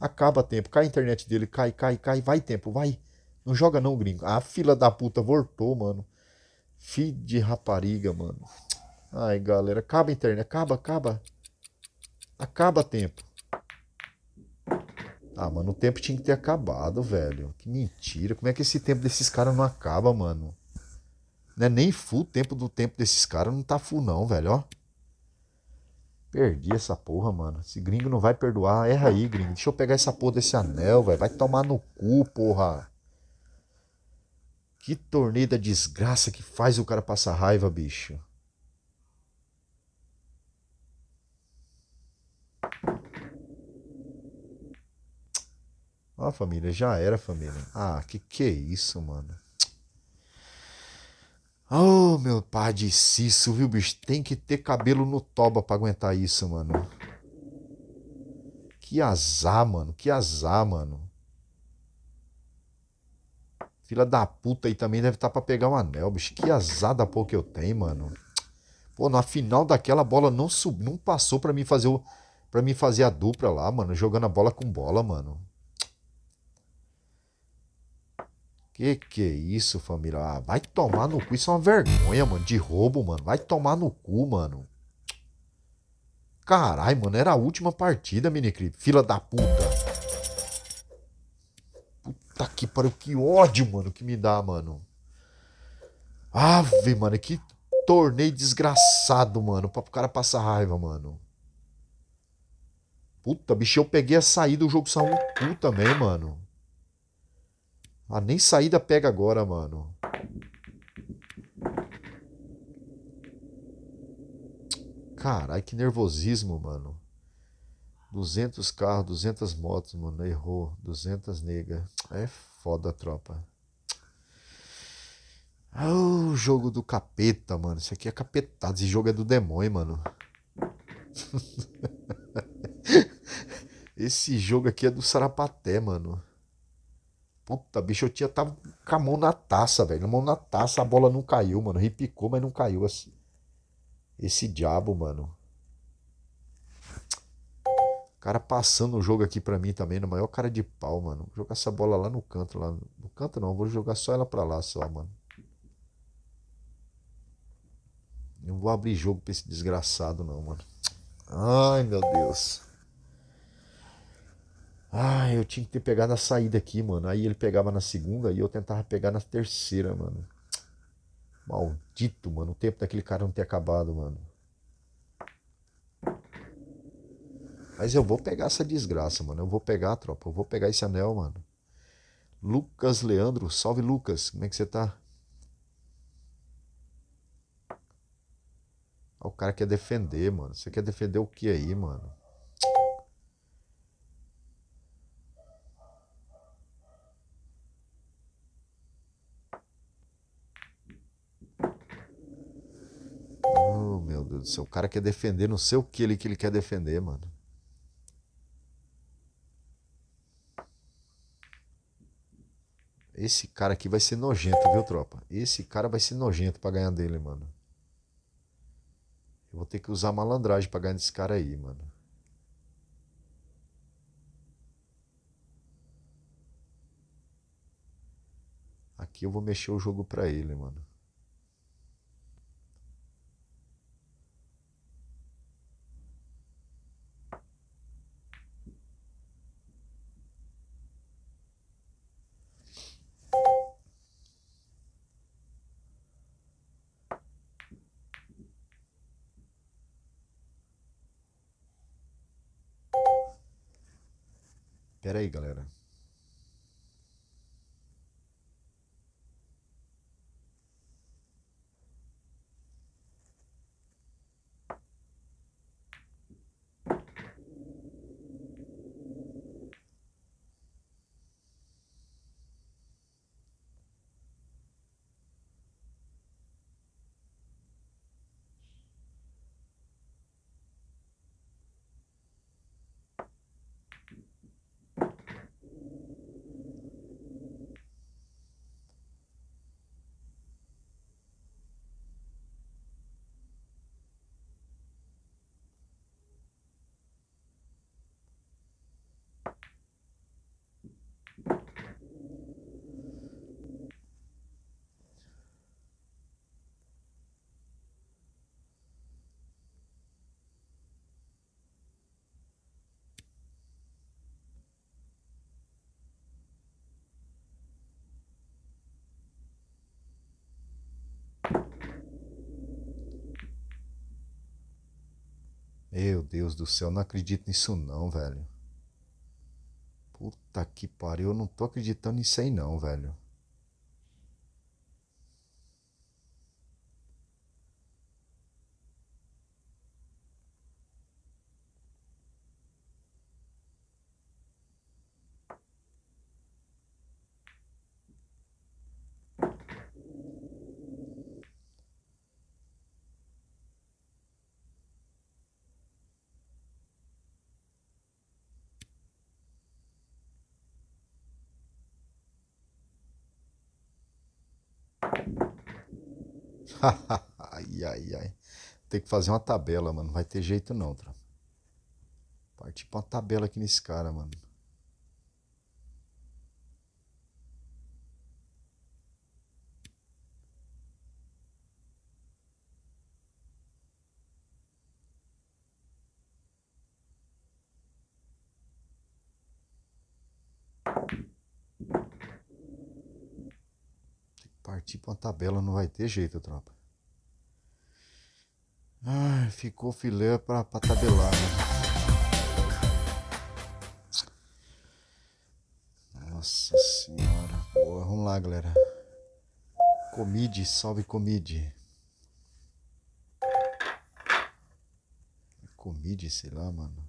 Acaba tempo, cai a internet dele, cai, cai, cai, vai tempo, vai. Não joga não, gringo. A fila da puta voltou, mano. Filho de rapariga, mano. Ai, galera. Acaba a internet. Acaba, acaba. Acaba tempo. Ah, mano, o tempo tinha que ter acabado, velho. Que mentira. Como é que esse tempo desses caras não acaba, mano? Não é nem full tempo do tempo desses caras. Não tá full, não, velho, ó. Perdi essa porra, mano. Esse gringo não vai perdoar. Erra aí, gringo. Deixa eu pegar essa porra desse anel, velho. Vai tomar no cu, porra. Que torneio da desgraça que faz o cara passar raiva, bicho. Ó, família, já era, família. Ah, que que é isso, mano? Oh, meu pai de Cício, viu, bicho? Tem que ter cabelo no toba pra aguentar isso, mano. Que azar, mano. Que azar, mano. Fila da puta aí também deve estar tá pra pegar um anel, bicho. Que azar da porra que eu tenho, mano. Pô, na final daquela bola não sub, não passou para mim fazer o para mim fazer a dupla lá, mano, jogando a bola com bola, mano. Que que é isso, família? Ah, vai tomar no cu, isso é uma vergonha, mano, de roubo, mano. Vai tomar no cu, mano. Caralho, mano, era a última partida, mini clip. Fila da puta. Puta que pariu, que ódio, mano, que me dá, mano. Ave, mano, que torneio desgraçado, mano, pra o cara passar raiva, mano. Puta, bicho, eu peguei a saída, o jogo saiu cu também, mano. Ah, nem saída pega agora, mano. Caralho, que nervosismo, mano. 200 carros, 200 motos, mano. Errou. 200 negas. É foda, tropa. Ah, oh, o jogo do capeta, mano. Isso aqui é capetado. Esse jogo é do demônio, mano. <laughs> Esse jogo aqui é do Sarapaté, mano. Puta, bicho, eu tinha tava com a mão na taça, velho. Na mão na taça, a bola não caiu, mano. Ripicou, mas não caiu assim. Esse diabo, mano cara passando o jogo aqui para mim também, no maior cara de pau, mano. Vou jogar essa bola lá no canto, lá no canto não, vou jogar só ela para lá só, mano. Não vou abrir jogo pra esse desgraçado não, mano. Ai, meu Deus. Ai, eu tinha que ter pegado a saída aqui, mano. Aí ele pegava na segunda e eu tentava pegar na terceira, mano. Maldito, mano. O tempo daquele cara não ter acabado, mano. Mas eu vou pegar essa desgraça, mano. Eu vou pegar, tropa. Eu vou pegar esse anel, mano. Lucas Leandro, salve Lucas. Como é que você tá? O cara quer defender, mano. Você quer defender o que aí, mano? Oh, meu Deus do céu. O cara quer defender não sei o que ele que ele quer defender, mano. Esse cara aqui vai ser nojento, viu, tropa? Esse cara vai ser nojento pra ganhar dele, mano. Eu vou ter que usar malandragem pra ganhar desse cara aí, mano. Aqui eu vou mexer o jogo pra ele, mano. திரைகள் Meu Deus do céu, não acredito nisso não, velho. Puta que pariu, eu não tô acreditando nisso aí não, velho. <laughs> ai, ai, ai. Tem que fazer uma tabela, mano. Não vai ter jeito não, tropa. Partir pra uma tabela aqui nesse cara, mano. tabela não vai ter jeito, tropa. Ai, ficou filé pra, pra tabelar, né? Nossa senhora. Boa, vamos lá, galera. Comide, salve comide. Comide, sei lá, mano.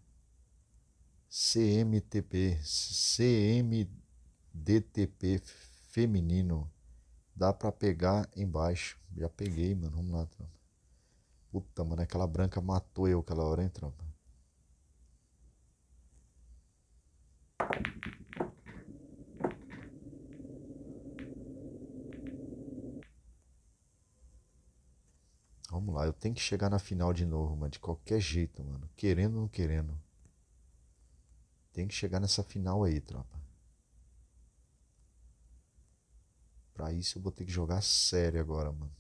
CMTP, CMDTP feminino. Dá pra pegar embaixo. Já peguei, mano. Vamos lá, trampa. Puta, mano, aquela branca matou eu aquela hora, hein, trampa. Vamos lá, eu tenho que chegar na final de novo, mano. De qualquer jeito, mano. Querendo ou não querendo. Tem que chegar nessa final aí, tropa. Pra isso eu vou ter que jogar sério agora, mano.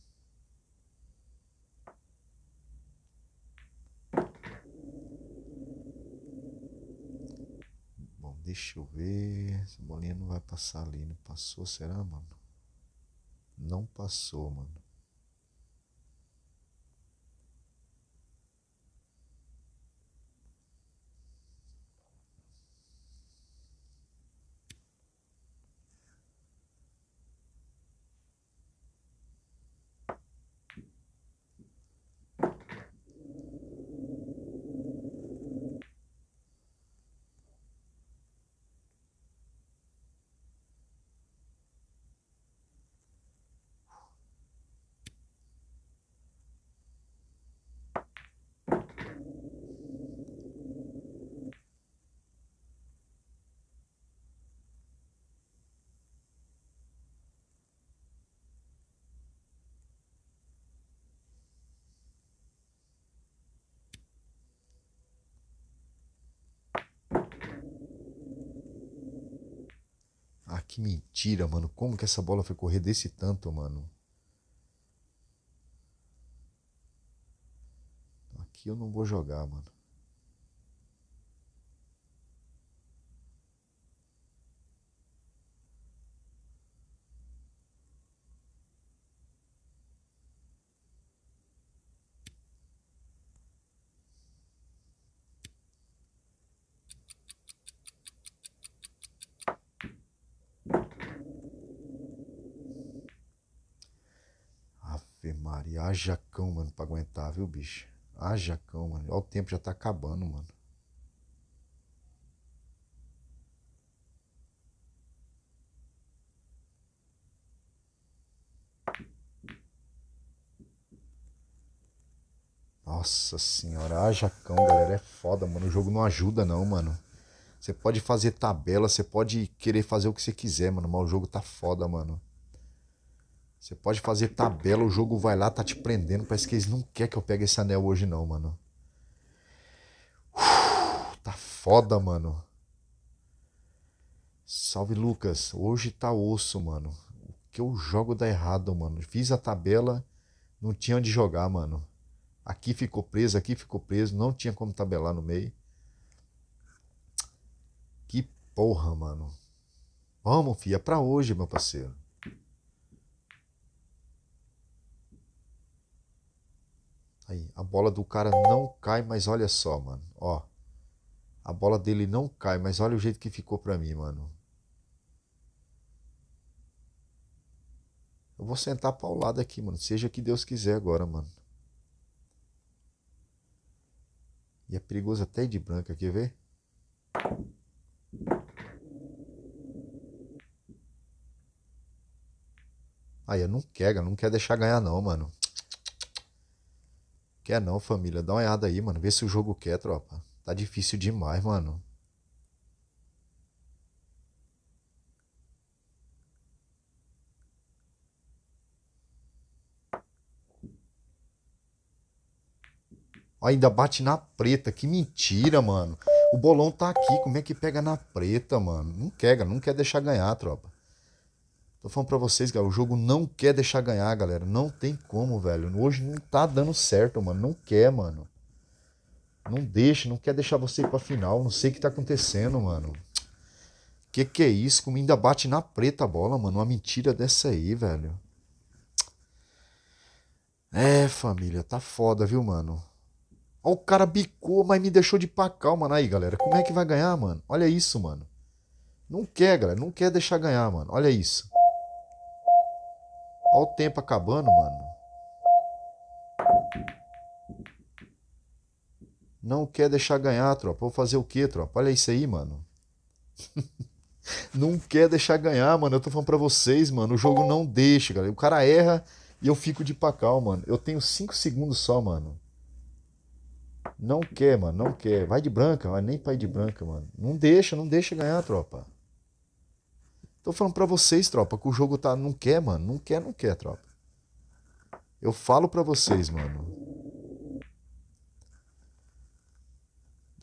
Bom, deixa eu ver. Essa bolinha não vai passar ali. Não passou, será, mano? Não passou, mano. que mentira, mano. Como que essa bola foi correr desse tanto, mano? Aqui eu não vou jogar, mano. Maria, haja cão, mano, pra aguentar, viu, bicho? Haja cão, mano. Olha o tempo já tá acabando, mano. Nossa senhora, haja Jacão, galera, é foda, mano. O jogo não ajuda, não, mano. Você pode fazer tabela, você pode querer fazer o que você quiser, mano, mas o jogo tá foda, mano. Você pode fazer tabela, o jogo vai lá, tá te prendendo. Parece que eles não querem que eu pegue esse anel hoje, não, mano. Uf, tá foda, mano. Salve, Lucas. Hoje tá osso, mano. O que eu jogo dá errado, mano. Fiz a tabela, não tinha onde jogar, mano. Aqui ficou preso, aqui ficou preso. Não tinha como tabelar no meio. Que porra, mano. Vamos, fia, pra hoje, meu parceiro. Aí, a bola do cara não cai, mas olha só, mano. Ó. A bola dele não cai, mas olha o jeito que ficou pra mim, mano. Eu vou sentar paulado aqui, mano. Seja que Deus quiser agora, mano. E é perigoso até de branca, quer ver? Aí, eu não quero, não quer deixar ganhar não, mano. Quer não, família. Dá uma olhada aí, mano. Vê se o jogo quer, tropa. Tá difícil demais, mano. Ainda bate na preta. Que mentira, mano. O bolão tá aqui. Como é que pega na preta, mano? Não quer, não quer deixar ganhar, tropa. Tô falando pra vocês, cara, o jogo não quer deixar ganhar, galera. Não tem como, velho. Hoje não tá dando certo, mano. Não quer, mano. Não deixa, não quer deixar você ir pra final. Não sei o que tá acontecendo, mano. Que que é isso? Como ainda bate na preta a bola, mano. Uma mentira dessa aí, velho. É, família, tá foda, viu, mano? Ó, o cara bicou, mas me deixou de pacal, mano. Aí, galera, como é que vai ganhar, mano? Olha isso, mano. Não quer, galera. Não quer deixar ganhar, mano. Olha isso. Olha o tempo acabando, mano. Não quer deixar ganhar, tropa. Vou fazer o quê, tropa? Olha isso aí, mano. <laughs> não quer deixar ganhar, mano. Eu tô falando pra vocês, mano. O jogo não deixa, galera. O cara erra e eu fico de pacal, mano. Eu tenho 5 segundos só, mano. Não quer, mano. Não quer. Vai de branca, mas nem pai de branca, mano. Não deixa, não deixa ganhar, tropa. Tô falando para vocês, tropa, que o jogo tá. Não quer, mano. Não quer, não quer, tropa. Eu falo para vocês, mano.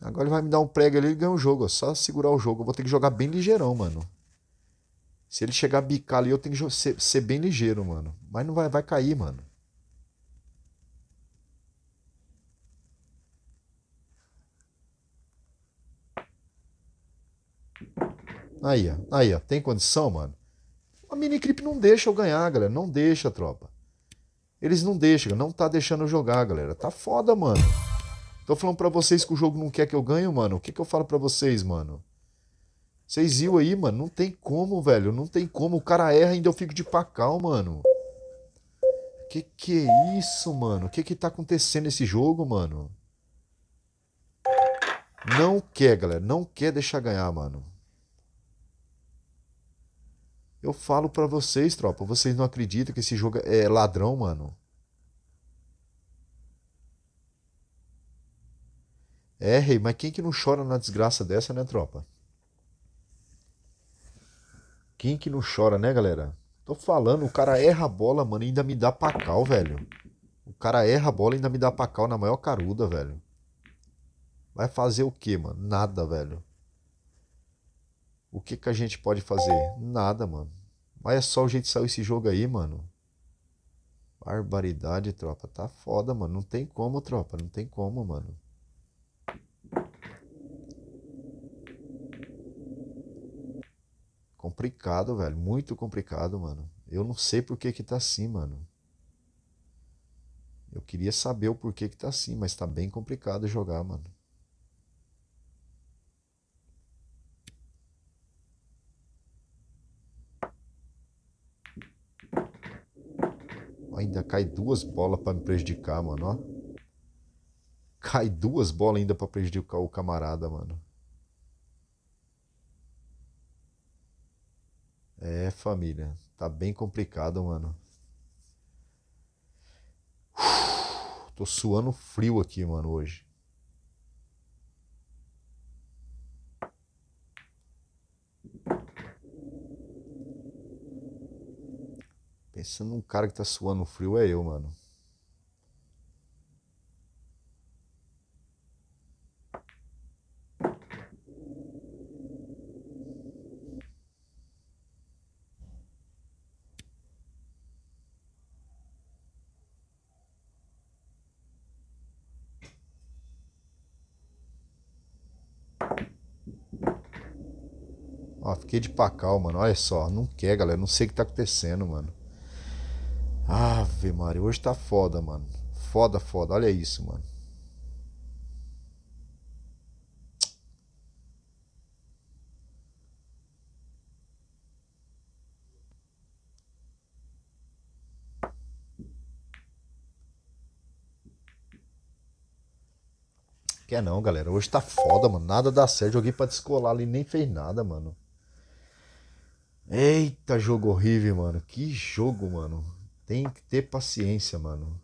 Agora ele vai me dar um prego ali e ganha o jogo. Ó. Só segurar o jogo. Eu vou ter que jogar bem ligeirão, mano. Se ele chegar a bicar ali, eu tenho que ser, ser bem ligeiro, mano. Mas não vai, vai cair, mano. Aí, ó. Aí, ó. Tem condição, mano? A Miniclip não deixa eu ganhar, galera. Não deixa, tropa. Eles não deixam, não tá deixando eu jogar, galera. Tá foda, mano. Tô falando pra vocês que o jogo não quer que eu ganhe, mano. O que que eu falo pra vocês, mano? Vocês viram aí, mano? Não tem como, velho. Não tem como. O cara erra e ainda eu fico de pacal, mano. Que que é isso, mano? O Que que tá acontecendo nesse jogo, mano? Não quer, galera. Não quer deixar ganhar, mano. Eu falo para vocês, tropa, vocês não acreditam que esse jogo é ladrão, mano. É, rei, mas quem que não chora na desgraça dessa, né, tropa? Quem que não chora, né, galera? Tô falando, o cara erra a bola, mano, e ainda me dá pacal, velho. O cara erra a bola e ainda me dá pacal na maior caruda, velho. Vai fazer o quê, mano? Nada, velho. O que, que a gente pode fazer? Nada, mano. Mas é só o jeito que saiu esse jogo aí, mano. Barbaridade, tropa. Tá foda, mano. Não tem como, tropa. Não tem como, mano. Complicado, velho. Muito complicado, mano. Eu não sei por que que tá assim, mano. Eu queria saber o porquê que tá assim, mas tá bem complicado jogar, mano. Ainda cai duas bolas para me prejudicar, mano, ó. Cai duas bolas ainda para prejudicar o camarada, mano. É, família. Tá bem complicado, mano. Uf, tô suando frio aqui, mano, hoje. Pensando num cara que tá suando frio é eu, mano. Ó, fiquei de pacal, mano. Olha só, não quer, galera. Não sei o que tá acontecendo, mano. Ave Maria, hoje tá foda, mano. Foda, foda. Olha isso, mano. Quer não, galera. Hoje tá foda, mano. Nada dá certo. Joguei pra descolar ali nem fez nada, mano. Eita, jogo horrível, mano. Que jogo, mano. Tem que ter paciência, mano.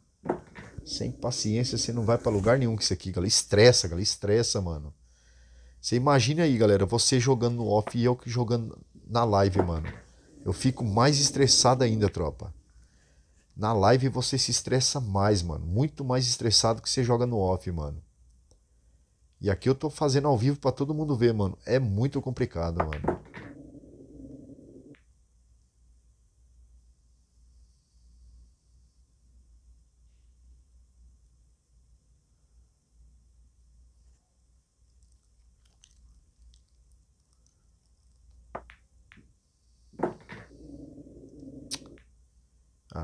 Sem paciência você não vai para lugar nenhum com isso aqui, galera. Estressa, galera. Estressa, mano. Você imagina aí, galera, você jogando no off e eu jogando na live, mano. Eu fico mais estressado ainda, tropa. Na live você se estressa mais, mano. Muito mais estressado que você joga no off, mano. E aqui eu tô fazendo ao vivo para todo mundo ver, mano. É muito complicado, mano.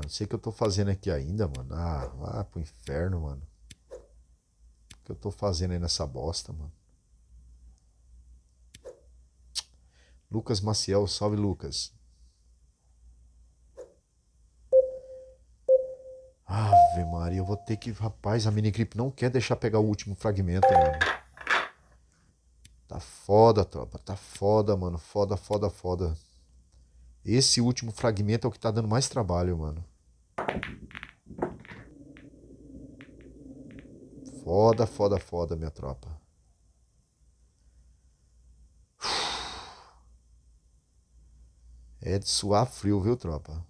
mano. Sei que eu tô fazendo aqui ainda, mano. Ah, vá pro inferno, mano. O que eu tô fazendo aí nessa bosta, mano? Lucas Maciel, salve Lucas. Ave Maria, eu vou ter que. Rapaz, a minigrip não quer deixar pegar o último fragmento, mano. Tá foda, tropa. Tá foda, mano. Foda, foda, foda. Esse último fragmento é o que tá dando mais trabalho, mano. Foda, foda, foda, minha tropa. É de suar frio, viu, tropa?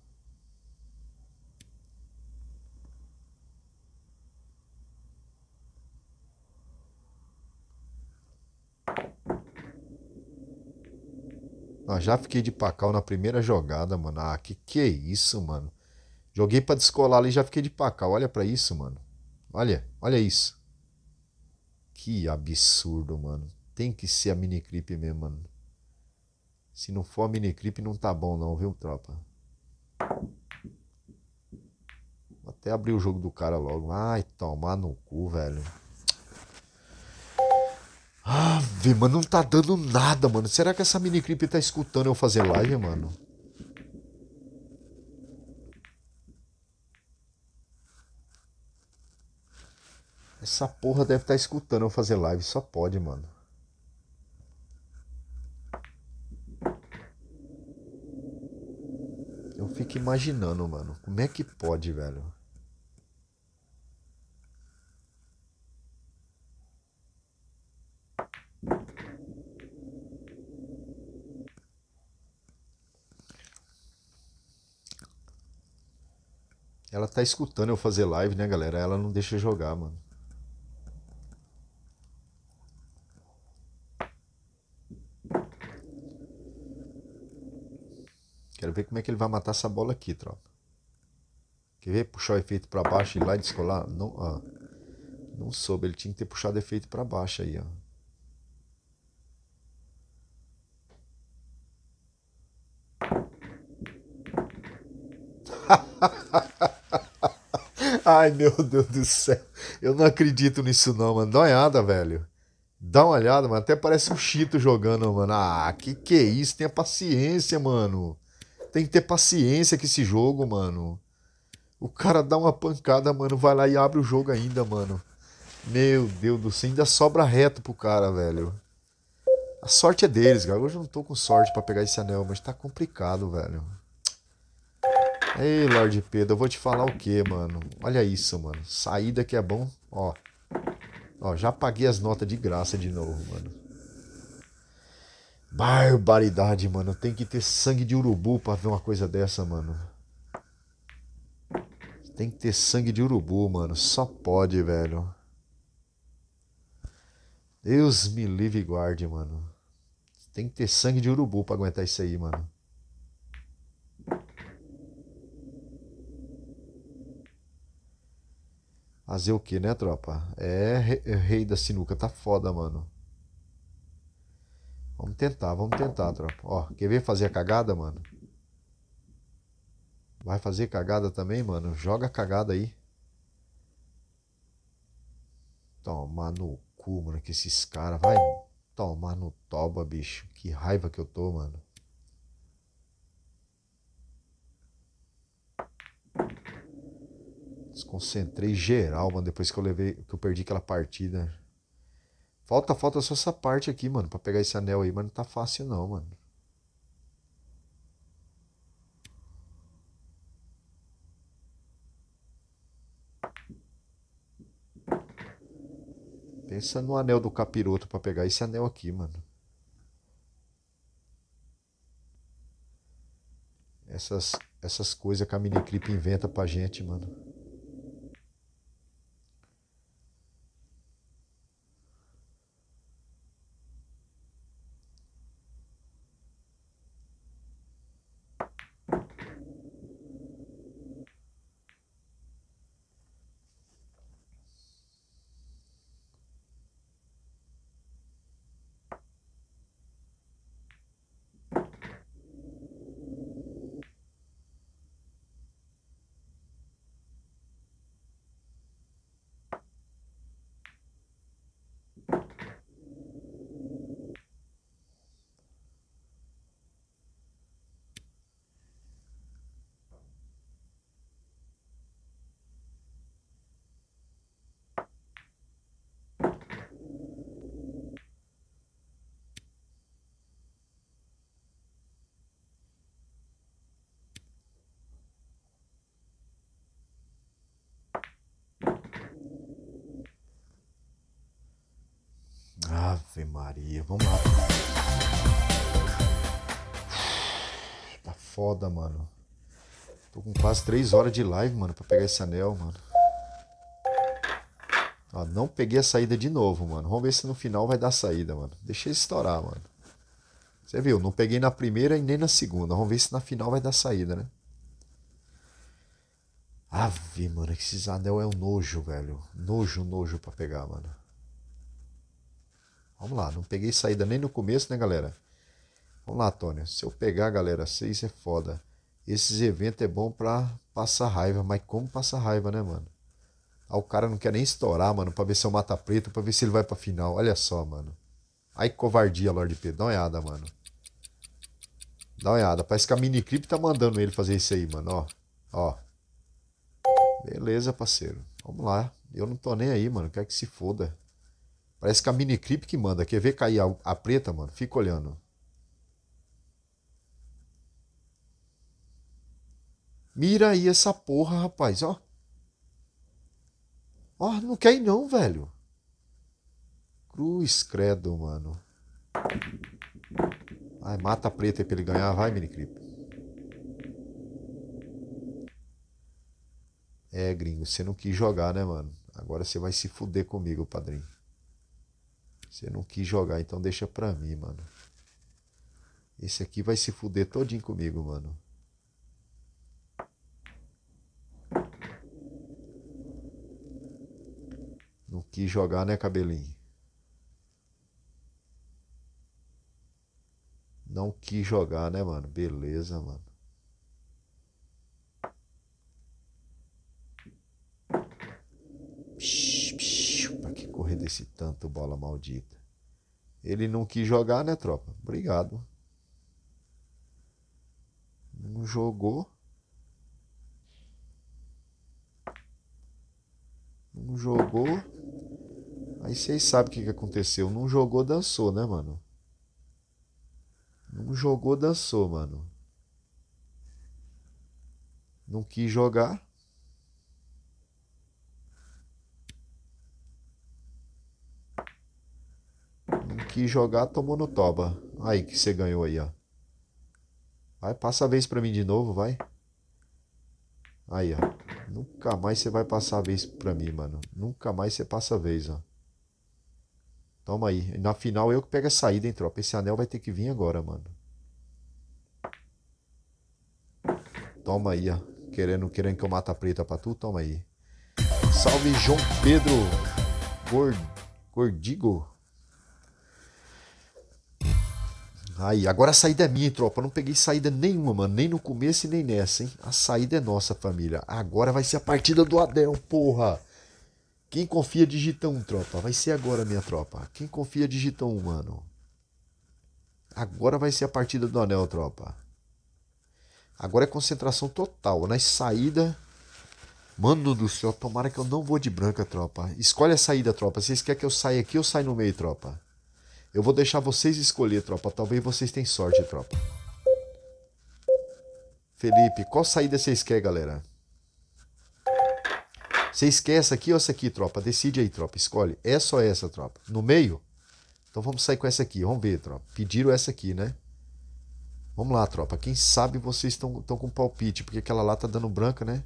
Ah, já fiquei de pacal na primeira jogada, mano. Ah, que que é isso, mano? Joguei para descolar ali e já fiquei de paca. Olha para isso, mano. Olha, olha isso. Que absurdo, mano. Tem que ser a miniclip mesmo, mano. Se não for a miniclip, não tá bom não, viu, tropa? Vou até abrir o jogo do cara logo. Ai, tomar no cu, velho. Ah, mano, não tá dando nada, mano. Será que essa miniclip tá escutando eu fazer live, mano? Essa porra deve estar tá escutando eu fazer live, só pode, mano. Eu fico imaginando, mano. Como é que pode, velho? Ela tá escutando eu fazer live, né, galera? Ela não deixa jogar, mano. Quero ver como é que ele vai matar essa bola aqui, tropa. Quer ver? Puxar o efeito para baixo e lá descolar. Não, ó, não soube. Ele tinha que ter puxado o efeito para baixo aí, ó. <laughs> Ai, meu Deus do céu. Eu não acredito nisso não, mano. Dá uma olhada, velho. Dá uma olhada, mano. Até parece um Chito jogando, mano. Ah, que que é isso? Tenha paciência, mano. Tem que ter paciência com esse jogo, mano. O cara dá uma pancada, mano, vai lá e abre o jogo ainda, mano. Meu Deus do céu, ainda sobra reto pro cara, velho. A sorte é deles, cara. Hoje eu não tô com sorte para pegar esse anel, mas tá complicado, velho. Ei, Lorde Pedro, eu vou te falar o que, mano. Olha isso, mano. Saída que é bom, ó. Ó, já paguei as notas de graça de novo, mano. Barbaridade, mano. Tem que ter sangue de urubu pra ver uma coisa dessa, mano. Tem que ter sangue de urubu, mano. Só pode, velho. Deus me livre e guarde, mano. Tem que ter sangue de urubu pra aguentar isso aí, mano. Fazer o que, né, tropa? É, rei da sinuca tá foda, mano. Vamos tentar, vamos tentar, tropa. Ó, quer ver fazer a cagada, mano? Vai fazer cagada também, mano? Joga a cagada aí. Toma no cu, mano, que esses caras. Vai tomar no toba, bicho. Que raiva que eu tô, mano. Desconcentrei geral, mano, depois que eu levei, que eu perdi aquela partida. Falta, falta só essa parte aqui, mano, pra pegar esse anel aí, mas não tá fácil não, mano. Pensa no anel do capiroto para pegar esse anel aqui, mano. Essas, essas coisas que a Miniclip inventa pra gente, mano. Ave Maria, vamos lá. Tá foda, mano. Tô com quase 3 horas de live, mano, pra pegar esse anel, mano. Ó, não peguei a saída de novo, mano. Vamos ver se no final vai dar saída, mano. Deixei estourar, mano. Você viu? Não peguei na primeira e nem na segunda. Vamos ver se na final vai dar saída, né? Ave, mano, que esses anel é um nojo, velho. Nojo, nojo pra pegar, mano. Vamos lá, não peguei saída nem no começo, né, galera? Vamos lá, Tônia. Se eu pegar, galera, isso é foda. Esses eventos é bom pra passar raiva, mas como passar raiva, né, mano? Ah, o cara não quer nem estourar, mano, pra ver se é o mata preto, pra ver se ele vai pra final. Olha só, mano. Ai, covardia, Lorde Pedro. Dá uma olhada, mano. Dá uma olhada. Parece que a miniclip tá mandando ele fazer isso aí, mano. Ó. Ó. Beleza, parceiro. Vamos lá. Eu não tô nem aí, mano. Quer que se foda. Parece que a miniclip que manda. Quer ver cair a, a preta, mano? Fica olhando. Mira aí essa porra, rapaz, ó. Ó, não quer ir não, velho. Cruz credo, mano. Ai, mata a preta aí pra ele ganhar. Vai, miniclip. É, gringo, você não quis jogar, né, mano? Agora você vai se fuder comigo, padrinho. Você não quis jogar, então deixa pra mim, mano. Esse aqui vai se fuder todinho comigo, mano. Não quis jogar, né, cabelinho? Não quis jogar, né, mano? Beleza, mano. Psh, psh correr desse tanto bola maldita. Ele não quis jogar, né, tropa? Obrigado. Não jogou. Não jogou. Aí vocês sabem o que, que aconteceu. Não jogou, dançou, né, mano? Não jogou, dançou, mano. Não quis jogar. quis jogar, tomou no toba. Aí que você ganhou aí, ó. Vai, passa a vez pra mim de novo, vai. Aí, ó. Nunca mais você vai passar a vez pra mim, mano. Nunca mais você passa a vez, ó. Toma aí. Na final eu que pego a saída, hein, tropa. Esse anel vai ter que vir agora, mano. Toma aí, ó. Querendo, querendo que eu mata a preta pra tu? Toma aí. Salve João Pedro Gord... Gordigo. Aí, agora a saída é minha, tropa. não peguei saída nenhuma, mano. Nem no começo e nem nessa, hein? A saída é nossa, família. Agora vai ser a partida do Adel, porra. Quem confia digita um, tropa. Vai ser agora, minha tropa. Quem confia digita um, mano. Agora vai ser a partida do anel, tropa. Agora é concentração total. Na saída. Mano do céu, tomara que eu não vou de branca, tropa. Escolhe a saída, tropa. Vocês querem que eu saia aqui ou saia no meio, tropa? Eu vou deixar vocês escolher, tropa. Talvez vocês tenham sorte, tropa. Felipe, qual saída vocês querem, galera? Vocês querem essa aqui ou essa aqui, tropa? Decide aí, tropa. Escolhe. É só essa, tropa. No meio? Então vamos sair com essa aqui. Vamos ver, tropa. Pediram essa aqui, né? Vamos lá, tropa. Quem sabe vocês estão com palpite, porque aquela lá tá dando branca, né?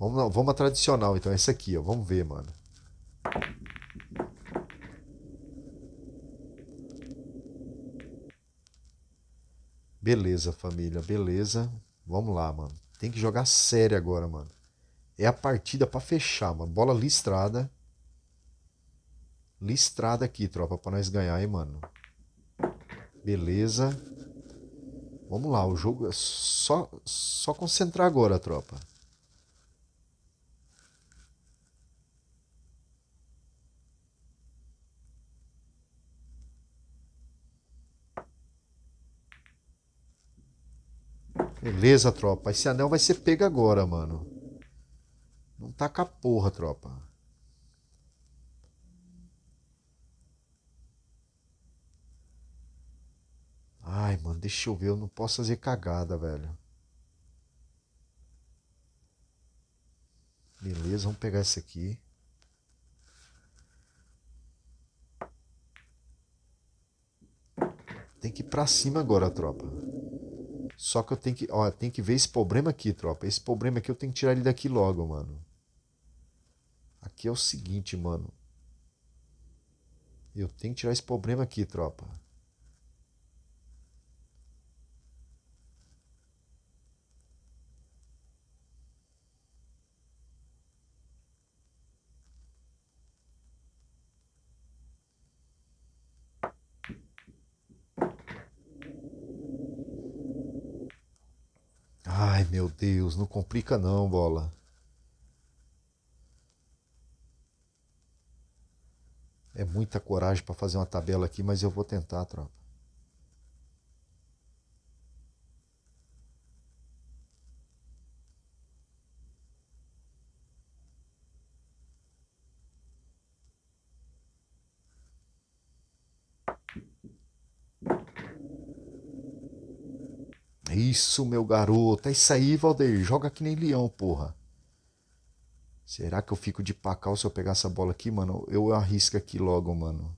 Vamos, vamos a tradicional, então. Essa aqui, ó. Vamos ver, mano. Beleza, família, beleza. Vamos lá, mano. Tem que jogar sério agora, mano. É a partida para fechar, mano. Bola listrada. Listrada aqui, tropa, para nós ganhar, hein, mano. Beleza. Vamos lá, o jogo é só, só concentrar agora, tropa. Beleza, tropa. Esse anel vai ser pego agora, mano. Não tá com a porra, tropa. Ai, mano, deixa eu ver. Eu não posso fazer cagada, velho. Beleza, vamos pegar esse aqui. Tem que ir pra cima agora, tropa. Só que eu tenho que, ó, tem que ver esse problema aqui, tropa. Esse problema aqui eu tenho que tirar ele daqui logo, mano. Aqui é o seguinte, mano. Eu tenho que tirar esse problema aqui, tropa. Ai, meu Deus, não complica não, bola. É muita coragem para fazer uma tabela aqui, mas eu vou tentar, tropa. Isso, meu garoto. É isso aí, Valdeir. Joga que nem leão, porra. Será que eu fico de pacal se eu pegar essa bola aqui, mano? Eu arrisco aqui logo, mano.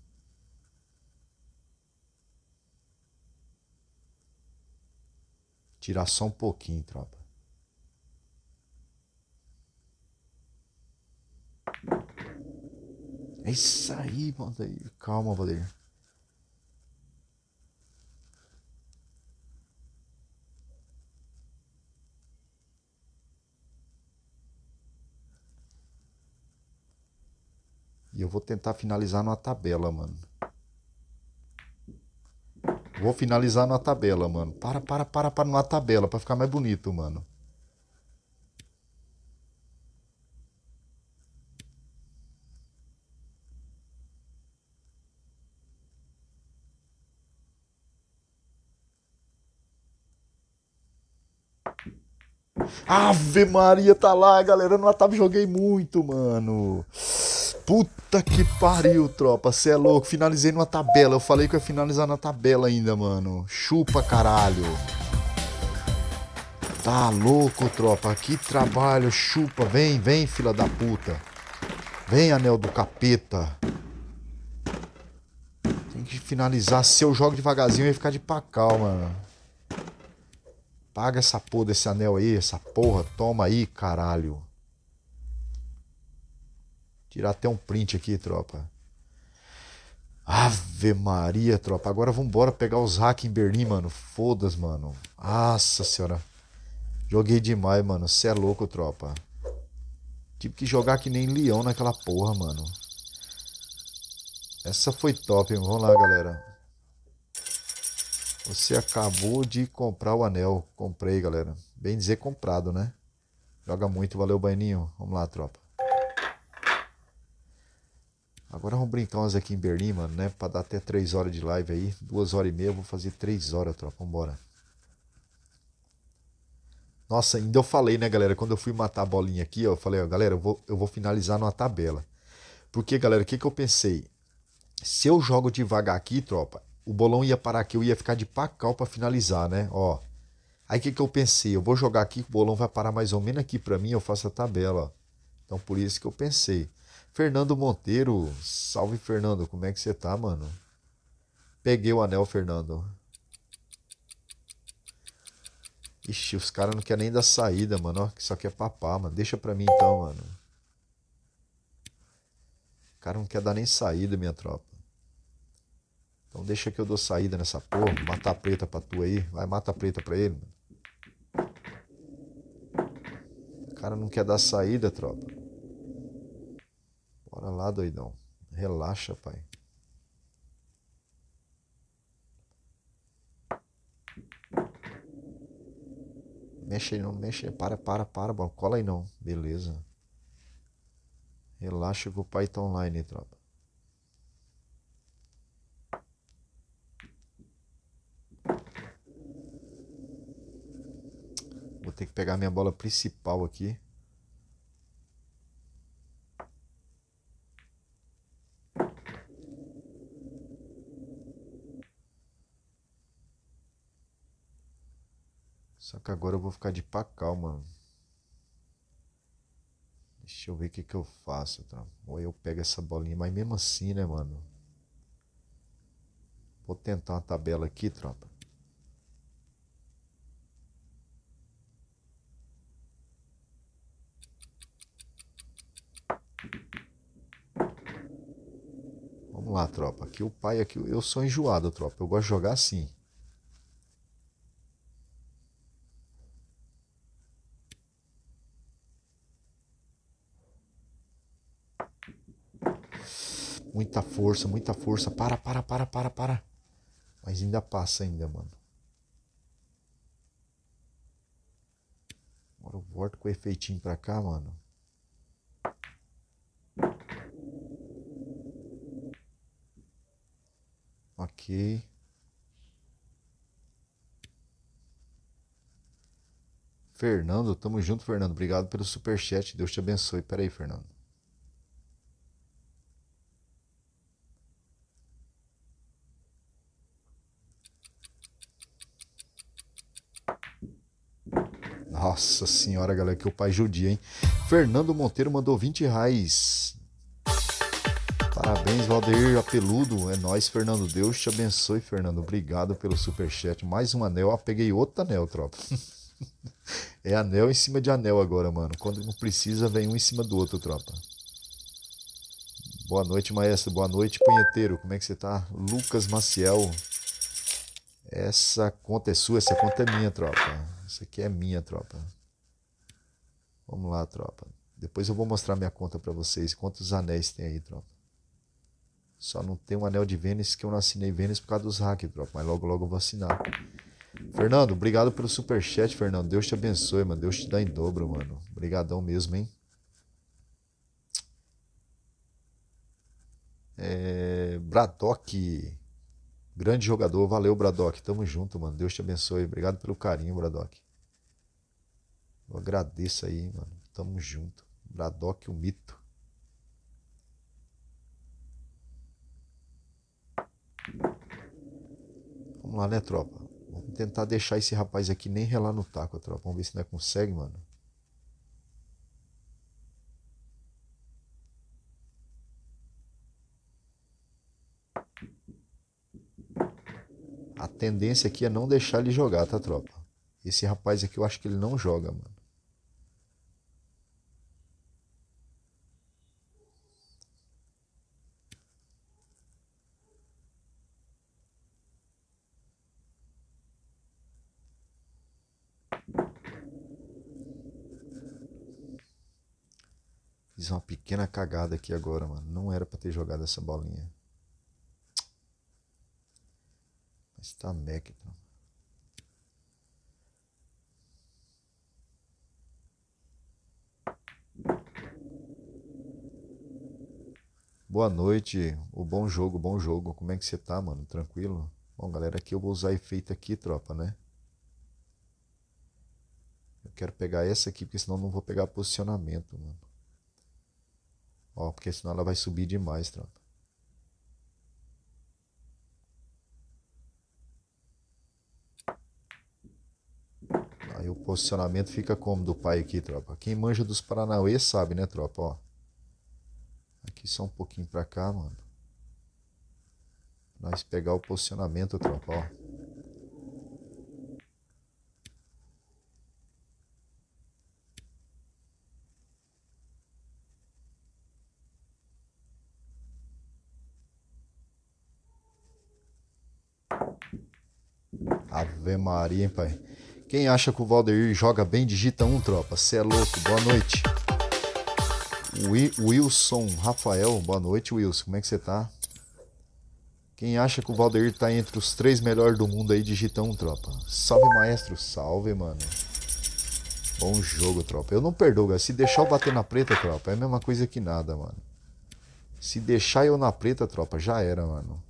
Tirar só um pouquinho, tropa. É isso aí, Valdeir. Calma, Valdeir. E eu vou tentar finalizar numa tabela, mano. Vou finalizar numa tabela, mano. Para, para, para, para numa tabela, para ficar mais bonito, mano. Ave Maria, tá lá, galera. No Atap joguei muito, mano. Puta que pariu, tropa. Você é louco. Finalizei numa tabela. Eu falei que eu ia finalizar na tabela ainda, mano. Chupa, caralho. Tá louco, tropa. Que trabalho. Chupa. Vem, vem, fila da puta. Vem, anel do capeta. Tem que finalizar. Se eu jogo devagarzinho, eu ia ficar de pacal, mano. Paga essa porra desse anel aí, essa porra. Toma aí, caralho. Tirar até um print aqui, tropa. Ave Maria, tropa. Agora vambora pegar os hacks em Berlim, mano. Foda-se, mano. Nossa senhora. Joguei demais, mano. Você é louco, tropa. Tive que jogar que nem leão naquela porra, mano. Essa foi top, mano. Vamos lá, galera. Você acabou de comprar o anel. Comprei, galera. Bem dizer comprado, né? Joga muito. Valeu, Baininho. Vamos lá, tropa. Agora vamos brincar umas aqui em Berlim, mano, né? Pra dar até 3 horas de live aí. 2 horas e meia, vou fazer 3 horas, tropa. Vambora. Nossa, ainda eu falei, né, galera? Quando eu fui matar a bolinha aqui, ó, eu falei, ó, galera, eu vou, eu vou finalizar numa tabela. Porque, galera, o que, que eu pensei? Se eu jogo devagar aqui, tropa, o bolão ia parar aqui, eu ia ficar de pacal para finalizar, né? Ó. Aí o que, que eu pensei? Eu vou jogar aqui, o bolão vai parar mais ou menos aqui para mim, eu faço a tabela, ó. Então por isso que eu pensei. Fernando Monteiro, salve Fernando, como é que você tá, mano? Peguei o anel, Fernando. Ixi, os caras não querem nem dar saída, mano. Ó, que só quer papar, mano. Deixa pra mim então, mano. O cara não quer dar nem saída, minha tropa. Então deixa que eu dou saída nessa porra. Mata a preta pra tu aí. Vai, mata a preta pra ele, mano. O cara não quer dar saída, tropa. Bora lá, doidão. Relaxa, pai. Mexe aí não, mexe. Para, para, para, bola. Cola aí não. Beleza. Relaxa que o pai tá online, tropa. Vou ter que pegar minha bola principal aqui. Só que agora eu vou ficar de pacal, mano. Deixa eu ver o que, que eu faço, tá? Ou eu pego essa bolinha, mas mesmo assim, né, mano? Vou tentar uma tabela aqui, tropa. Vamos lá, tropa. Aqui o pai, aqui eu sou enjoado, tropa. Eu gosto de jogar assim. Muita força, muita força. Para, para, para, para, para. Mas ainda passa ainda, mano. Agora eu volto com o efeitinho pra cá, mano. Ok. Fernando, tamo junto, Fernando. Obrigado pelo super chat. Deus te abençoe. Pera aí, Fernando. Nossa senhora, galera, que o pai judia, hein? Fernando Monteiro mandou 20 reais. Parabéns, Valdeir Apeludo. É nós, Fernando. Deus te abençoe, Fernando. Obrigado pelo superchat. Mais um anel. Ah, peguei outro anel, tropa. <laughs> é anel em cima de anel agora, mano. Quando não precisa, vem um em cima do outro, tropa. Boa noite, maestro. Boa noite, punheteiro. Como é que você tá? Lucas Maciel. Essa conta é sua, essa conta é minha, tropa. Isso aqui é minha, tropa. Vamos lá, tropa. Depois eu vou mostrar minha conta para vocês. Quantos anéis tem aí, tropa? Só não tem um anel de Vênus que eu não assinei Vênus por causa dos hacks, tropa. Mas logo, logo eu vou assinar. Fernando, obrigado pelo super chat, Fernando. Deus te abençoe, mano. Deus te dá em dobro, mano. Obrigadão mesmo, hein? É... Grande jogador, valeu, Bradock. Tamo junto, mano. Deus te abençoe. Obrigado pelo carinho, Bradock. Eu agradeço aí, mano. Tamo junto. Bradock, o mito. Vamos lá, né, tropa? Vamos tentar deixar esse rapaz aqui nem relar no taco, tropa. Vamos ver se não é consegue, mano. A tendência aqui é não deixar ele jogar, tá, tropa? Esse rapaz aqui eu acho que ele não joga, mano. Fiz uma pequena cagada aqui agora, mano. Não era para ter jogado essa bolinha. Está então. Boa noite, o bom jogo, bom jogo. Como é que você tá, mano? Tranquilo? Bom, galera, aqui eu vou usar efeito aqui, tropa, né? Eu quero pegar essa aqui, porque senão não vou pegar posicionamento, mano. Ó, porque senão ela vai subir demais, tropa. posicionamento fica como do pai aqui, tropa? Quem manja dos Paranauê sabe, né, tropa? Ó. Aqui só um pouquinho pra cá, mano. Nós pegar o posicionamento, tropa, ó. Ave Maria, hein, pai? Quem acha que o Valdeir joga bem, digita um, tropa. Você é louco, boa noite. Wilson Rafael, boa noite, Wilson. Como é que você tá? Quem acha que o Valdeir tá entre os três melhores do mundo aí, digita um, tropa. Salve, maestro. Salve, mano. Bom jogo, tropa. Eu não perdoo, Se deixar eu bater na preta, tropa, é a mesma coisa que nada, mano. Se deixar eu na preta, tropa, já era, mano.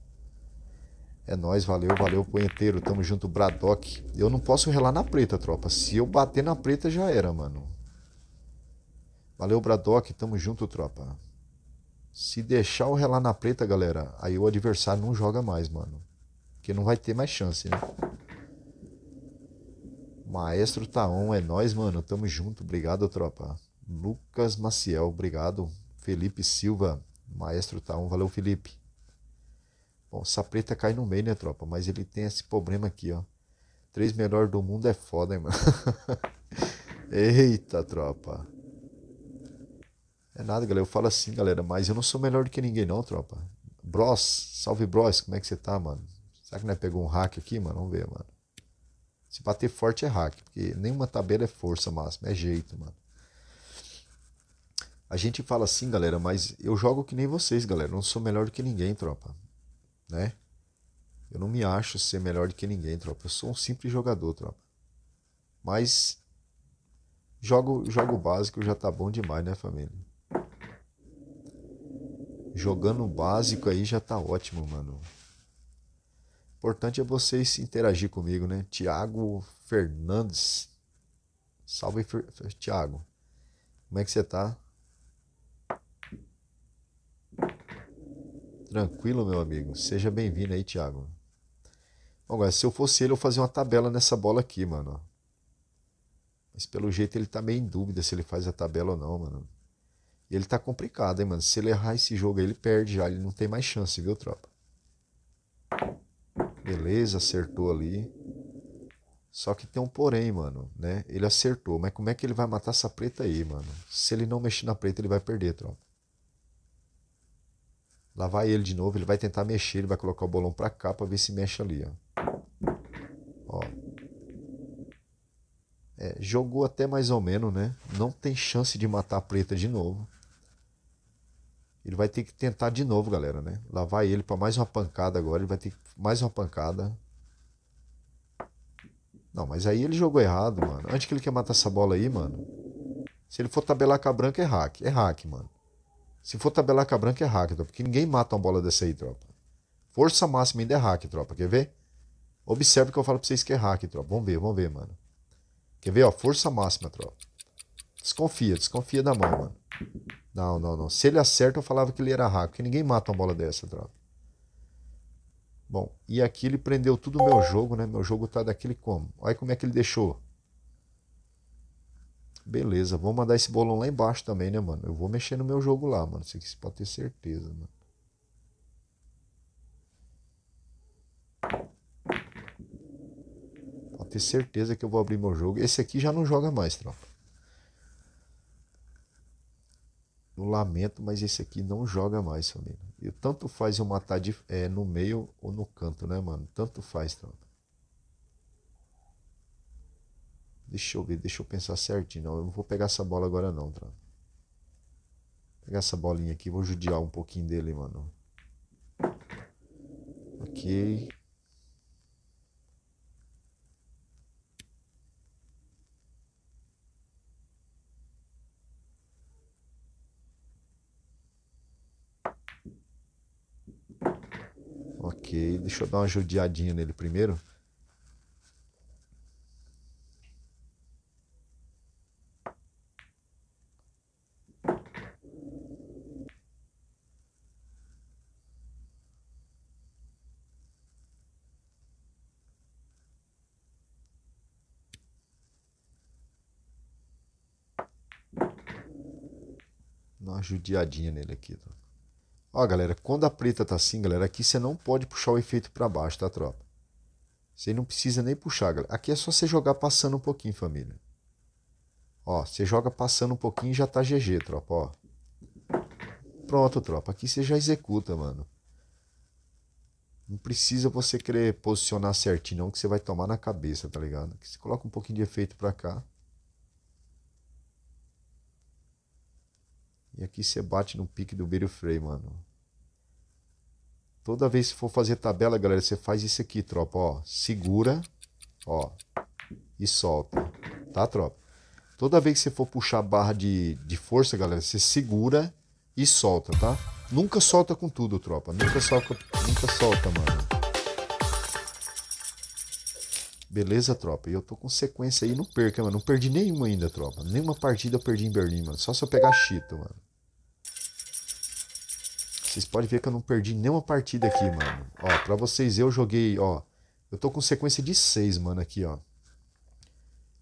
É nós, valeu, valeu, punheteiro. Tamo junto, Bradock. Eu não posso relar na preta, tropa. Se eu bater na preta, já era, mano. Valeu, Bradock. Tamo junto, tropa. Se deixar o relar na preta, galera, aí o adversário não joga mais, mano. Porque não vai ter mais chance, né? Maestro Taon, é nós, mano. Tamo junto. Obrigado, tropa. Lucas Maciel, obrigado. Felipe Silva, Maestro Taon. Valeu, Felipe. Bom, essa Sapreta cai no meio, né, tropa? Mas ele tem esse problema aqui, ó. Três melhores do mundo é foda, hein, mano? <laughs> Eita, tropa. É nada, galera. Eu falo assim, galera, mas eu não sou melhor do que ninguém, não, tropa. Bros, salve Bros, como é que você tá, mano? Será que não é pegou um hack aqui, mano? Vamos ver, mano. Se bater forte é hack, porque nenhuma tabela é força máxima, é jeito, mano. A gente fala assim, galera, mas eu jogo que nem vocês, galera. não sou melhor do que ninguém, tropa né? Eu não me acho ser melhor do que ninguém, tropa. Eu sou um simples jogador, tropa. Mas jogo, jogo básico já tá bom demais, né, família? Jogando básico aí já tá ótimo, mano. Importante é vocês interagir comigo, né? Tiago Fernandes. Salve, Tiago. Como é que você tá? Tranquilo, meu amigo. Seja bem-vindo aí, Thiago. Bom, guys, se eu fosse ele, eu fazia uma tabela nessa bola aqui, mano. Mas pelo jeito ele tá meio em dúvida se ele faz a tabela ou não, mano. E ele tá complicado, hein, mano. Se ele errar esse jogo aí, ele perde já. Ele não tem mais chance, viu, tropa? Beleza, acertou ali. Só que tem um porém, mano, né? Ele acertou, mas como é que ele vai matar essa preta aí, mano? Se ele não mexer na preta, ele vai perder, tropa. Lá vai ele de novo, ele vai tentar mexer, ele vai colocar o bolão para cá para ver se mexe ali, ó. ó. É, jogou até mais ou menos, né? Não tem chance de matar a preta de novo. Ele vai ter que tentar de novo, galera, né? Lá vai ele para mais uma pancada agora, ele vai ter mais uma pancada. Não, mas aí ele jogou errado, mano. Antes que ele quer matar essa bola aí, mano. Se ele for tabelar com a branca, é hack. É hack, mano. Se for tabelaca branca, é hack, tropa. Porque ninguém mata uma bola dessa aí, tropa. Força máxima ainda é hack, tropa. Quer ver? Observe que eu falo pra vocês que é hack, tropa. Vamos ver, vamos ver, mano. Quer ver, ó? Força máxima, tropa. Desconfia, desconfia da mão, mano. Não, não, não. Se ele acerta, eu falava que ele era hack. Porque ninguém mata uma bola dessa, tropa. Bom, e aqui ele prendeu tudo o meu jogo, né? Meu jogo tá daquele como? Olha como é que ele deixou. Beleza, vou mandar esse bolão lá embaixo também, né, mano? Eu vou mexer no meu jogo lá, mano. Isso aqui você pode ter certeza, mano. Pode ter certeza que eu vou abrir meu jogo. Esse aqui já não joga mais, tropa. Eu lamento, mas esse aqui não joga mais, família. E tanto faz eu matar de, é, no meio ou no canto, né, mano? Tanto faz, tropa. Deixa eu ver, deixa eu pensar certinho. Não, eu não vou pegar essa bola agora não, tá? Pegar essa bolinha aqui, vou judiar um pouquinho dele, mano. Ok. Ok, deixa eu dar uma judiadinha nele primeiro. uma judiadinha nele aqui. Tá? Ó, galera, quando a preta tá assim, galera, aqui você não pode puxar o efeito para baixo, tá, tropa? Você não precisa nem puxar, galera. Aqui é só você jogar passando um pouquinho, família. Ó, você joga passando um pouquinho e já tá GG, tropa, ó. Pronto, tropa. Aqui você já executa, mano. Não precisa você querer posicionar certinho, não, que você vai tomar na cabeça, tá ligado? Aqui você coloca um pouquinho de efeito pra cá. E aqui você bate no pique do Beiro freio, mano. Toda vez que for fazer tabela, galera, você faz isso aqui, tropa, ó. Segura, ó, e solta, tá, tropa? Toda vez que você for puxar a barra de, de força, galera, você segura e solta, tá? Nunca solta com tudo, tropa. Nunca solta, nunca solta, mano. Beleza, tropa? E eu tô com sequência aí, não perca, mano. Não perdi nenhuma ainda, tropa. Nenhuma partida eu perdi em Berlim, mano. Só se eu pegar Chita, mano. Vocês podem ver que eu não perdi nenhuma partida aqui, mano. Ó, pra vocês eu joguei, ó. Eu tô com sequência de seis mano, aqui, ó.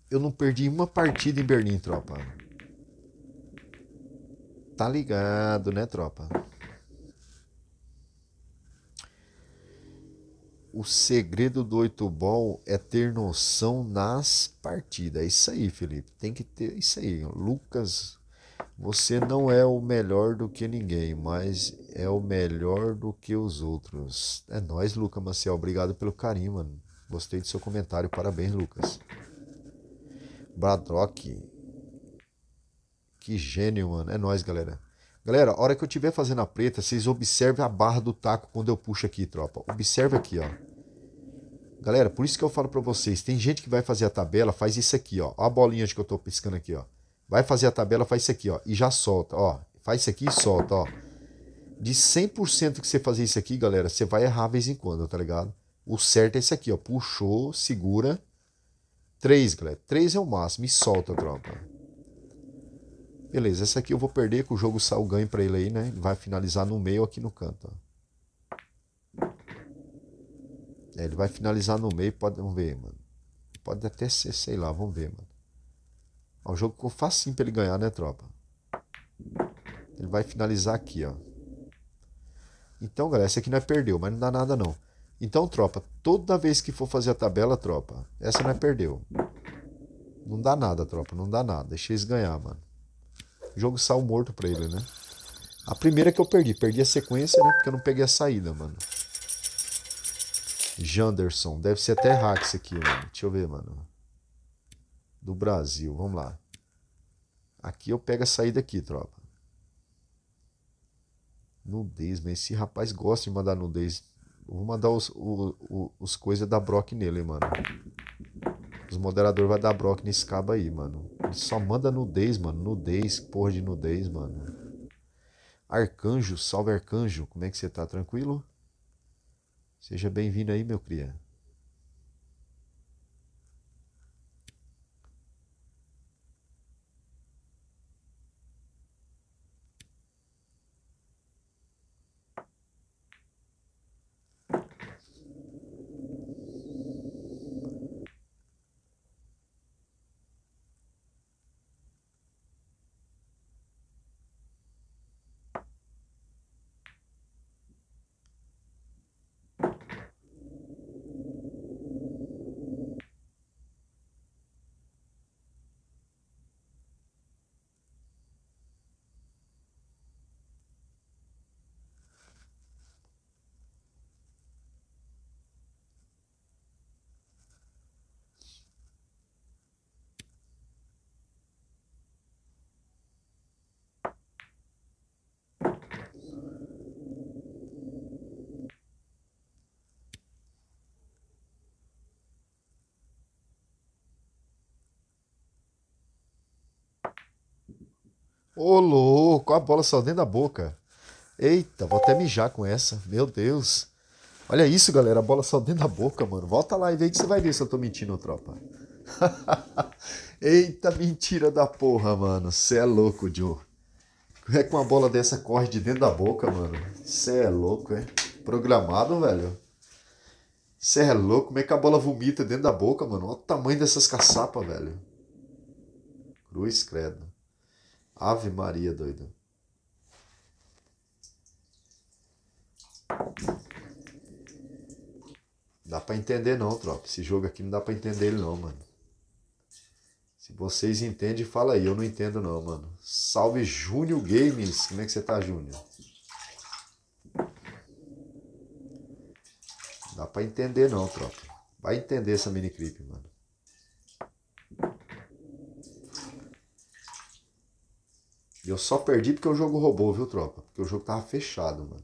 Eu não perdi uma partida em Berlim, tropa. Tá ligado, né, tropa? O segredo do oito ball é ter noção nas partidas. É isso aí, Felipe. Tem que ter isso aí. Lucas você não é o melhor do que ninguém, mas é o melhor do que os outros. É nós, Lucas Maciel. Obrigado pelo carinho, mano. Gostei do seu comentário. Parabéns, Lucas. Bradrock. Que gênio, mano. É nós, galera. Galera, a hora que eu estiver fazendo a preta, vocês observem a barra do taco quando eu puxo aqui, tropa. Observe aqui, ó. Galera, por isso que eu falo para vocês, tem gente que vai fazer a tabela, faz isso aqui, ó. ó a bolinha que eu tô piscando aqui, ó. Vai fazer a tabela, faz isso aqui, ó, e já solta, ó. Faz isso aqui e solta, ó. De 100% que você fazer isso aqui, galera, você vai errar vez em quando, tá ligado? O certo é esse aqui, ó. Puxou, segura. 3, galera. 3 é o máximo. E solta, tropa. Beleza, essa aqui eu vou perder, que o jogo sai o ganho pra ele aí, né? vai finalizar no meio aqui no canto, ó. É, ele vai finalizar no meio, pode... Vamos ver, mano. Pode até ser, sei lá, vamos ver, mano. O é jogo ficou facinho para ele ganhar, né, tropa? Ele vai finalizar aqui, ó. Então, galera, esse aqui não é perdeu, mas não dá nada não. Então, tropa, toda vez que for fazer a tabela, tropa, essa não é perdeu. Não dá nada, tropa, não dá nada. Deixei eles ganhar, mano. O jogo saiu morto pra ele, né? A primeira que eu perdi, perdi a sequência, né? Porque eu não peguei a saída, mano. Janderson, deve ser até hack isso aqui, mano. Deixa eu ver, mano do Brasil. Vamos lá. Aqui eu pego a saída aqui, tropa. Nudez, mas esse rapaz gosta de mandar nudez. vou mandar os, os, os, os coisas da Brock nele, hein, mano. Os moderadores vão dar Brock nesse cabo aí, mano. Ele só manda nudez, mano. Nudez, porra de nudez, mano. Arcanjo, salve Arcanjo. Como é que você tá? Tranquilo? Seja bem-vindo aí, meu cria. Ô, louco, a bola só dentro da boca. Eita, vou até mijar com essa. Meu Deus. Olha isso, galera. A bola só dentro da boca, mano. Volta lá e vê que você vai ver se eu tô mentindo, tropa. <laughs> Eita, mentira da porra, mano. Cê é louco, Joe. É que uma bola dessa corre de dentro da boca, mano. Cê é louco, é? Programado, velho. Cê é louco. Como é que a bola vomita dentro da boca, mano? Olha o tamanho dessas caçapas, velho. Cruz, credo. Ave Maria, doido. Dá pra entender não, tropa. Esse jogo aqui não dá pra entender ele não, mano. Se vocês entendem, fala aí. Eu não entendo não, mano. Salve Júnior Games. Como é que você tá, Júnior? Dá pra entender não, tropa. Vai entender essa mini clip, mano. Eu só perdi porque o jogo roubou, viu, tropa? Porque o jogo tava fechado, mano.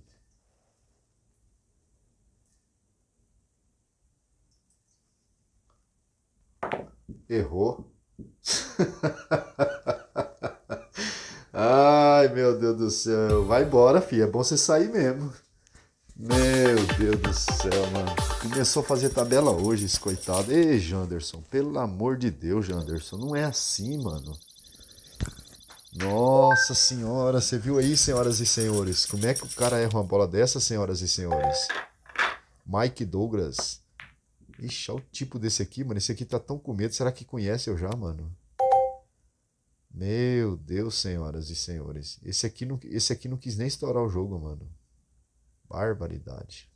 Errou. <laughs> Ai, meu Deus do céu. Vai embora, filho. É bom você sair mesmo. Meu Deus do céu, mano. Começou a fazer tabela hoje, esse coitado. Ei, Janderson, pelo amor de Deus, Janderson. Não é assim, mano. Nossa senhora, você viu aí, senhoras e senhores? Como é que o cara erra uma bola dessa, senhoras e senhores? Mike Douglas. Ixi, olha o tipo desse aqui, mano. Esse aqui tá tão com medo. Será que conhece eu já, mano? Meu Deus, senhoras e senhores. Esse aqui não, esse aqui não quis nem estourar o jogo, mano. Barbaridade.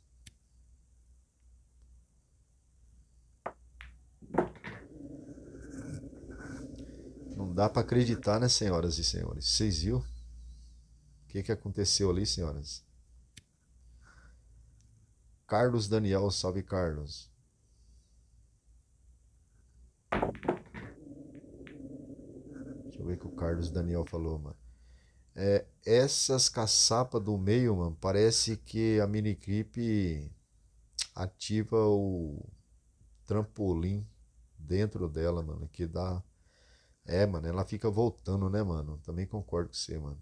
Não dá para acreditar, né, senhoras e senhores? Vocês viram? O que, que aconteceu ali, senhoras? Carlos Daniel, salve Carlos. Deixa eu ver o que o Carlos Daniel falou, mano. É, essas caçapas do meio, mano, parece que a mini miniclip ativa o trampolim dentro dela, mano, que dá é, mano, ela fica voltando, né, mano? Também concordo com você, mano.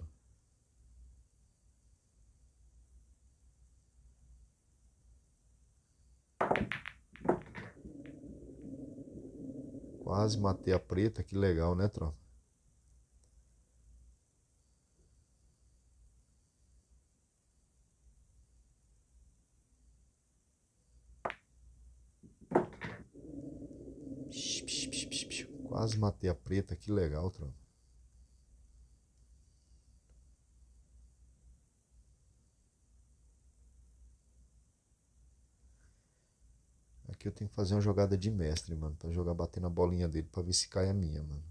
Quase matei a preta, que legal, né, tropa? Psh, psh, psh. Quase matei a preta, que legal, tropa. Aqui eu tenho que fazer uma jogada de mestre, mano. Pra jogar batendo a bolinha dele pra ver se cai a minha, mano.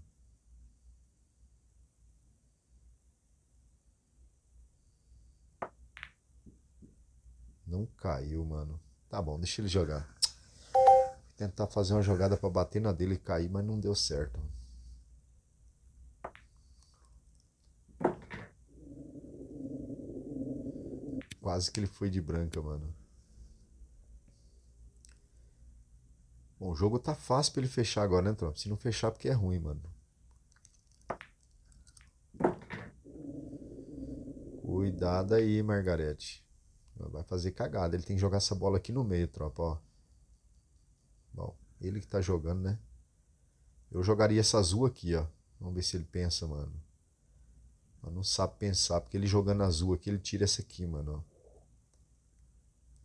Não caiu, mano. Tá bom, deixa ele jogar tentar fazer uma jogada para bater na dele e cair, mas não deu certo. Quase que ele foi de branca, mano. Bom, o jogo tá fácil pra ele fechar agora, né, Trump? Se não fechar, é porque é ruim, mano. Cuidado aí, Margarete. Vai fazer cagada. Ele tem que jogar essa bola aqui no meio, tropa, ó. Bom, ele que tá jogando, né? Eu jogaria essa azul aqui, ó. Vamos ver se ele pensa, mano. Mas não sabe pensar, porque ele jogando azul aqui, ele tira essa aqui, mano, ó.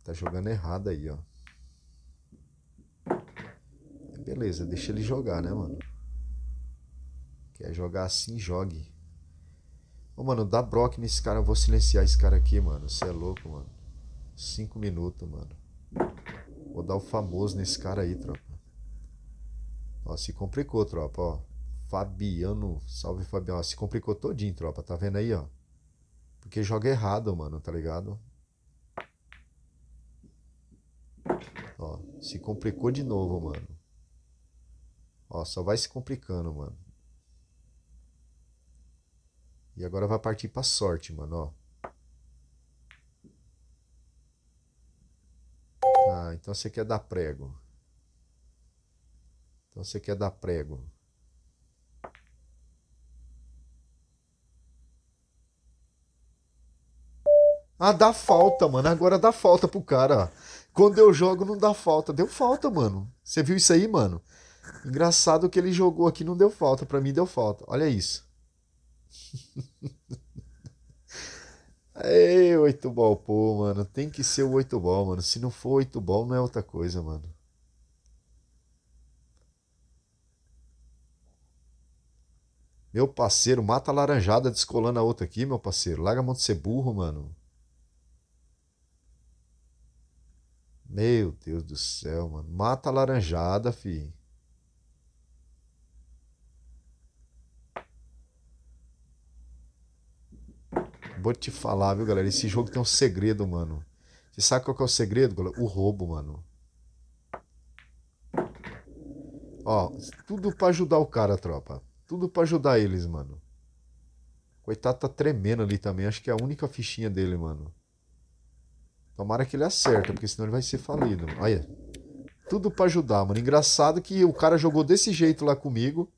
Tá jogando errado aí, ó. Beleza, deixa ele jogar, né, mano? Quer jogar assim, jogue. Ô, mano, dá brock nesse cara. Eu vou silenciar esse cara aqui, mano. Você é louco, mano. Cinco minutos, mano. Vou dar o famoso nesse cara aí, tropa. Ó, se complicou, tropa, ó. Fabiano, salve Fabiano. Ó, se complicou todinho, tropa, tá vendo aí, ó? Porque joga errado, mano, tá ligado? Ó, se complicou de novo, mano. Ó, só vai se complicando, mano. E agora vai partir pra sorte, mano, ó. Tá, então você quer dar prego. Então você quer dar prego. Ah, dá falta, mano. Agora dá falta pro cara. Quando eu jogo, não dá falta. Deu falta, mano. Você viu isso aí, mano? Engraçado que ele jogou aqui, não deu falta. Pra mim, deu falta. Olha isso. <laughs> Ei, oito ball, pô, mano. Tem que ser o oito ball, mano. Se não for oito ball, não é outra coisa, mano. Meu parceiro, mata a laranjada descolando a outra aqui, meu parceiro. Larga a mão de ser burro, mano. Meu Deus do céu, mano. Mata a laranjada, fi. Vou te falar, viu, galera? Esse jogo tem um segredo, mano. Você sabe qual que é o segredo, galera? O roubo, mano. Ó, tudo para ajudar o cara, tropa. Tudo para ajudar eles, mano. Coitado tá tremendo ali também. Acho que é a única fichinha dele, mano. Tomara que ele acerta, porque senão ele vai ser falido. Olha. Tudo para ajudar, mano. Engraçado que o cara jogou desse jeito lá comigo.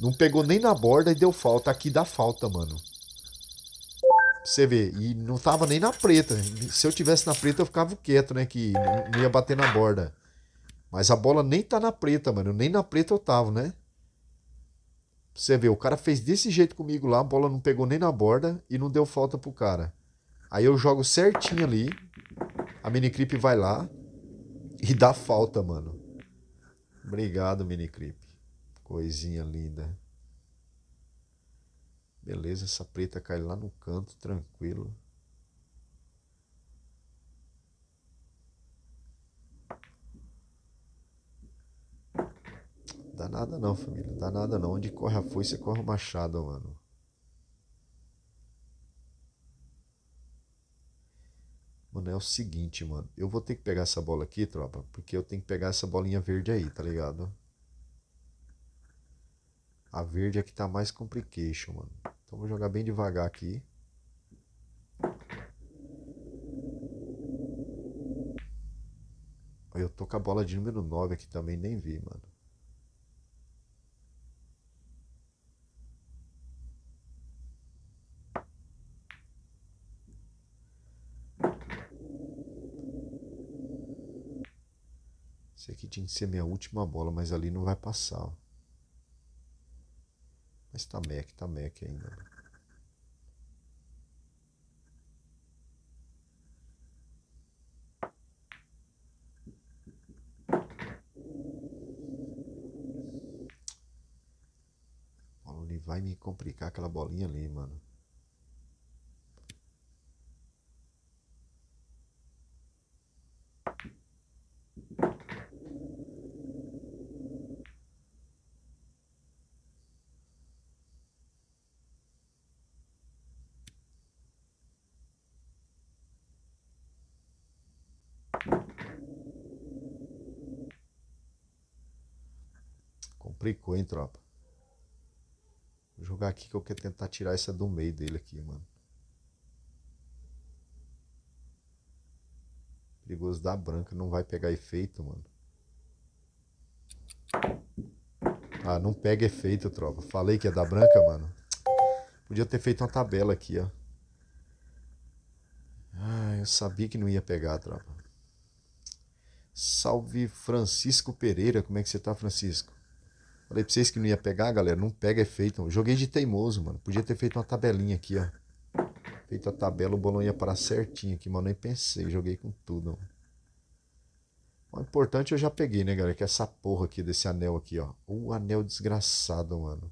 Não pegou nem na borda e deu falta. Aqui dá falta, mano. Pra você ver. E não tava nem na preta. Se eu tivesse na preta, eu ficava quieto, né? Que não ia bater na borda. Mas a bola nem tá na preta, mano. Nem na preta eu tava, né? Pra você ver, o cara fez desse jeito comigo lá, a bola não pegou nem na borda e não deu falta pro cara. Aí eu jogo certinho ali. A minicrip vai lá e dá falta, mano. Obrigado, minicrip. Coisinha linda. Beleza, essa preta cai lá no canto, tranquilo. Dá nada não, família. Dá nada não. Onde corre a foice, corre o machado, mano. Mano, é o seguinte, mano. Eu vou ter que pegar essa bola aqui, tropa, porque eu tenho que pegar essa bolinha verde aí, tá ligado? A verde aqui é tá mais complication, mano. Então vou jogar bem devagar aqui. Eu tô com a bola de número 9 aqui também, nem vi, mano. Esse aqui tinha que ser minha última bola, mas ali não vai passar. Ó. Mas tá Mac, tá Mac ainda. Paulo, ele vai me complicar aquela bolinha ali, mano. Complicou, hein, tropa? Vou jogar aqui que eu quero tentar tirar essa do meio dele aqui, mano. Perigoso da branca, não vai pegar efeito, mano. Ah, não pega efeito, tropa. Falei que é dar branca, mano. Podia ter feito uma tabela aqui, ó. Ah, eu sabia que não ia pegar, tropa. Salve Francisco Pereira, como é que você tá, Francisco? Falei pra vocês que não ia pegar, galera. Não pega efeito. É Joguei de teimoso, mano. Podia ter feito uma tabelinha aqui, ó. Feito a tabela, o bolão ia parar certinho aqui, mano. Nem pensei. Joguei com tudo, mano. O importante eu já peguei, né, galera? Que é essa porra aqui desse anel aqui, ó. O anel desgraçado, mano.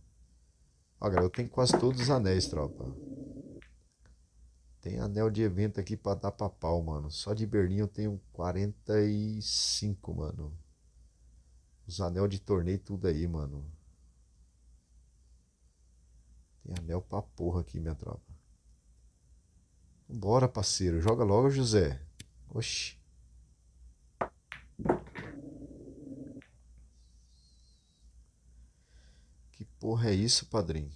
Ó, galera, eu tenho quase todos os anéis, tropa. Tem anel de evento aqui pra dar pra pau, mano. Só de Berlim eu tenho 45, mano. Os anel de torneio tudo aí, mano. Tem anel pra porra aqui, minha tropa. Bora, parceiro. Joga logo, José. Oxi. Que porra é isso, padrinho?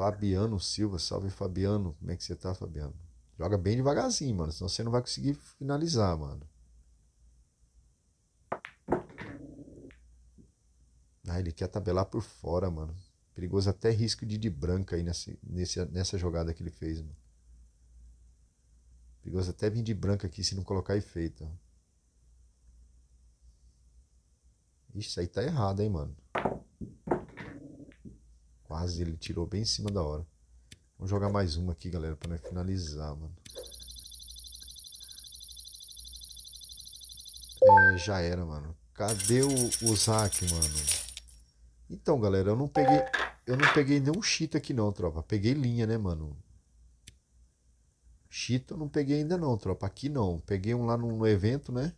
Fabiano Silva, salve Fabiano. Como é que você tá, Fabiano? Joga bem devagarzinho, mano, senão você não vai conseguir finalizar, mano. Ah, ele quer tabelar por fora, mano. Perigoso até risco de de branca aí nessa, nessa, nessa jogada que ele fez, mano. Perigoso até vir de branca aqui se não colocar efeito. Ixi, Isso aí tá errado, hein, mano. Quase ele tirou bem em cima da hora. Vamos jogar mais uma aqui, galera, para nós finalizar, mano. É, já era, mano. Cadê o, o Zac, mano? Então, galera, eu não peguei... Eu não peguei nenhum cheat aqui não, tropa. Peguei linha, né, mano? Cheat eu não peguei ainda não, tropa. Aqui não. Peguei um lá no, no evento, né?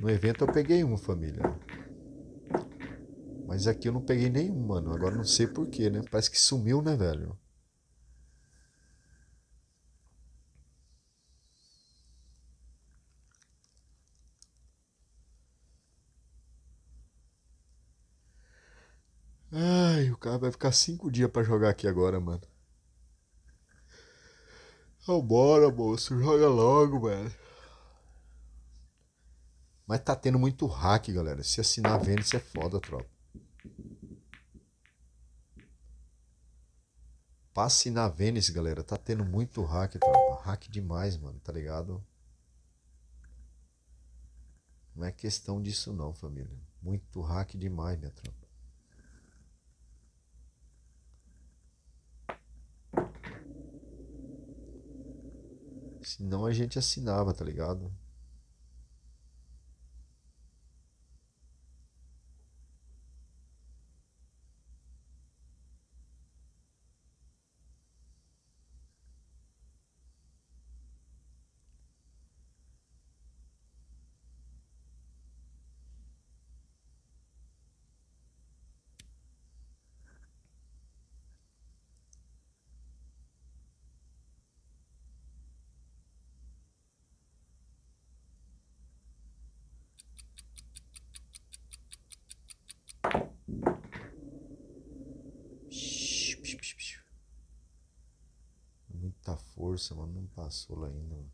No evento eu peguei um, família. Mas aqui eu não peguei nenhum, mano. Agora não sei porquê, né? Parece que sumiu, né, velho? Ai, o cara vai ficar cinco dias para jogar aqui agora, mano. Vambora, moço. Joga logo, velho. Mas tá tendo muito hack, galera. Se assinar a Vênus é foda, tropa. Passe na Vênus, galera. Tá tendo muito hack, tropa. Hack demais, mano, tá ligado? Não é questão disso não, família. Muito hack demais, minha tropa. Senão a gente assinava, tá ligado? força, mano. Não passou lá ainda, mano.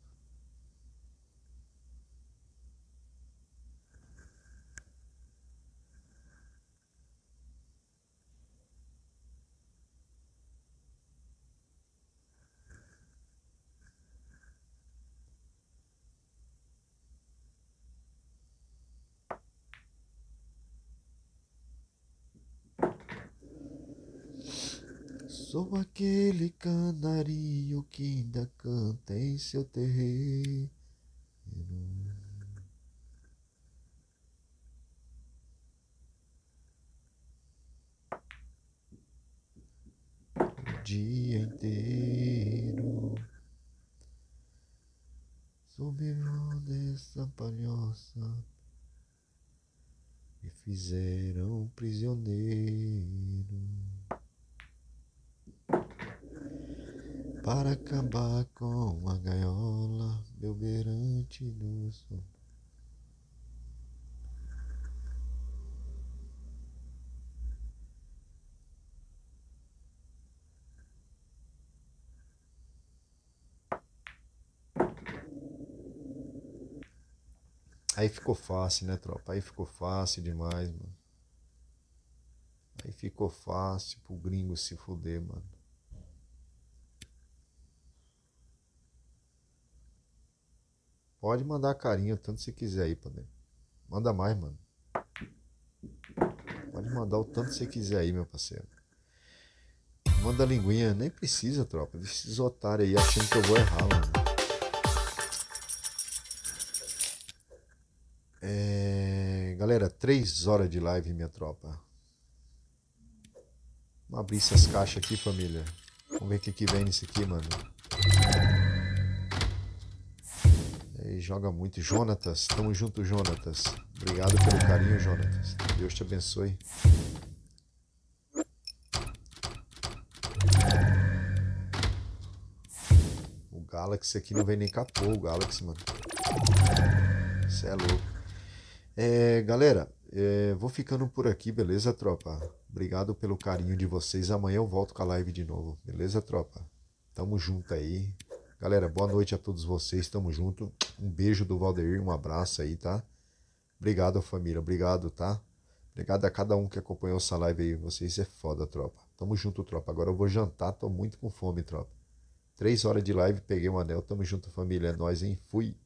aquele canário que ainda canta em seu terreiro. O dia inteiro subiram dessa palhoça e fizeram prisioneiro. Para acabar com a gaiola, beberante do sol. Aí ficou fácil, né, tropa? Aí ficou fácil demais, mano. Aí ficou fácil pro gringo se fuder, mano. Pode mandar carinho tanto você quiser aí, Pandeiro. Manda mais, mano. Pode mandar o tanto você quiser aí, meu parceiro. Manda linguinha. Nem precisa, tropa. Esses otários aí achando que eu vou errar, mano. É... Galera, três horas de live, minha tropa. Vamos abrir essas caixas aqui, família. Vamos ver o que, que vem nisso aqui, mano joga muito. Jonatas, tamo junto, Jonatas. Obrigado pelo carinho, Jonatas. Deus te abençoe. O Galaxy aqui não vem nem capô, o Galaxy, mano. Você é louco. É, galera, é, vou ficando por aqui, beleza, tropa? Obrigado pelo carinho de vocês. Amanhã eu volto com a live de novo, beleza, tropa? Tamo junto aí. Galera, boa noite a todos vocês. Tamo junto. Um beijo do Valdeir, um abraço aí, tá? Obrigado, família. Obrigado, tá? Obrigado a cada um que acompanhou essa live aí. Vocês é foda, tropa. Tamo junto, tropa. Agora eu vou jantar. Tô muito com fome, tropa. Três horas de live, peguei um anel. Tamo junto, família. É nóis, hein? Fui.